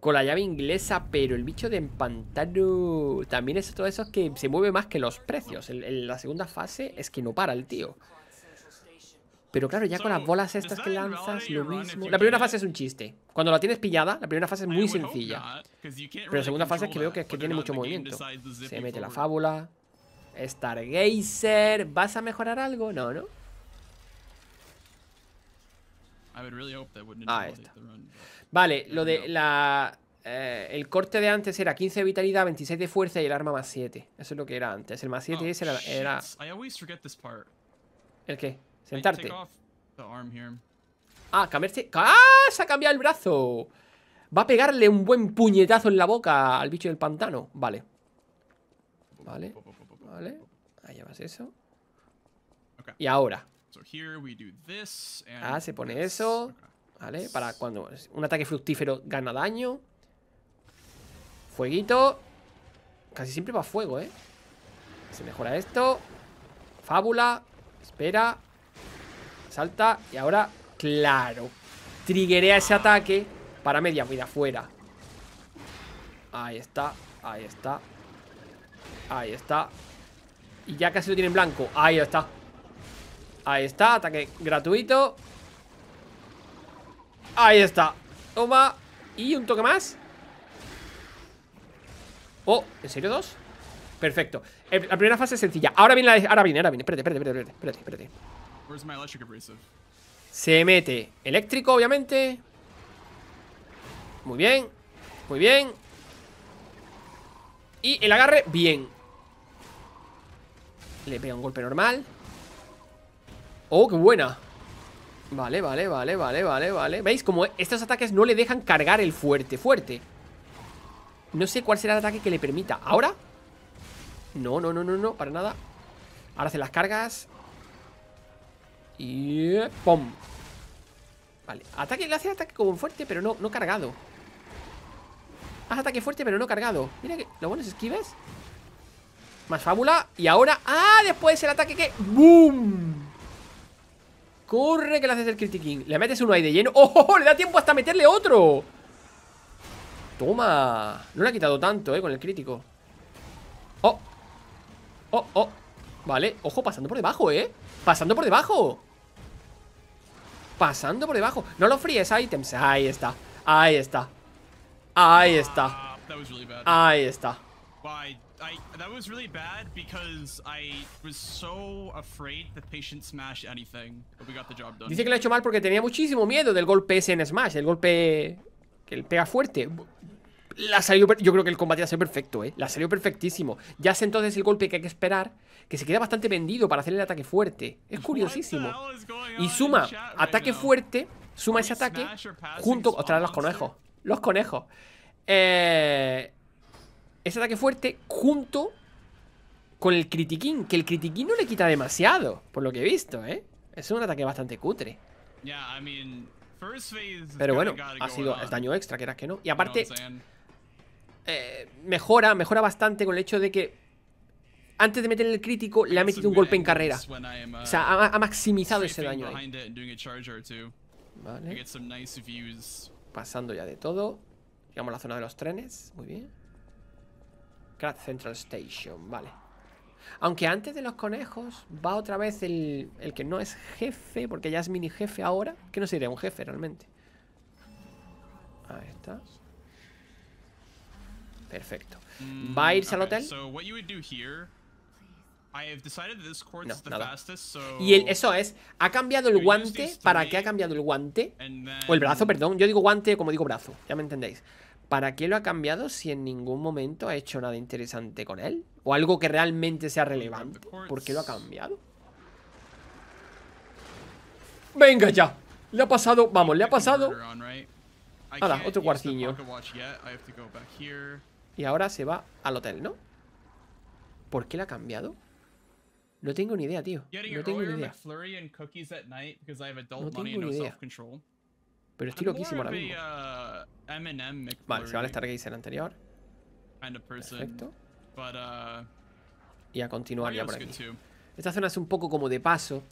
Speaker 1: con la llave inglesa, pero el bicho del pantano también es otro de esos que se mueve más que los precios. en la segunda fase es que no para el tío. Pero claro, ya con las bolas estas que lanzas, lo mismo. La primera fase es un chiste. Cuando la tienes pillada, la primera fase es muy sencilla. Pero la segunda fase es que veo que, tiene mucho movimiento. Se mete la fábula. Stargazer. ¿Vas a mejorar algo? No, ¿no? Ah, está. Vale, lo de la... Eh, el corte de antes era 15 de vitalidad, 26 de fuerza y el arma más 7. Eso es lo que era antes. El más 7 era... ¿El qué? Sentarte. Ah, cambiarse. ¡Ah! Se ha cambiado el brazo. Va a pegarle un buen puñetazo en la boca al bicho del pantano. Vale. Vale. Vale. Ahí llevas eso. Y ahora. Ah, se pone eso. Vale, para cuando un ataque fructífero gana daño. Fueguito. Casi siempre va fuego, ¿eh? Se mejora esto. Fábula. Espera. Salta y ahora, claro triggeré ese ataque Para media vida, fuera Ahí está, ahí está Ahí está Y ya casi lo tiene en blanco Ahí está Ahí está, ataque gratuito Ahí está Toma Y un toque más Oh, ¿en serio dos? Perfecto. La primera fase es sencilla. Ahora viene la. Ahora viene, ahora Espérate, espérate, espérate, espérate, espérate. Se mete eléctrico, obviamente. Muy bien. Muy bien. Y el agarre, bien. Le pega un golpe normal. Oh, qué buena. Vale, vale, vale, vale, vale, vale. ¿Veis? Como estos ataques no le dejan cargar el fuerte, fuerte. No sé cuál será el ataque que le permita. ¿Ahora? No, no, no, no, no, para nada. Ahora hace las cargas. Y... ¡Pum! Vale, ataque, le hace ataque como fuerte, pero no, no cargado Haz ataque fuerte, pero no cargado Mira que... Lo bueno es esquives Más fábula Y ahora... ¡Ah! Después el ataque que... ¡Boom! Corre que le haces el critiquín Le metes uno ahí de lleno ¡Oh, ¡Oh! oh! Le da tiempo hasta meterle otro Toma No le ha quitado tanto, eh, con el crítico Oh Oh, oh Vale, ojo, pasando por debajo, ¿eh? Pasando por debajo Pasando por debajo No lo fríes, items Ahí está, ahí está Ahí está ah, Ahí está Dice que lo ha hecho mal porque tenía muchísimo miedo del golpe ese en Smash, el golpe que le pega fuerte. La yo creo que el combate ha sido perfecto, eh. La salió perfectísimo. Ya sé entonces el golpe que hay que esperar que se queda bastante vendido para hacer el ataque fuerte. Es curiosísimo. Y suma ataque fuerte, suma ese ataque junto... Ostras, los conejos. Los eh, conejos. ese ataque fuerte junto con el critiquín, que el critiquín no le quita demasiado, por lo que he visto, ¿eh? Es un ataque bastante cutre.
Speaker 3: Pero bueno, ha sido el
Speaker 1: daño extra, era que no. Y aparte, eh, mejora, mejora bastante con el hecho de que antes de meterle el crítico, le ha metido un golpe en carrera. Uh, o sea, ha, maximizado ese daño Vale. Pasando ya de todo. Llegamos a la zona de los trenes. Muy bien. Crack Central Station. Vale. Aunque antes de los conejos va otra vez el, el que no es jefe, porque ya es mini jefe ahora. Que no sería un jefe realmente. Ahí está. Perfecto.
Speaker 3: ¿Va a mm, irse al hotel?
Speaker 1: Y eso es, ha cambiado el guante. ¿Para qué ha cambiado el guante? O el brazo, perdón. Yo digo guante como digo brazo, ya me entendéis. ¿Para qué lo ha cambiado si en ningún momento ha hecho nada interesante con él? ¿O algo que realmente sea relevante? ¿Por qué lo ha cambiado? ¡Venga ya! Le ha pasado, vamos, le ha pasado
Speaker 3: Nada, otro cuarciño
Speaker 1: Y ahora se va al hotel, ¿no? ¿Por qué lo ha cambiado? No tengo ni idea, tío. No tengo ni idea.
Speaker 3: No tengo ni idea.
Speaker 1: Pero estoy loquísimo ahora mismo.
Speaker 3: Uh, vale, se va al el anterior. Perfecto. Uh,
Speaker 1: y a continuar ya por aquí. Esta zona es un poco como de paso.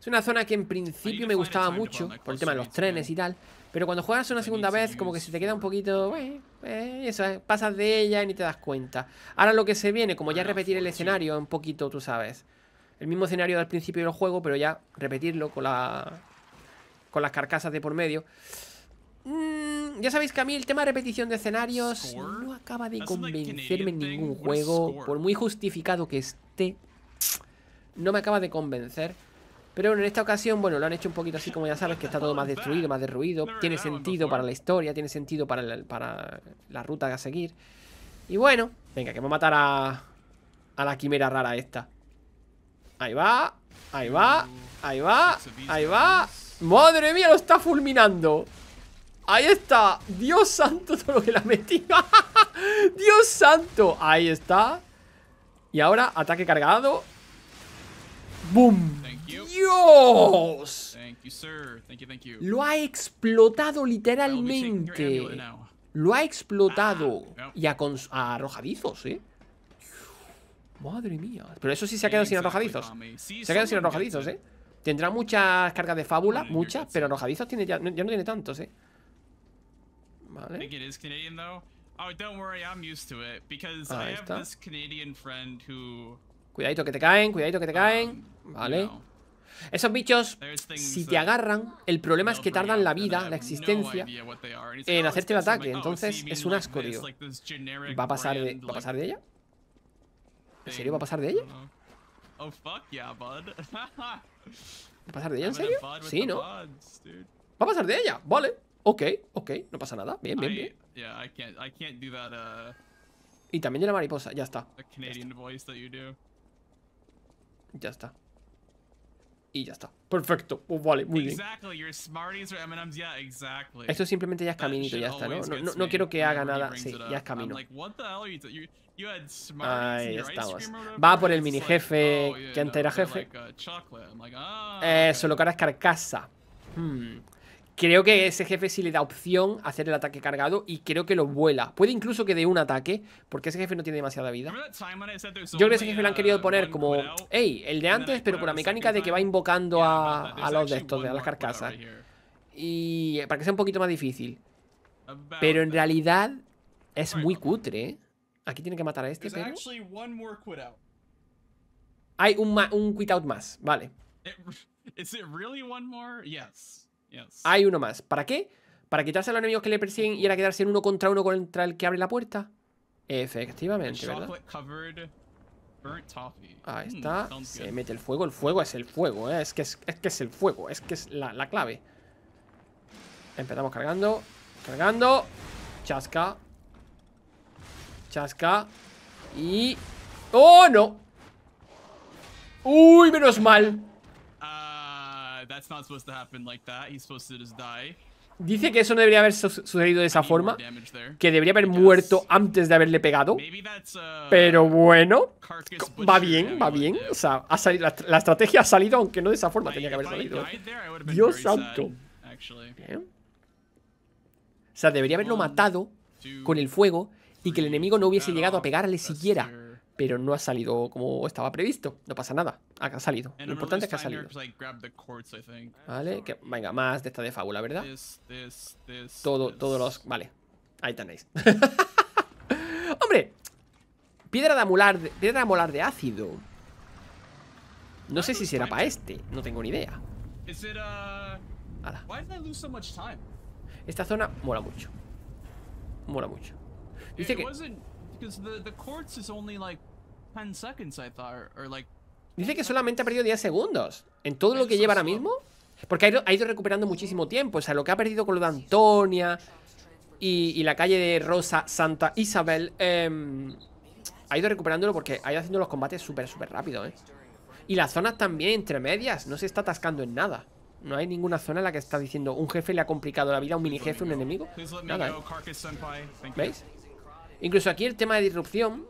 Speaker 1: Es una zona que en principio me gustaba mucho por el tema de los trenes y tal. Pero cuando juegas una segunda vez, como que se te queda un poquito... Eh, eh, eso, eh, pasas de ella y ni te das cuenta. Ahora lo que se viene, como ya repetir el escenario un poquito, tú sabes el mismo escenario del principio del juego, pero ya repetirlo con, la, con las carcasas de por medio. Mm, ya sabéis que a mí el tema de repetición de escenarios no acaba de convencerme en ningún juego, por muy justificado que esté, no me acaba de convencer. Pero en esta ocasión, bueno, lo han hecho un poquito así como ya sabes, que está todo más destruido, más derruido. Tiene sentido para la historia, tiene sentido para, la, para la ruta a seguir. Y bueno, venga, que vamos a matar a la quimera rara esta. Ahí va, ahí va, ahí va, ahí va. ¡Madre mía, lo está fulminando! Ahí está. Dios santo todo lo que la metí. Dios santo. Ahí está. Y ahora ataque cargado. ¡Boom! ¡Dios! Lo ha explotado literalmente. Lo ha explotado. Ah, y a, a arrojadizos, ¿eh? Madre mía. Pero eso sí se ha quedado sin arrojadizos. Se ha quedado sin arrojadizos, ¿eh? Tendrá muchas cargas de fábula, muchas, pero arrojadizos tiene ya, no, tiene tantos, ¿eh? Vale. Ahí está. Cuidadito que te caen, cuidadito que te caen. Um, vale. Esos bichos, si te agarran, el problema es que tardan la vida, la existencia, en oh, hacerte el ataque. Oh, Entonces es un asco, tío. ¿Va a pasar ¿va a pasar de ella? ¿En serio va a pasar de ella? Oh, fuck yeah, bud. ¿Va a pasar de ella, en serio? Sí, ¿no? ¿Va a pasar de ella? Vale. Ok, ok, no pasa nada. Bien, bien, bien. Uh, y también de la mariposa, ya está. Ya está y ya está. Perfecto. Pues vale, muy bien. Esto simplemente ya es caminito, ya está, ¿no? No, quiero que haga nada. Sí, ya es camino.
Speaker 3: Ahí estamos. Va por el mini jefe, oh, que antes era jefe. Uh, ah,
Speaker 1: Eso, lo que ahora es carcasa. Hmm. Creo que ese jefe sí le da opción a hacer el ataque cargado y creo que lo vuela. Puede incluso que dé un ataque, porque ese jefe no tiene demasiada vida.
Speaker 2: Yo
Speaker 1: creo que ese jefe lo han querido poner como, hey, el de antes, pero por la mecánica de que va invocando a, los de estos, a las carcasas. Y eh, para que sea un poquito más difícil. Pero en realidad es muy cutre, ¿eh? Aquí tiene que matar a este, pero... Hay un, un quit más, vale.
Speaker 3: ¿Es realmente uno más? Sí. Hay uno
Speaker 1: más. ¿Para qué? ¿Para quitarse a los enemigos que le persiguen y ahora quedarse en uno contra uno contra el que abre la puerta? Efectivamente, ¿verdad? Ahí hmm, está. Se mete el fuego. El fuego es el fuego, ¿eh? es, que es, que es el fuego. Es que es la, la clave. Empezamos cargando. Cargando. Chasca. Chasca. Y... ¡Oh, no! ¡Uy, menos mal! Dice que eso no debería haber sucedido de esa forma, que debería haber muerto antes de haberle pegado. Uh, Pero bueno, va bien, va bien. O sea, ha salido, la, estrategia ha salido, aunque no de esa forma tenía que haber salido. Dios santo. O sea, debería haberlo matado con el fuego y que el enemigo no hubiese llegado a pegarle siquiera pero no ha salido como estaba previsto. No pasa nada, ha salido. Lo importante es que ha salido. Vale, que, venga, más de esta de fábula, ¿verdad? Todo, todos los... Vale, ahí tenéis. ¡Hombre! Piedra de, amular de, piedra molar de ácido. No sé si será para este, no tengo ni idea.
Speaker 3: Uh,
Speaker 1: esta zona mola mucho. Mola mucho. Dice que... Dice que solamente ha perdido 10 segundos en todo lo que lleva ahora mismo. Porque ha ido, recuperando muchísimo tiempo. O sea, lo que ha perdido con lo de Antonia y, la calle de Rosa Santa Isabel. Em, ha ido recuperándolo porque ha ido haciendo los combates súper, súper rápido, ¿eh? Y las zonas también, entre medias, no se está atascando en nada. No hay ninguna zona en la que está diciendo un jefe le ha complicado la vida a un mini jefe, un enemigo. ¿eh? ¿Veis? Incluso aquí el tema de disrupción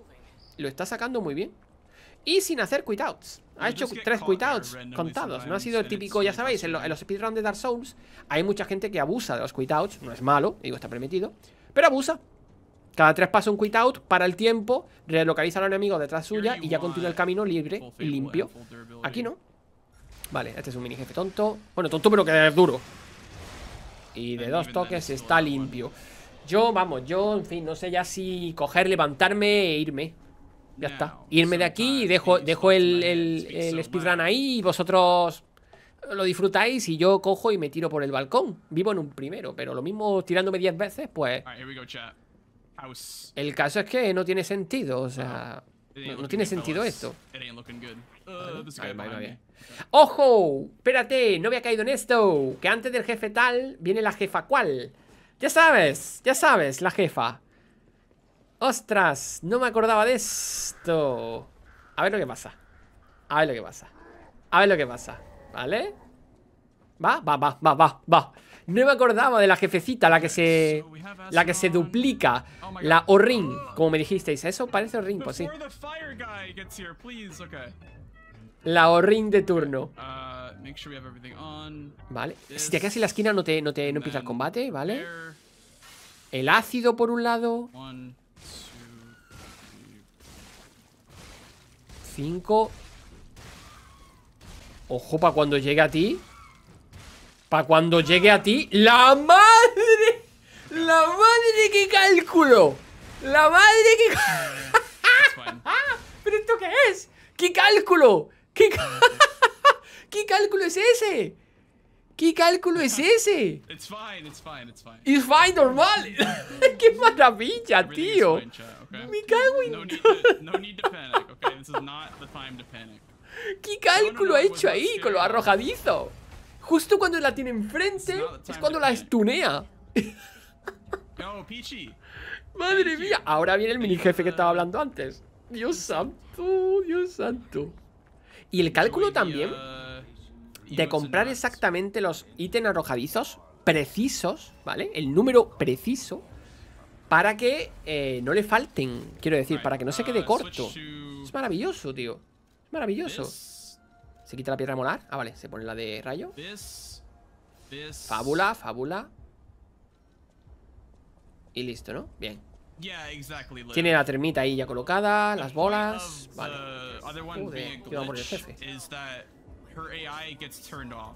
Speaker 1: lo está sacando muy bien. Y sin hacer quitouts. Ha hecho tres quitouts contados. No ha sido el típico, ya sabéis, en, los speedruns de Dark Souls hay mucha gente que abusa de los quitouts. No es malo, digo, está permitido. Pero abusa. Cada tres pasos un quitout para el tiempo, relocaliza al enemigo detrás suya y ya continúa el camino libre y limpio. Aquí no. Vale, este es un mini jefe tonto. Bueno, tonto pero que es duro. Y de dos toques está limpio. Yo, vamos, yo, en fin, no sé ya si coger, levantarme e irme. Ya está. Irme de aquí y dejo, el, speedrun ahí y vosotros lo disfrutáis y yo cojo y me tiro por el balcón. Vivo en un primero, pero lo mismo tirándome diez veces, pues... El caso es que no tiene sentido, o sea... No, tiene sentido esto. Uh, ¡Ojo! Espérate, no había caído en esto. Que antes del jefe tal viene la jefa cual. Ya sabes, ya sabes, la jefa. ¡Ostras! No me acordaba de esto. A ver lo que pasa. A ver lo que pasa. A ver lo que pasa. ¿Vale? Va, va, va, va, va, va. No me acordaba de la jefecita, la que se. La que se duplica. La Orrin, como me dijisteis. Eso parece Orrin, pues sí. La Orrin de turno. Ah, Vale. Si te quedas en la esquina no, te, no, te, no empieza el combate, ¿vale? El ácido por un lado. 5. Ojo para cuando llegue a ti. Para cuando llegue a ti. ¡La madre! ¡La madre que cálculo! ¡La madre que cálculo! Mm, ¿Pero esto qué es? ¡Qué cálculo! ¡Qué cálculo! ¿Qué cálculo es ese? ¿Qué cálculo es ese?
Speaker 3: It's fine, it's fine, it's fine.
Speaker 1: It's fine, normal. ¡Qué maravilla, tío! Me cago ¿Qué cálculo ha hecho ahí con lo arrojadizo? Justo cuando la tiene enfrente es cuando la estunea. Pichi. Madre mía, ahora viene el mini jefe que estaba hablando antes. Dios santo, Dios santo. Y el cálculo también. Uh, de comprar exactamente los ítems arrojadizos precisos, ¿vale? El número preciso para que eh, no le falten, quiero decir, para que no se quede uh, corto. Es maravilloso, tío. Es maravilloso. ¿Se quita la piedra molar? Ah, vale, se pone la de rayo. Fábula, fábula. Y listo, ¿no? Bien. Tiene la termita ahí ya colocada, las bolas. Vale. ¿qué el jefe?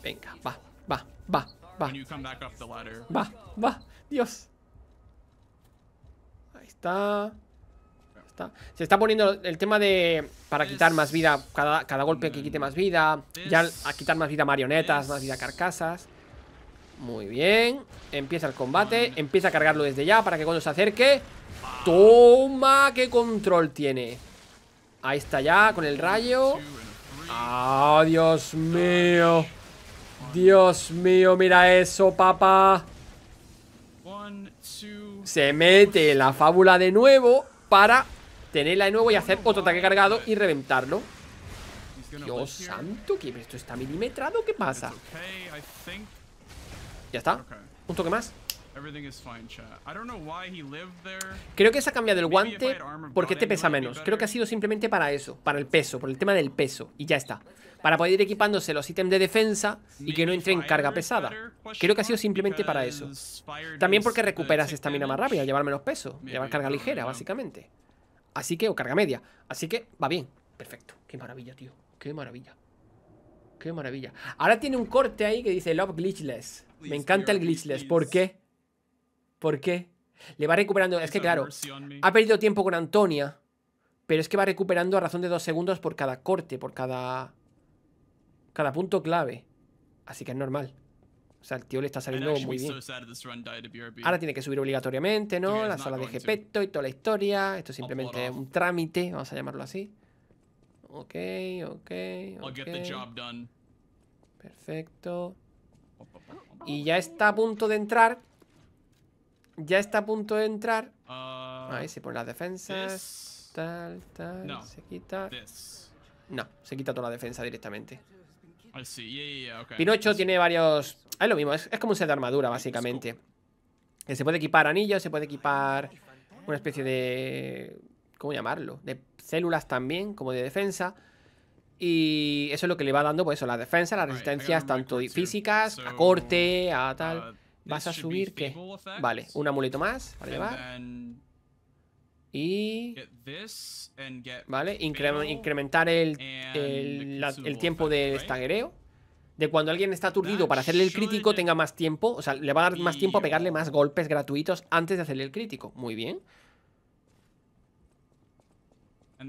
Speaker 3: Venga, va, va, va, va.
Speaker 1: Va, va, Dios. Ahí está. Se está poniendo el tema de... Para quitar más vida, cada, cada golpe que quite más vida. Ya a quitar más vida marionetas, más vida carcasas. Muy bien. Empieza el combate. Empieza a cargarlo desde ya para que cuando se acerque... ¡Toma! ¡Qué control tiene! Ahí está ya, con el rayo. ¡Ah, Dios mío! Dios mío, mira eso, papá. Se mete la fábula de nuevo para tenerla de nuevo y hacer otro ataque cargado y reventarlo. Dios santo, que esto está milimetrado, ¿qué pasa? Ya está, un toque más Creo que se ha cambiado el guante porque te pesa menos. Creo que ha sido simplemente para eso, para el peso, por el tema del peso. Y ya está. Para poder ir equipándose los ítems de defensa y que no entre en carga pesada. Creo que ha sido simplemente para eso. También porque recuperas esta mina más rápida, llevar menos peso, llevar carga ligera, básicamente. Así que, o carga media. Así que va bien. Perfecto. Qué maravilla, tío. Qué maravilla. Qué maravilla. Ahora tiene un corte ahí que dice Love Glitchless. Me encanta el glitchless. ¿Por qué? ¿Por qué? Le va recuperando. Es que claro, ha perdido tiempo con Antonia. Pero es que va recuperando a razón de dos segundos por cada corte, por cada. Cada punto clave. Así que es normal. O sea, el tío le está saliendo muy bien. Ahora tiene que subir obligatoriamente, ¿no? La sala de Gepetto y toda la historia. Esto simplemente es un trámite, vamos a llamarlo así. Ok, ok. okay. Perfecto. Y ya está a punto de entrar ya está a punto de entrar. Ah, Ahí se ponen las defensas. tal, tal. se quita. No, se quita toda la defensa directamente. Pinocho tiene varios. es lo mismo, es, como un set de armadura, básicamente. se puede equipar anillos, se puede equipar una especie de. ¿Cómo llamarlo? De células también, como de defensa. Y eso es lo que le va dando, pues eso, la defensa, las resistencias, tanto físicas, a corte, a tal. Uh, Vas a subir que. Vale, un amuleto más vale llevar. Y. Vale, incrementar el, el, tiempo de estagereo De cuando alguien está aturdido para hacerle el crítico, tenga más tiempo. O sea, le va a dar más tiempo a pegarle más golpes gratuitos antes de hacerle el crítico. Muy bien.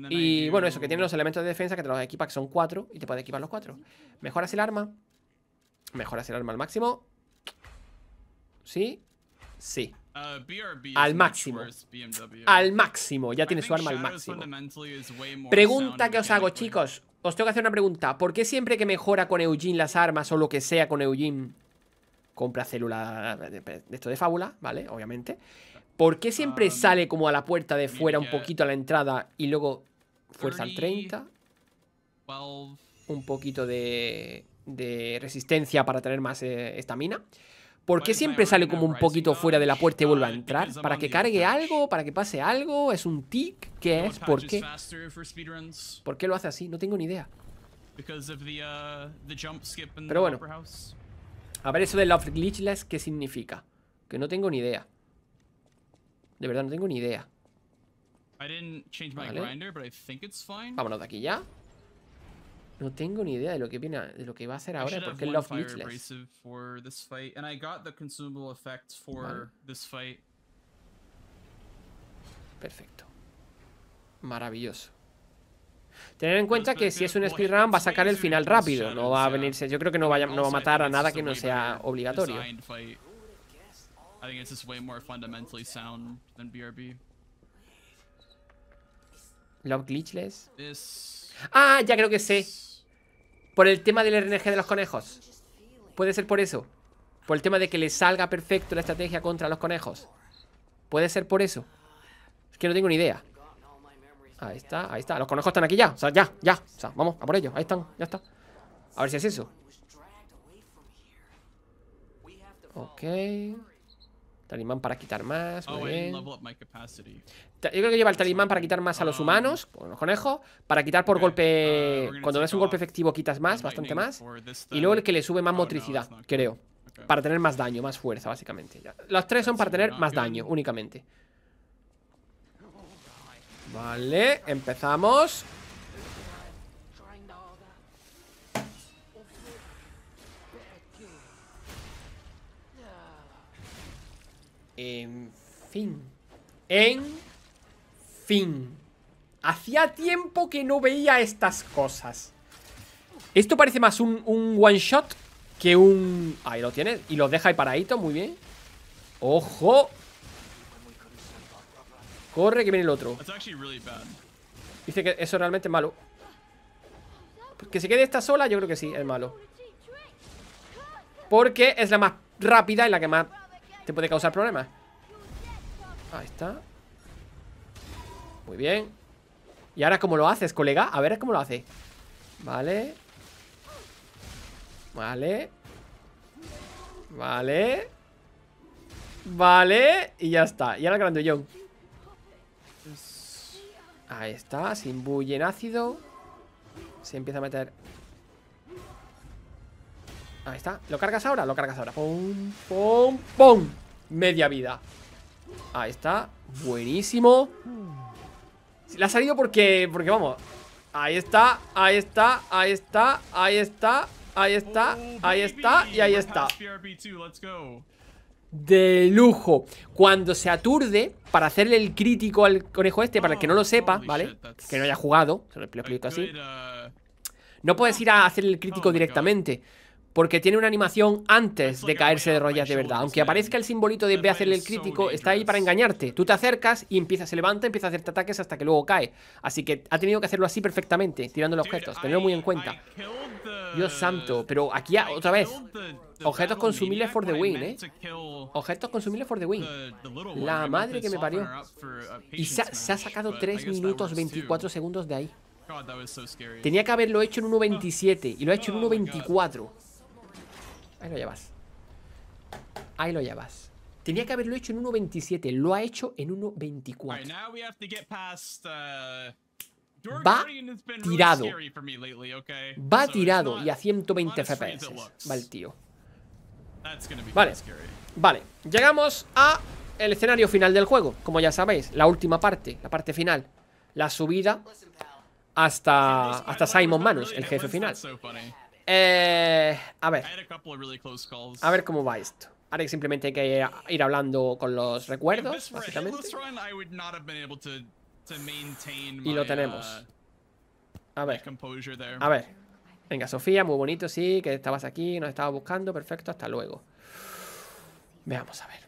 Speaker 2: Y bueno, eso,
Speaker 1: que tiene los elementos de defensa que te los equipa, que son cuatro, y te puede equipar los cuatro. Mejoras el arma. Mejoras el arma al máximo. ¿Sí? Sí. Uh, al máximo. Al máximo. Ya tiene su arma al máximo.
Speaker 3: Pregunta
Speaker 1: que os hago, chicos. Os tengo que hacer una pregunta. ¿Por qué siempre que mejora con Eugene las armas o lo que sea con Eugene compra célula de esto de fábula, ¿vale? Obviamente. ¿Por qué siempre um, sale como a la puerta de fuera un poquito a la entrada y luego fuerza al 30? Un poquito de, resistencia para tener más eh, estamina. mina? ¿Por qué siempre sale como un poquito fuera de la puerta y vuelve a entrar? ¿Para que cargue algo? ¿Para que pase algo? ¿Es un tic? ¿Qué es? ¿Por qué? ¿Por qué lo hace así? No tengo ni idea.
Speaker 3: Uh, Pero bueno.
Speaker 1: A ver eso de Love Glitchless, ¿qué significa? Que no tengo ni idea. De verdad, no tengo ni idea. Vámonos de aquí ya. No tengo ni idea de lo que viene, de lo que va a hacer ahora porque Love Leechless. Perfecto. Maravilloso. Tener en cuenta que si es un speedrun va a sacar el final rápido, no va a venirse, yo creo que no, no va a matar a nada que no sea obligatorio.
Speaker 3: I BRB.
Speaker 1: Love Glitchless. Ah, ya creo que sé. Por el tema del RNG de los conejos. Puede ser por eso. Por el tema de que le salga perfecto la estrategia contra los conejos. Puede ser por eso. Es que no tengo ni idea. Ahí está, ahí está. Los conejos están aquí ya. O sea, ya, ya. O sea, vamos, a por ellos. Ahí están, ya está. A ver si es eso. Ok. Talismán para quitar más. Oh, bien. Yo creo que lleva el talismán para quitar más a los um, humanos, con los conejos. Para quitar por eh, golpe. Uh, cuando das un golpe efectivo, quitas más, bastante más. Y luego el que le sube más oh, motricidad, creo. Para tener más daño, más fuerza, básicamente. Los tres son para tener más daño, únicamente. Vale, empezamos. En fin. En fin. Hacía tiempo que no veía estas cosas. Esto parece más un, one shot que un... Ahí lo tienes. Y lo deja ahí paradito, muy bien. ¡Ojo! Corre, que viene el otro. Dice que eso realmente es malo. Pues que se quede esta sola, yo creo que sí, es malo. Porque es la más rápida y la que más te puede causar problemas Ahí está Muy bien Y ahora cómo lo haces, colega A ver cómo lo hace Vale Vale Vale Vale Y ya está Y ahora el grandullón Ahí está Se imbuye en ácido Se empieza a meter Ahí está. ¿Lo cargas ahora? Lo cargas ahora. ¡Pum! ¡Pum! ¡Pum! Media vida. Ahí está. Buenísimo. La ha salido porque... Porque vamos. Ahí está. Ahí está. Ahí está. Ahí está. Ahí está. Ahí está. Y ahí está. De lujo. Cuando se aturde, para hacerle el crítico al conejo este, para el que no lo sepa, ¿vale? Que no haya jugado. Se lo explico así. Uh, no puedes ir a hacer el crítico oh directamente porque tiene una animación antes de caerse de rollas de verdad. Aunque aparezca el simbolito de ve a hacerle el crítico, está ahí para engañarte. Tú te acercas y empieza, se levanta, empieza a hacerte ataques hasta que luego cae. Así que ha tenido que hacerlo así perfectamente, tirando los objetos. tenerlo muy en cuenta. Dios santo, pero aquí otra vez. ¿eh? Objetos consumibles for the win, ¿eh? Objetos consumibles for the win. La madre que me parió. Uh, y se ha, se ha sacado 3 minutos 24 segundos de ahí. Tenía que haberlo hecho en 1.27 y lo ha hecho en 1.24. Ahí lo llevas. Ahí lo llevas. Tenía que haberlo hecho en 1.27. Lo ha hecho en 1.24.
Speaker 3: Uh,
Speaker 1: Va tirado. Va tirado y a 120 FPS. Va el tío. Vale. Vale. Llegamos a el escenario final del juego. Como ya sabéis, la última parte. La parte final. La subida hasta, hasta Simon Manos, el jefe final. Eh, a ver. A ver cómo va esto. Ahora simplemente hay que ir hablando con los recuerdos, básicamente.
Speaker 3: Y lo tenemos. Uh, a ver. A ver.
Speaker 1: Venga, Sofía, muy bonito, sí, que estabas aquí, nos estabas buscando, perfecto, hasta luego. Veamos, a ver.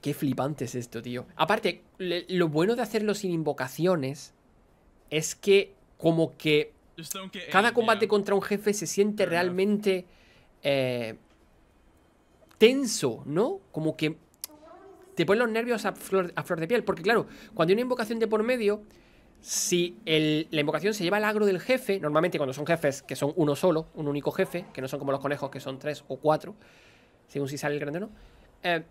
Speaker 1: Qué flipante es esto, tío. Aparte, lo bueno de hacerlo sin invocaciones es que como que eh, Cada combate contra un jefe se siente realmente eh, tenso, ¿no? Como que te ponen los nervios a flor, de piel. Porque claro, cuando hay una invocación de por medio, si la invocación se lleva al agro del jefe, normalmente cuando son jefes que son uno solo, un único jefe, que no son como los conejos que son tres o cuatro, según si sale el grande o no, eh,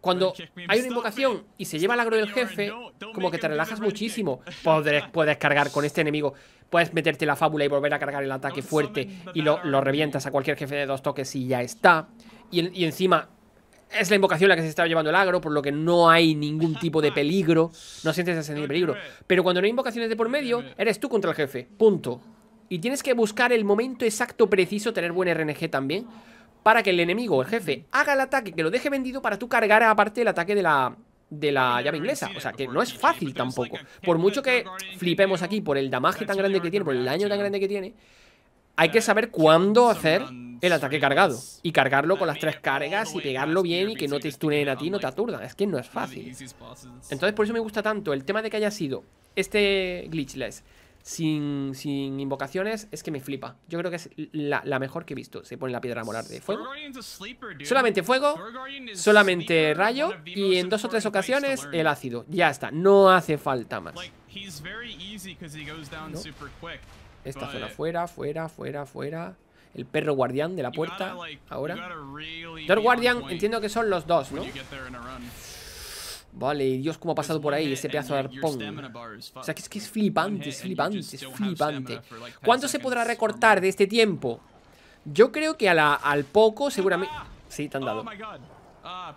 Speaker 1: cuando hay una invocación y se lleva al agro del jefe, como que te relajas muchísimo. Puedes, puedes cargar con este enemigo puedes meterte la fábula y volver a cargar el ataque fuerte y lo, lo revientas a cualquier jefe de dos toques y ya está. Y, encima es la invocación la que se está llevando el agro, por lo que no hay ningún tipo de peligro. No sientes ese peligro. Pero cuando no hay invocaciones de por medio, eres tú contra el jefe. Punto. Y tienes que buscar el momento exacto preciso, tener buen RNG también, para que el enemigo, el jefe, haga el ataque, que lo deje vendido para tú cargar aparte el ataque de la, de la llave inglesa. O sea, que no es fácil tampoco. Por mucho que flipemos aquí por el damaje tan grande que tiene, por el daño tan grande que tiene, hay que saber cuándo hacer el ataque cargado. Y cargarlo con las tres cargas y pegarlo bien y que no te estunen a ti, no te aturdan. Es que no es fácil. Entonces, por eso me gusta tanto el tema de que haya sido este glitchless sin, invocaciones es que me flipa. Yo creo que es la, mejor que he visto. Se pone la piedra molar de fuego. Solamente fuego, solamente rayo y en dos o tres ocasiones el ácido. Ya está, no hace falta más. Esta zona fuera, fuera, fuera, fuera. El perro guardián de la puerta. Ahora. Door guardián, entiendo que son los dos, ¿no? Vale, Dios, cómo ha pasado por ahí ese pedazo de arpón. O sea, que es que es flipante, es flipante, es flipante. ¿Cuánto se podrá recortar de este tiempo? Yo creo que a la, al poco seguramente... Sí, te han dado. Oh ah,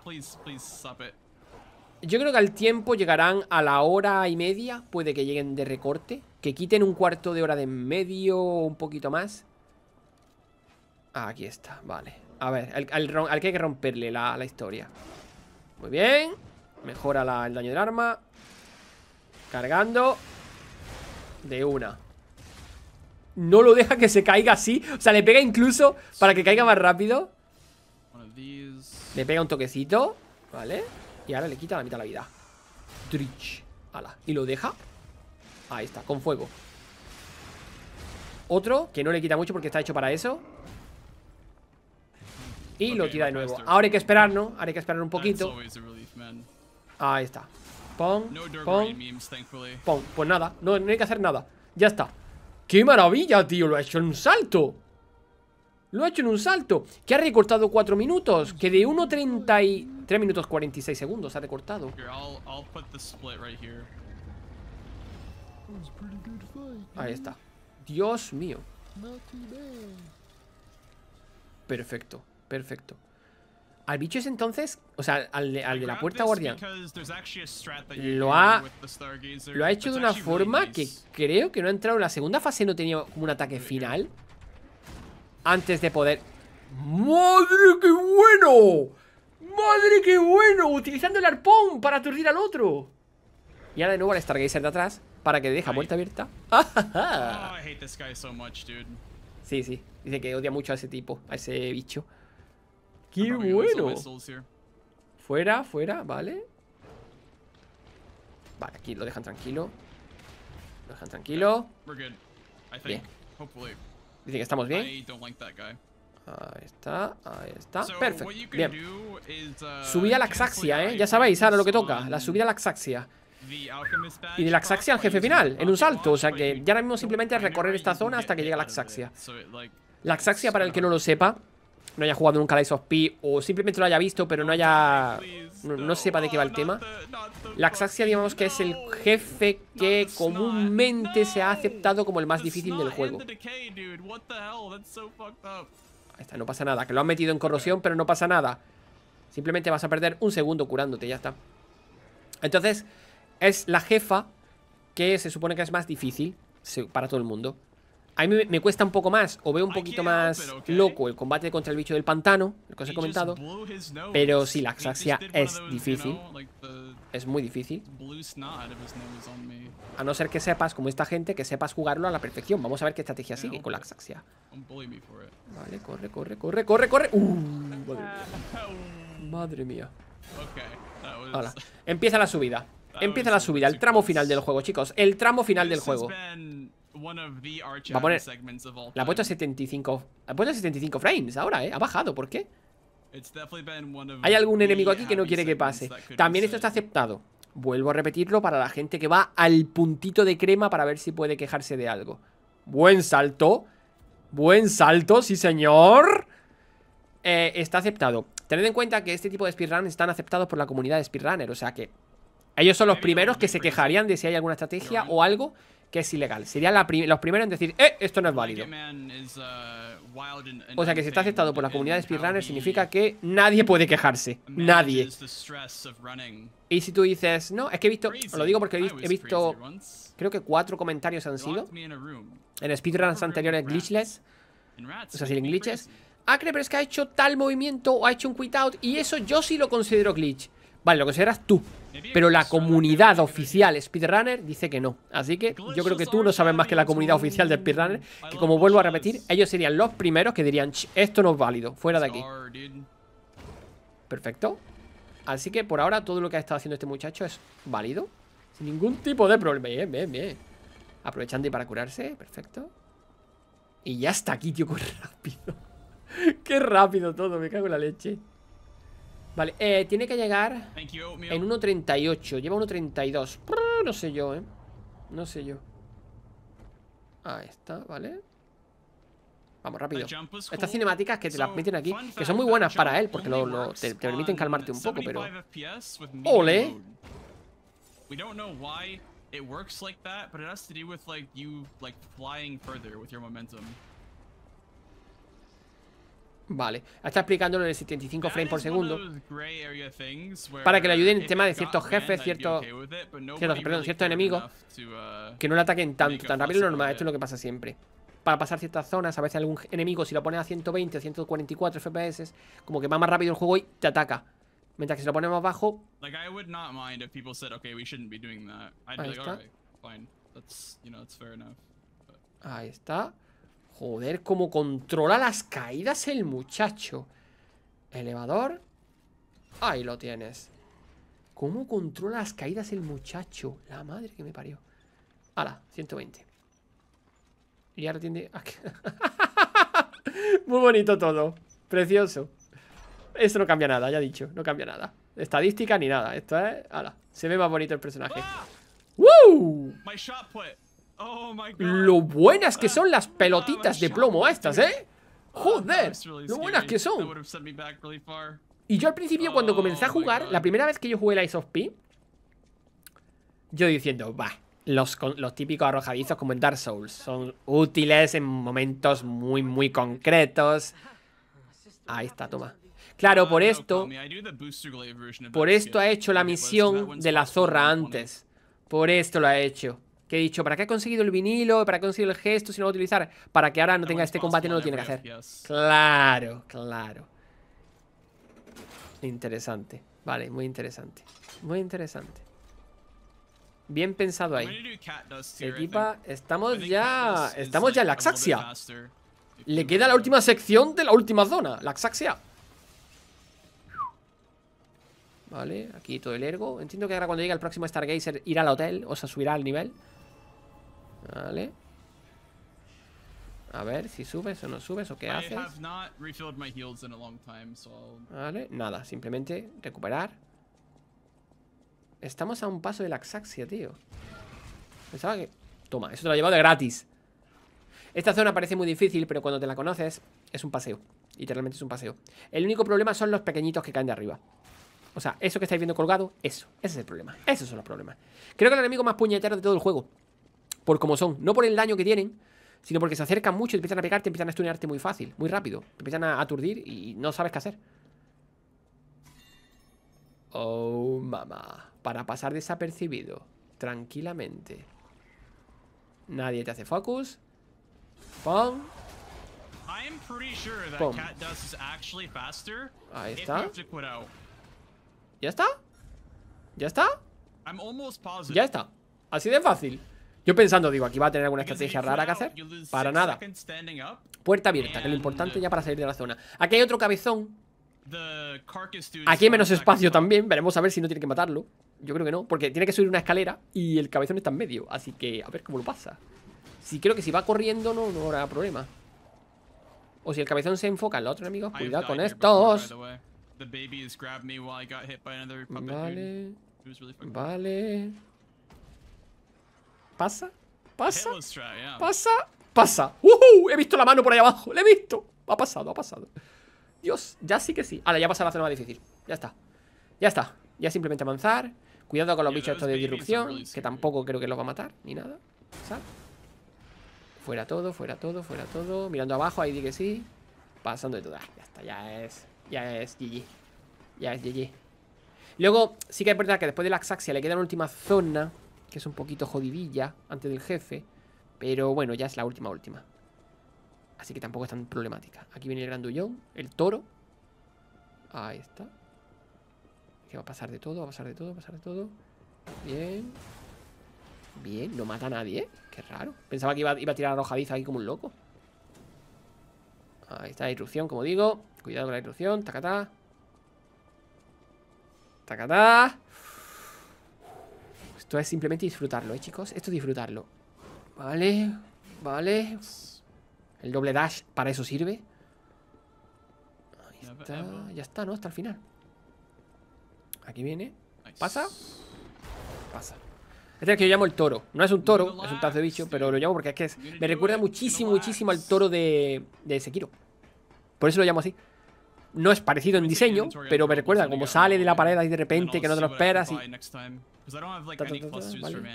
Speaker 1: Yo creo que al tiempo llegarán a la hora y media, puede que lleguen de recorte. Que quiten un cuarto de hora de en medio, un poquito más. Ah, aquí está, vale. A ver, al, que hay que romperle la historia. Muy bien. Mejora el daño del arma. Cargando. De una. No lo deja que se caiga así. O sea, le pega incluso para que caiga más rápido.
Speaker 3: Le
Speaker 1: pega un toquecito. Vale. Y ahora le quita la mitad de la vida. Drich. Ala. Y lo deja. Ahí está, con fuego. Otro, que no le quita mucho porque está hecho para eso. Y lo tira de nuevo. Ahora hay que esperar, ¿no? Ahora hay que esperar un poquito. Ahí está. Pon, pong, Pum. Pues nada, no, hay que hacer nada. Ya está. ¡Qué maravilla, tío! Lo ha hecho en un salto. Lo ha hecho en un salto. Que ha recortado 4 minutos. Que de 1.30 minutos 46 segundos ha recortado. Ahí está. Dios mío. Perfecto, perfecto. Al bicho ese entonces, o sea, al, de la puerta guardián,
Speaker 3: lo ha,
Speaker 1: lo ha hecho de una forma que creo que no ha entrado en la segunda fase, no tenía como un ataque final. Antes de poder... ¡Madre, qué bueno! ¡Madre, qué bueno! Utilizando el arpón para aturdir al otro. Y ahora de nuevo al Stargazer de atrás para que deja puerta abierta. sí, sí. Dice que odia mucho a ese tipo, a ese bicho. ¡Qué bueno! Fuera, fuera, ¿vale? Vale, aquí lo dejan tranquilo. Lo dejan tranquilo. Bien. Dice que estamos bien. Ahí está, ahí está. Perfecto. Bien. Uh, subida a la Axaxia, ¿eh? Ya sabéis ahora lo que toca. La subida a la Axaxia. Y de la Axaxia al jefe final, en un salto. O sea que ya ahora mismo simplemente recorrer esta zona hasta que llegue a la Axaxia. La Axaxia, para el que no lo sepa, no haya jugado nunca Lies of P o simplemente lo haya visto pero no haya... No, sepa de qué va el tema. La Xaxia, digamos que es el jefe que comúnmente se ha aceptado como el más difícil del juego. Ahí está, no pasa nada. Que lo han metido en corrosión, pero no pasa nada. Simplemente vas a perder un segundo curándote, ya está. Entonces, es la jefa que se supone que es más difícil para todo el mundo a mí me cuesta un poco más, o veo un poquito más loco el combate contra el bicho del pantano, lo que os he comentado, pero sí, la Axaxia es difícil, es muy difícil, a no ser que sepas, como esta gente, que sepas jugarlo a la perfección, vamos a ver qué estrategia sigue con la Axaxia. Vale, corre, corre, corre, corre, corre, uh, madre mía.
Speaker 3: Hola.
Speaker 1: Empieza la subida. Empieza la subida, el tramo final del juego, chicos. El tramo final del juego.
Speaker 3: Va a poner la
Speaker 1: puesta 75 la puesta 75 frames ahora, ¿eh? Ha bajado, ¿por qué? Hay algún enemigo aquí que no quiere que pase. También esto está aceptado. Vuelvo a repetirlo para la gente que va al puntito de crema para ver si puede quejarse de algo. Buen salto. Buen salto, sí señor. Eh, está aceptado. Tened en cuenta que este tipo de speedrun están aceptados por la comunidad de speedrunner, o sea que ellos son los primeros que se quejarían de si hay alguna estrategia o algo que es ilegal. Serían los primeros en decir, ¡eh! Esto no es válido. Uh, o sea que si está aceptado por la comunidad de speedrunners significa que nadie puede quejarse. Nadie. Y si tú dices, no, es que he visto, lo digo porque he visto, creo que cuatro comentarios han sido en speedruns anteriores glitchless. O sea, sin glitches. Ah, pero es que ha hecho tal movimiento o ha hecho un quit out y eso yo sí lo considero glitch. Vale, lo consideras tú. Pero la comunidad oficial speedrunner dice que no. Así que yo creo que tú no sabes más que la comunidad oficial de speedrunner. Que como vuelvo a repetir, ellos serían los primeros que dirían, esto no es válido, fuera de aquí. Perfecto. Así que por ahora todo lo que ha estado haciendo este muchacho es válido. Sin ningún tipo de problema. Bien, bien, bien. Aprovechando y para curarse. Perfecto. Y ya está aquí, tío. Qué rápido. Qué rápido todo. Me cago en la leche. Vale, eh, tiene que llegar en 1.38. Lleva 1.32. No sé yo, ¿eh? No sé yo. Ahí está, ¿vale? Vamos, rápido. Estas cinemáticas que te las meten aquí, que son muy buenas para él, porque te, permiten calmarte un poco, pero... ¡Ole! Vale, está explicándolo en el 75 frames por segundo Para que le ayuden en el tema de ciertos jefes, ciertos, ciertos, perdón, ciertos enemigos uh, Que no le ataquen tanto, tan rápido normal, esto es lo que pasa siempre Para pasar ciertas zonas, a veces algún enemigo si lo pones a 120 144 FPS Como que va más rápido el juego y te ataca Mientras que si lo ponemos bajo Ahí está Joder, cómo controla las caídas el muchacho. Elevador. Ahí lo tienes. ¿Cómo controla las caídas el muchacho? La madre que me parió. Ala, 120. Y ahora tiene... Muy bonito todo. Precioso. Esto no cambia nada, ya he dicho. No cambia nada. Estadística ni nada. Esto es... Ala, se ve más bonito el personaje. Ah. ¡Woo! Oh lo buenas que son las pelotitas de plomo estas, ¿eh? ¡Joder! Lo buenas que son. Y yo al principio cuando oh comencé a jugar, la primera vez que yo jugué el Ice of P, yo diciendo, va, los, los, típicos arrojadizos como en Dark Souls son útiles en momentos muy, muy concretos. Ahí está, toma. Claro, por esto, por esto ha hecho la misión de la zorra antes. Por esto lo ha hecho. Que he dicho, ¿para qué he conseguido el vinilo? ¿Para qué he conseguido el gesto si no lo voy a utilizar? Para que ahora no tenga este combate no lo tiene que hacer. Claro, claro. Interesante. Vale, muy interesante. Muy interesante. Bien pensado ahí. Equipa, estamos ya... Estamos ya en la Axaxia. Le queda la última sección de la última zona, la Axaxia. Vale, aquí todo el ergo. Entiendo que ahora cuando llegue el próximo Stargazer irá al hotel, o sea, subirá al nivel. Vale. A ver si subes o no subes o qué haces. Vale, nada, simplemente recuperar. Estamos a un paso de la Axaxia, tío. Pensaba que... Toma, eso te lo ha llevado de gratis. Esta zona parece muy difícil, pero cuando te la conoces es un paseo. Literalmente es un paseo. El único problema son los pequeñitos que caen de arriba. O sea, eso que estáis viendo colgado, eso. Ese es el problema. Esos son los problemas. Creo que el enemigo más puñetero de todo el juego por como son, no por el daño que tienen, sino porque se acercan mucho y empiezan a pegarte, empiezan a stunearte muy fácil, muy rápido, te empiezan a aturdir y no sabes qué hacer. Oh, mamá, para pasar desapercibido, tranquilamente. Nadie te hace focus. Pum.
Speaker 3: Pum. Ahí está.
Speaker 1: ¿Ya está? ¿Ya está? ¿Ya está? Así de fácil. Yo pensando, digo, aquí va a tener alguna estrategia rara que hacer. Para nada. Puerta abierta, que es lo importante ya para salir de la zona. Aquí hay otro cabezón. Aquí hay menos espacio también. Veremos a ver si no tiene que matarlo. Yo creo que no, porque tiene que subir una escalera y el cabezón está en medio. Así que a ver cómo lo pasa. Si creo que si va corriendo no, no habrá problema. O si el cabezón se enfoca en otro, otros enemigos. Cuidado con estos. Vale. Vale. ¿Pasa? ¿Pasa? ¿Pasa? ¿Pasa? ¡Uh! He visto la mano por ahí abajo. ¡Le he visto! Ha pasado, ha pasado. Dios, ya sí que sí. Ahora, ya pasa la zona más difícil. Ya está. Ya está. Ya simplemente avanzar. Cuidado con los bichos estos de disrupción, que tampoco creo que los va a matar, ni nada. Fuera todo, fuera todo, fuera todo. Mirando abajo, ahí di que sí. Pasando de todas. Ya está, ya es. Ya es GG. Ya es GG. Luego, sí que es verdad que después de la Axaxia le queda una última zona que es un poquito jodidilla antes del jefe, pero bueno, ya es la última última. Así que tampoco es tan problemática. Aquí viene el grandullón, el toro. Ahí está. Que va a pasar de todo, va a pasar de todo, va a pasar de todo. Bien. Bien, no mata a nadie, ¿eh? Qué raro. Pensaba que iba, a tirar la arrojadiza aquí como un loco. Ahí está la irrupción, como digo. Cuidado con la irrupción. Tacatá. Tacatá. Esto es simplemente disfrutarlo, ¿eh, chicos? Esto es disfrutarlo. Vale, vale. El doble dash para eso sirve. Ahí está. Ya está, ¿no? Hasta el final. Aquí viene. ¿Pasa? Pasa. Este es el que yo llamo el toro. No es un toro, es un tazo de bicho, pero lo llamo porque es que me recuerda muchísimo, muchísimo al toro de, de Sekiro. Por eso lo llamo así no es parecido en diseño, pero me recuerda como sale de la pared y de repente que no te lo esperas y...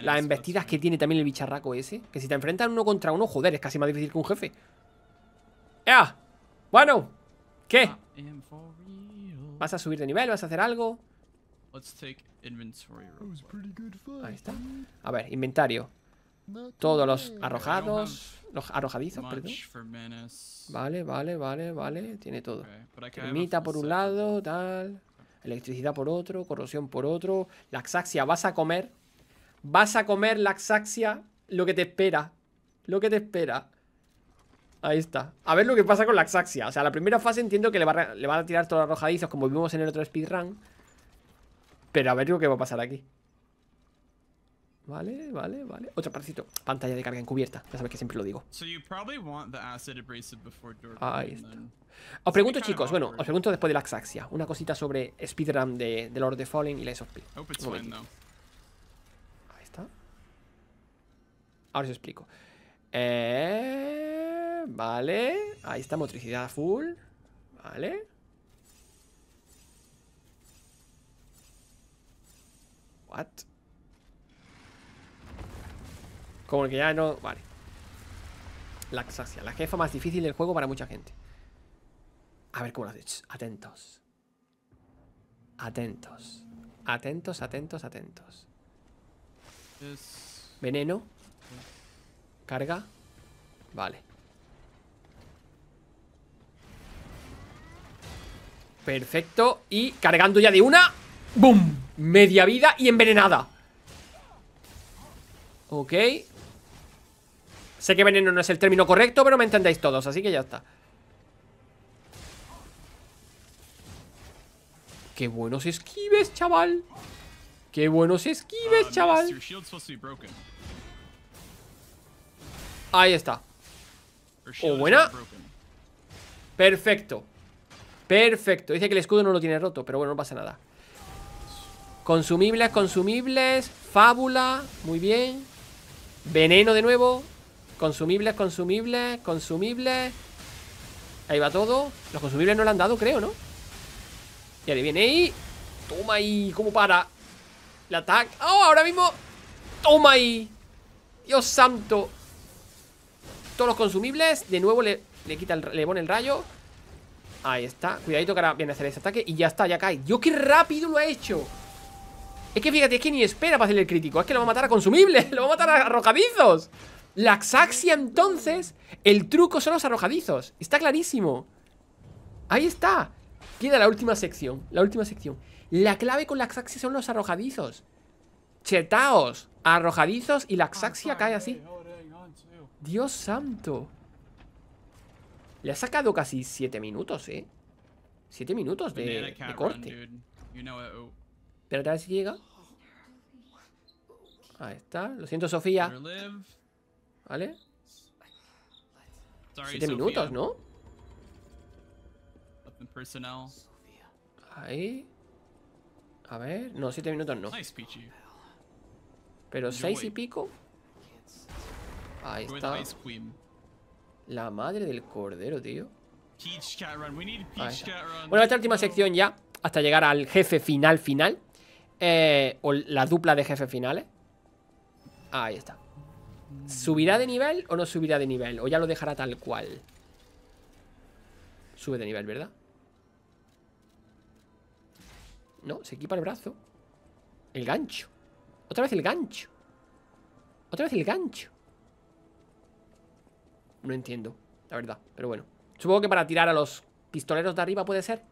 Speaker 1: Las embestidas que tiene también el bicharraco ese. Que si te enfrentan uno contra uno, joder, es casi más difícil que un jefe. ¡Ea! Bueno, ¿qué? Ah, ¿Vas a subir de nivel? ¿Vas a hacer algo? Ahí está. A ver, inventario. Todos los arrojados. Los arrojadizos, perdón. Vale, vale, vale, vale. Tiene todo. Termita por un lado, tal. Electricidad por otro, corrosión por otro. Laxaxia, vas a comer. Vas a comer laxaxia lo que te espera. Lo que te espera. Ahí está. A ver lo que pasa con la O sea, la primera fase entiendo que le, le van a tirar todos los arrojadizos como vimos en el otro speedrun. Pero a ver lo que va a pasar aquí. Vale, vale, vale. Otro parcito. Pantalla de carga encubierta. Ya sabes que siempre lo digo. Ahí está. Os pregunto, chicos, bueno, os pregunto después de la Axaxia. Una cosita sobre speedrun de, de Lord of the falling y la of P. Ahí está. Ahora os explico. Eh, vale. Ahí está, motricidad full. Vale. What? Como que ya no... Vale. Laxasia, la jefa más difícil del juego para mucha gente. A ver cómo lo has Atentos. Atentos. Atentos, atentos, atentos. Veneno. Carga. Vale. Perfecto. Y cargando ya de una. ¡Bum! Media vida y envenenada. Ok. Sé que veneno no es el término correcto, pero me entendéis todos, así que ya está. ¡Qué buenos esquives, chaval! ¡Qué buenos esquives, ah, chaval! Ahí está. O oh, buena. Perfecto. Perfecto. Dice que el escudo no lo tiene roto, pero bueno, no pasa nada. Consumibles, consumibles. Fábula. Muy bien. Veneno de nuevo. Consumibles, consumibles, consumibles. Ahí va todo. Los consumibles no le han dado, creo, ¿no? Y ahí viene ahí. Toma ahí. ¿Cómo para? El ataque. ¡Oh! Ahora mismo. Toma ahí. Dios santo. Todos los consumibles. De nuevo le, quita le pone el rayo. Ahí está. Cuidadito que ahora viene a hacer ese ataque. Y ya está, ya cae. yo qué rápido lo ha hecho. Es que fíjate, es que ni espera para hacerle el crítico. Es que lo va a matar a consumibles. Lo va a matar a arrojadizos. La Xaxia entonces, el truco son los arrojadizos. Está clarísimo. Ahí está. Queda la última sección, la última sección. La clave con la Axaxia son los arrojadizos. Chetaos, arrojadizos y la Axaxia cae así. Dios santo. Le ha sacado casi 7 minutos, ¿eh? 7 minutos de, de corte. Espérate a ver si llega. Ahí está. Lo siento, Sofía. ¿Vale?
Speaker 3: Siete minutos, ¿no?
Speaker 1: Ahí. A ver. No, siete minutos no. Pero seis y pico. Ahí está. La madre del cordero, tío. Bueno, esta última sección ya, hasta llegar al jefe final final. Eh, o la dupla de jefes finales. Ahí está. ¿Subirá de nivel o no subirá de nivel? ¿O ya lo dejará tal cual? Sube de nivel, ¿verdad? No, se equipa el brazo El gancho Otra vez el gancho Otra vez el gancho No entiendo, la verdad, pero bueno Supongo que para tirar a los pistoleros de arriba puede ser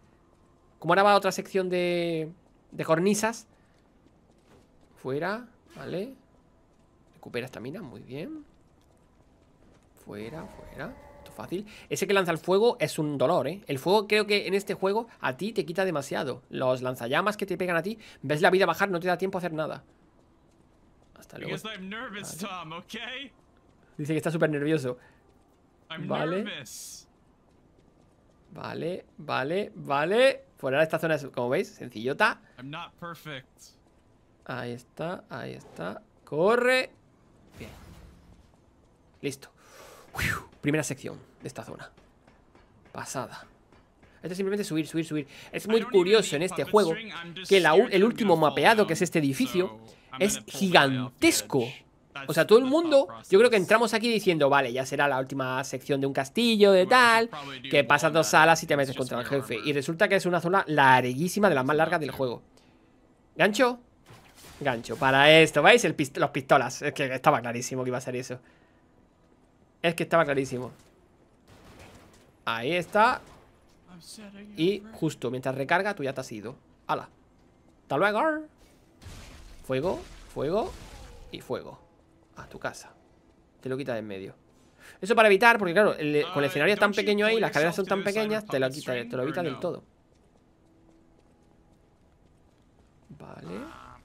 Speaker 1: Como ahora va a otra sección de... De cornisas Fuera, vale Recupera esta mina, muy bien. Fuera, fuera. Esto fácil. Ese que lanza el fuego es un dolor, ¿eh? El fuego creo que en este juego a ti te quita demasiado. Los lanzallamas que te pegan a ti, ves la vida bajar, no te da tiempo a hacer nada. Hasta luego. Dice que está súper nervioso. Vale. Vale, vale, vale. Fuera de esta zona, como veis, sencillota. Ahí está, ahí está. Corre. Listo. primera sección de esta zona. Pasada. Esto es simplemente subir, subir, subir. Es muy curioso en este juego que el último mapeado, que es este edificio, es gigantesco. O sea, todo el mundo, yo creo que entramos aquí diciendo, vale, ya será la última sección de un castillo, de tal, que pasas dos salas y te metes contra el jefe. Y resulta que es una zona larguísima, de las más largas del juego. ¿Gancho? Gancho, para esto, ¿veis? El los pistolas, es que estaba clarísimo que iba a ser eso. Es que estaba clarísimo. Ahí está. Y justo mientras recarga, tú ya te has ido. ¡Hala! ¡Hasta luego! Fuego, fuego y fuego. A tu casa. Te lo quitas de en medio. Eso para evitar, porque claro, el, con el escenario tan pequeño ahí, las cadenas son tan pequeñas, te lo, quita, te lo evitas del todo. Vale. Ah.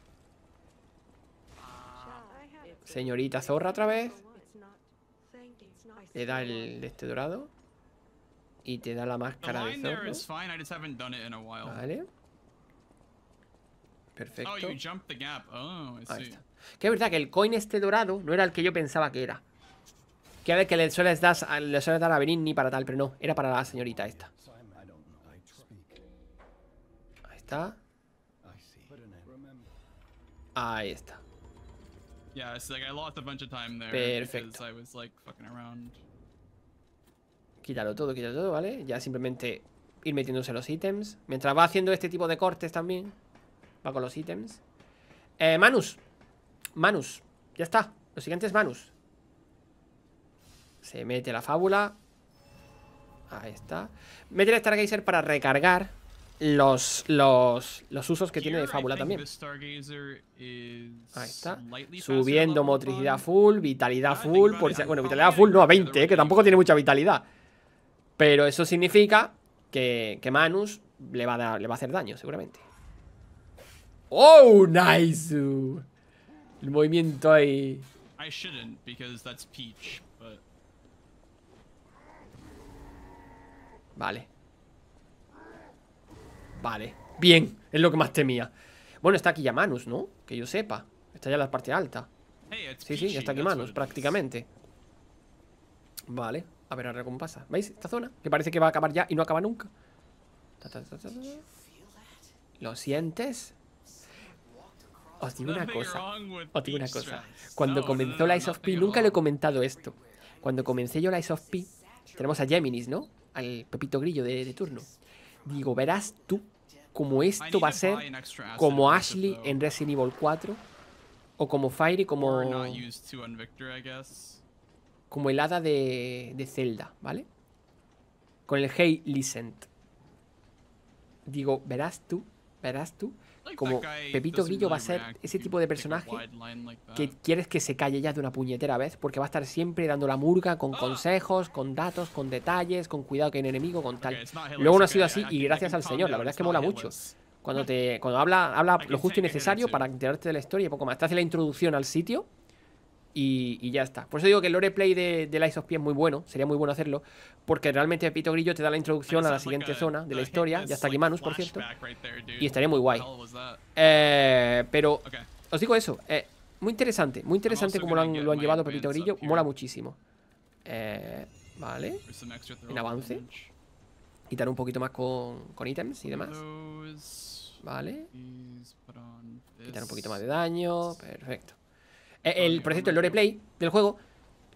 Speaker 1: Señorita zorra otra vez. Te da el de este dorado. Y te da la máscara de
Speaker 3: zorro. Vale.
Speaker 1: Perfecto. Oh,
Speaker 3: oh, Ahí está.
Speaker 1: Que es verdad que el coin este dorado no era el que yo pensaba que era. Que a ver que le sueles, das, dar a venir Ni para tal, pero no. Era para la señorita esta. Ahí está. Ahí está.
Speaker 3: Perfecto.
Speaker 1: Quítalo todo, quítalo todo, ¿vale? Ya simplemente ir metiéndose los ítems. Mientras va haciendo este tipo de cortes también. Va con los ítems. Eh, Manus. Manus. Ya está. Lo siguiente es Manus. Se mete la fábula. Ahí está. Mete el Stargazer para recargar los, los, los usos que tiene de fábula también. Ahí está.
Speaker 3: Subiendo motricidad
Speaker 1: full, vitalidad full. Por si, bueno, vitalidad full no a 20, eh, que tampoco tiene mucha vitalidad. Pero eso significa que, que Manus le va, a le va a hacer daño, seguramente. ¡Oh, nice! El movimiento ahí. Vale. Vale. Bien, es lo que más temía. Bueno, está aquí ya Manus, ¿no? Que yo sepa. Está ya en la parte alta. Sí, sí, está aquí Manus, prácticamente. Vale. A ver ahora cómo pasa. ¿Veis esta zona? Que parece que va a acabar ya y no acaba nunca. ¿Lo sientes? Os digo una cosa. Os digo una cosa. Cuando comenzó la of P, nunca le he comentado esto. Cuando comencé yo la of P, tenemos a Geminis, ¿no? Al Pepito Grillo de, turno. Digo, verás tú cómo esto va a ser como Ashley en Resident Evil 4 o como Fire como como el hada de, de Zelda, ¿vale? Con el Hey Listen. Digo, verás tú, verás tú, como Pepito Grillo va a ser ese tipo de personaje que quieres que se calle ya de una puñetera vez, porque va a estar siempre dando la murga con ah. consejos, con datos, con detalles, con cuidado que hay un enemigo, con tal. Luego no ha sido así y gracias al señor, la verdad es que mola mucho. Cuando te cuando habla habla lo justo y necesario para enterarte de la historia y poco más. Te hace la introducción al sitio y, ya está. Por eso digo que el play de, de of P es muy bueno, sería muy bueno hacerlo, porque realmente Pepito Grillo te da la introducción a la siguiente zona de la historia, ya está aquí Manus, por cierto, y estaría muy guay. Eh, pero os digo eso, eh, muy interesante, muy interesante como lo han, llevado Pepito Grillo, mola muchísimo. Eh, vale, en avance. Quitar un poquito más con, con ítems y demás. Vale.
Speaker 3: Quitar un poquito más de
Speaker 1: daño, perfecto. Eh, el, por cierto, el loreplay del juego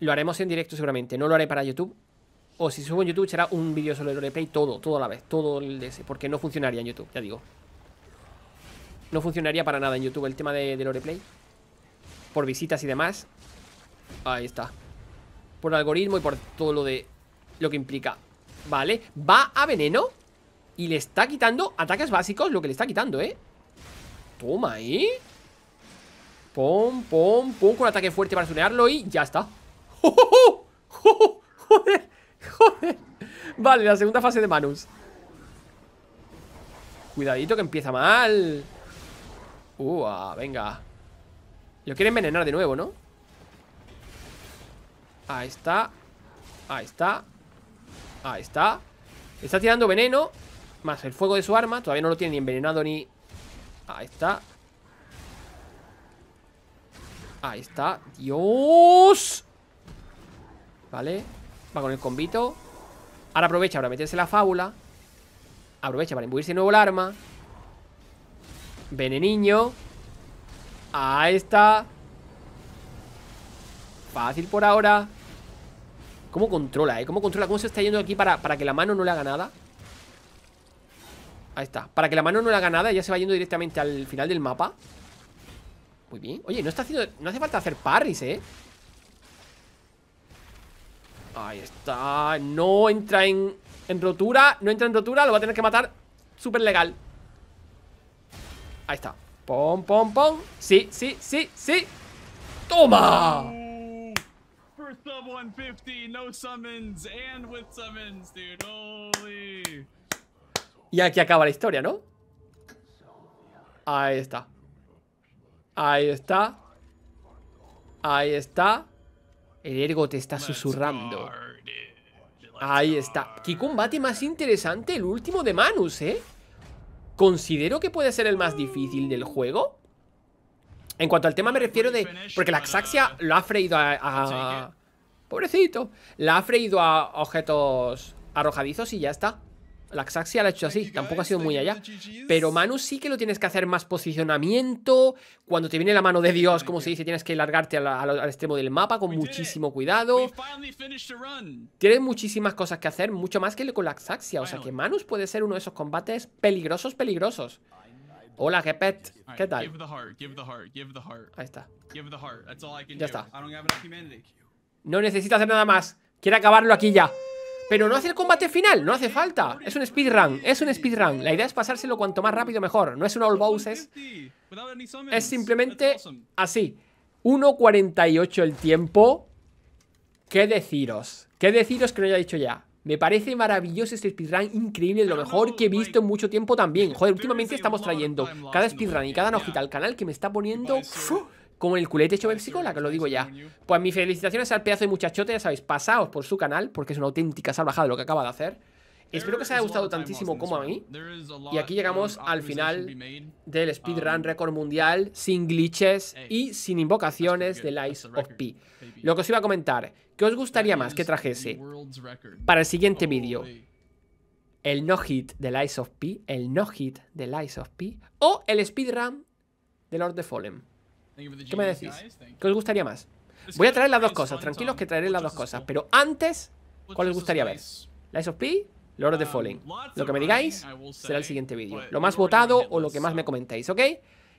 Speaker 1: lo haremos en directo seguramente. No lo haré para YouTube. O si subo en YouTube será un vídeo solo de loreplay. Todo, todo a la vez. Todo el de ese. Porque no funcionaría en YouTube, ya digo. No funcionaría para nada en YouTube el tema de, Lore Play Por visitas y demás. Ahí está. Por algoritmo y por todo lo de... Lo que implica. Vale. Va a veneno. Y le está quitando ataques básicos. Lo que le está quitando, ¿eh? Toma, ¿eh? Pum, pum, pum Con ataque fuerte para sonearlo y ya está ¡Oh, oh, oh! joder Vale, la segunda fase de Manus Cuidadito que empieza mal ¡Uah! venga Lo quiere envenenar de nuevo, ¿no? Ahí está Ahí está Ahí está Está tirando veneno Más el fuego de su arma Todavía no lo tiene ni envenenado ni... Ahí está Ahí está. ¡Dios! Vale. Va con el combito. Ahora aprovecha para meterse la fábula. Aprovecha para imbuirse de nuevo el arma. Veneniño. Ahí está. Fácil por ahora. ¿Cómo controla, eh? ¿Cómo controla? ¿Cómo se está yendo aquí para, para que la mano no le haga nada? Ahí está. Para que la mano no le haga nada, ya se va yendo directamente al final del mapa. Muy bien. Oye, no está haciendo. No hace falta hacer parries, ¿eh? Ahí está. No entra en, rotura. No entra en rotura. Lo va a tener que matar. Súper legal. Ahí está. Pom, pom, pom. Sí, sí, sí, sí. ¡Toma! Y aquí acaba la historia, ¿no? Ahí está. Ahí está. Ahí está. El ergo te está susurrando. Ahí está. Qué combate más interesante el último de Manus, ¿eh? Considero que puede ser el más difícil del juego. En cuanto al tema me refiero de... Porque la Axaxia lo ha freído a... pobrecito. La ha freído a objetos arrojadizos y ya está. La Xaxia la ha hecho así, tampoco ha sido muy allá. Pero Manus sí que lo tienes que hacer más posicionamiento. Cuando te viene la mano de Dios, como se dice, tienes que largarte al, extremo del mapa con muchísimo cuidado. Tienes muchísimas cosas que hacer, mucho más que con la Xaxia. O sea que Manus puede ser uno de esos combates peligrosos, peligrosos. Hola, Gepet. ¿Qué tal? Ahí está. Ya está. No necesito hacer nada más. Quiero acabarlo aquí ya. Pero no hace el combate final, no hace falta. Es un speedrun, es un speedrun. La idea es pasárselo cuanto más rápido mejor. No es un all bosses. Es simplemente así. 1.48 el tiempo. ¿Qué deciros? ¿Qué deciros que no haya dicho ya? Me parece maravilloso este speedrun, increíble, lo mejor que he visto en mucho tiempo también. Joder, últimamente estamos trayendo cada speedrun y cada nojita al canal que me está poniendo como el culete hecho pepsi que lo digo ya. Pues mis felicitaciones al pedazo de muchachote, ya sabéis, pasaos por su canal, porque es una auténtica salvajada lo que acaba de hacer. Espero que os haya gustado tantísimo como a mí. Y aquí llegamos al final del speedrun récord mundial, sin glitches y sin invocaciones de Lies of P. Lo que os iba a comentar, ¿qué os gustaría más que trajese para el siguiente vídeo? ¿El no-hit de Ice of P? ¿El no-hit de Lies of P? ¿O el speedrun de Lord of the Fallen?
Speaker 3: ¿Qué me decís? ¿Qué
Speaker 1: os gustaría más? Voy a traer las dos cosas, tranquilos que traeré las dos cosas. Pero antes, ¿cuál os gustaría ver? La of P? Lord of the um, Fallen. Lo que me digáis será el siguiente vídeo. Lo más votado o lo que más me comentéis, ¿ok?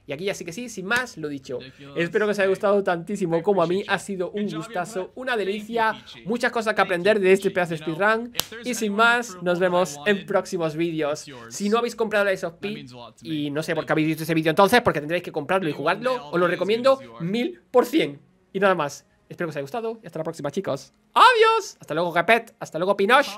Speaker 1: Y aquí ya sí que sí, sin más, lo dicho. Espero que os haya gustado tantísimo como a mí. Ha sido un gustazo, una delicia, muchas cosas que aprender de este pedazo de speedrun. Y sin más, nos vemos en próximos vídeos. Si no habéis comprado la of y no sé por qué habéis visto ese vídeo entonces, porque tendréis que comprarlo y jugarlo, os lo recomiendo mil por cien. Y nada más. Espero que os haya gustado y hasta la próxima, chicos. ¡Adiós! Hasta luego, Capet Hasta luego, Pinoche.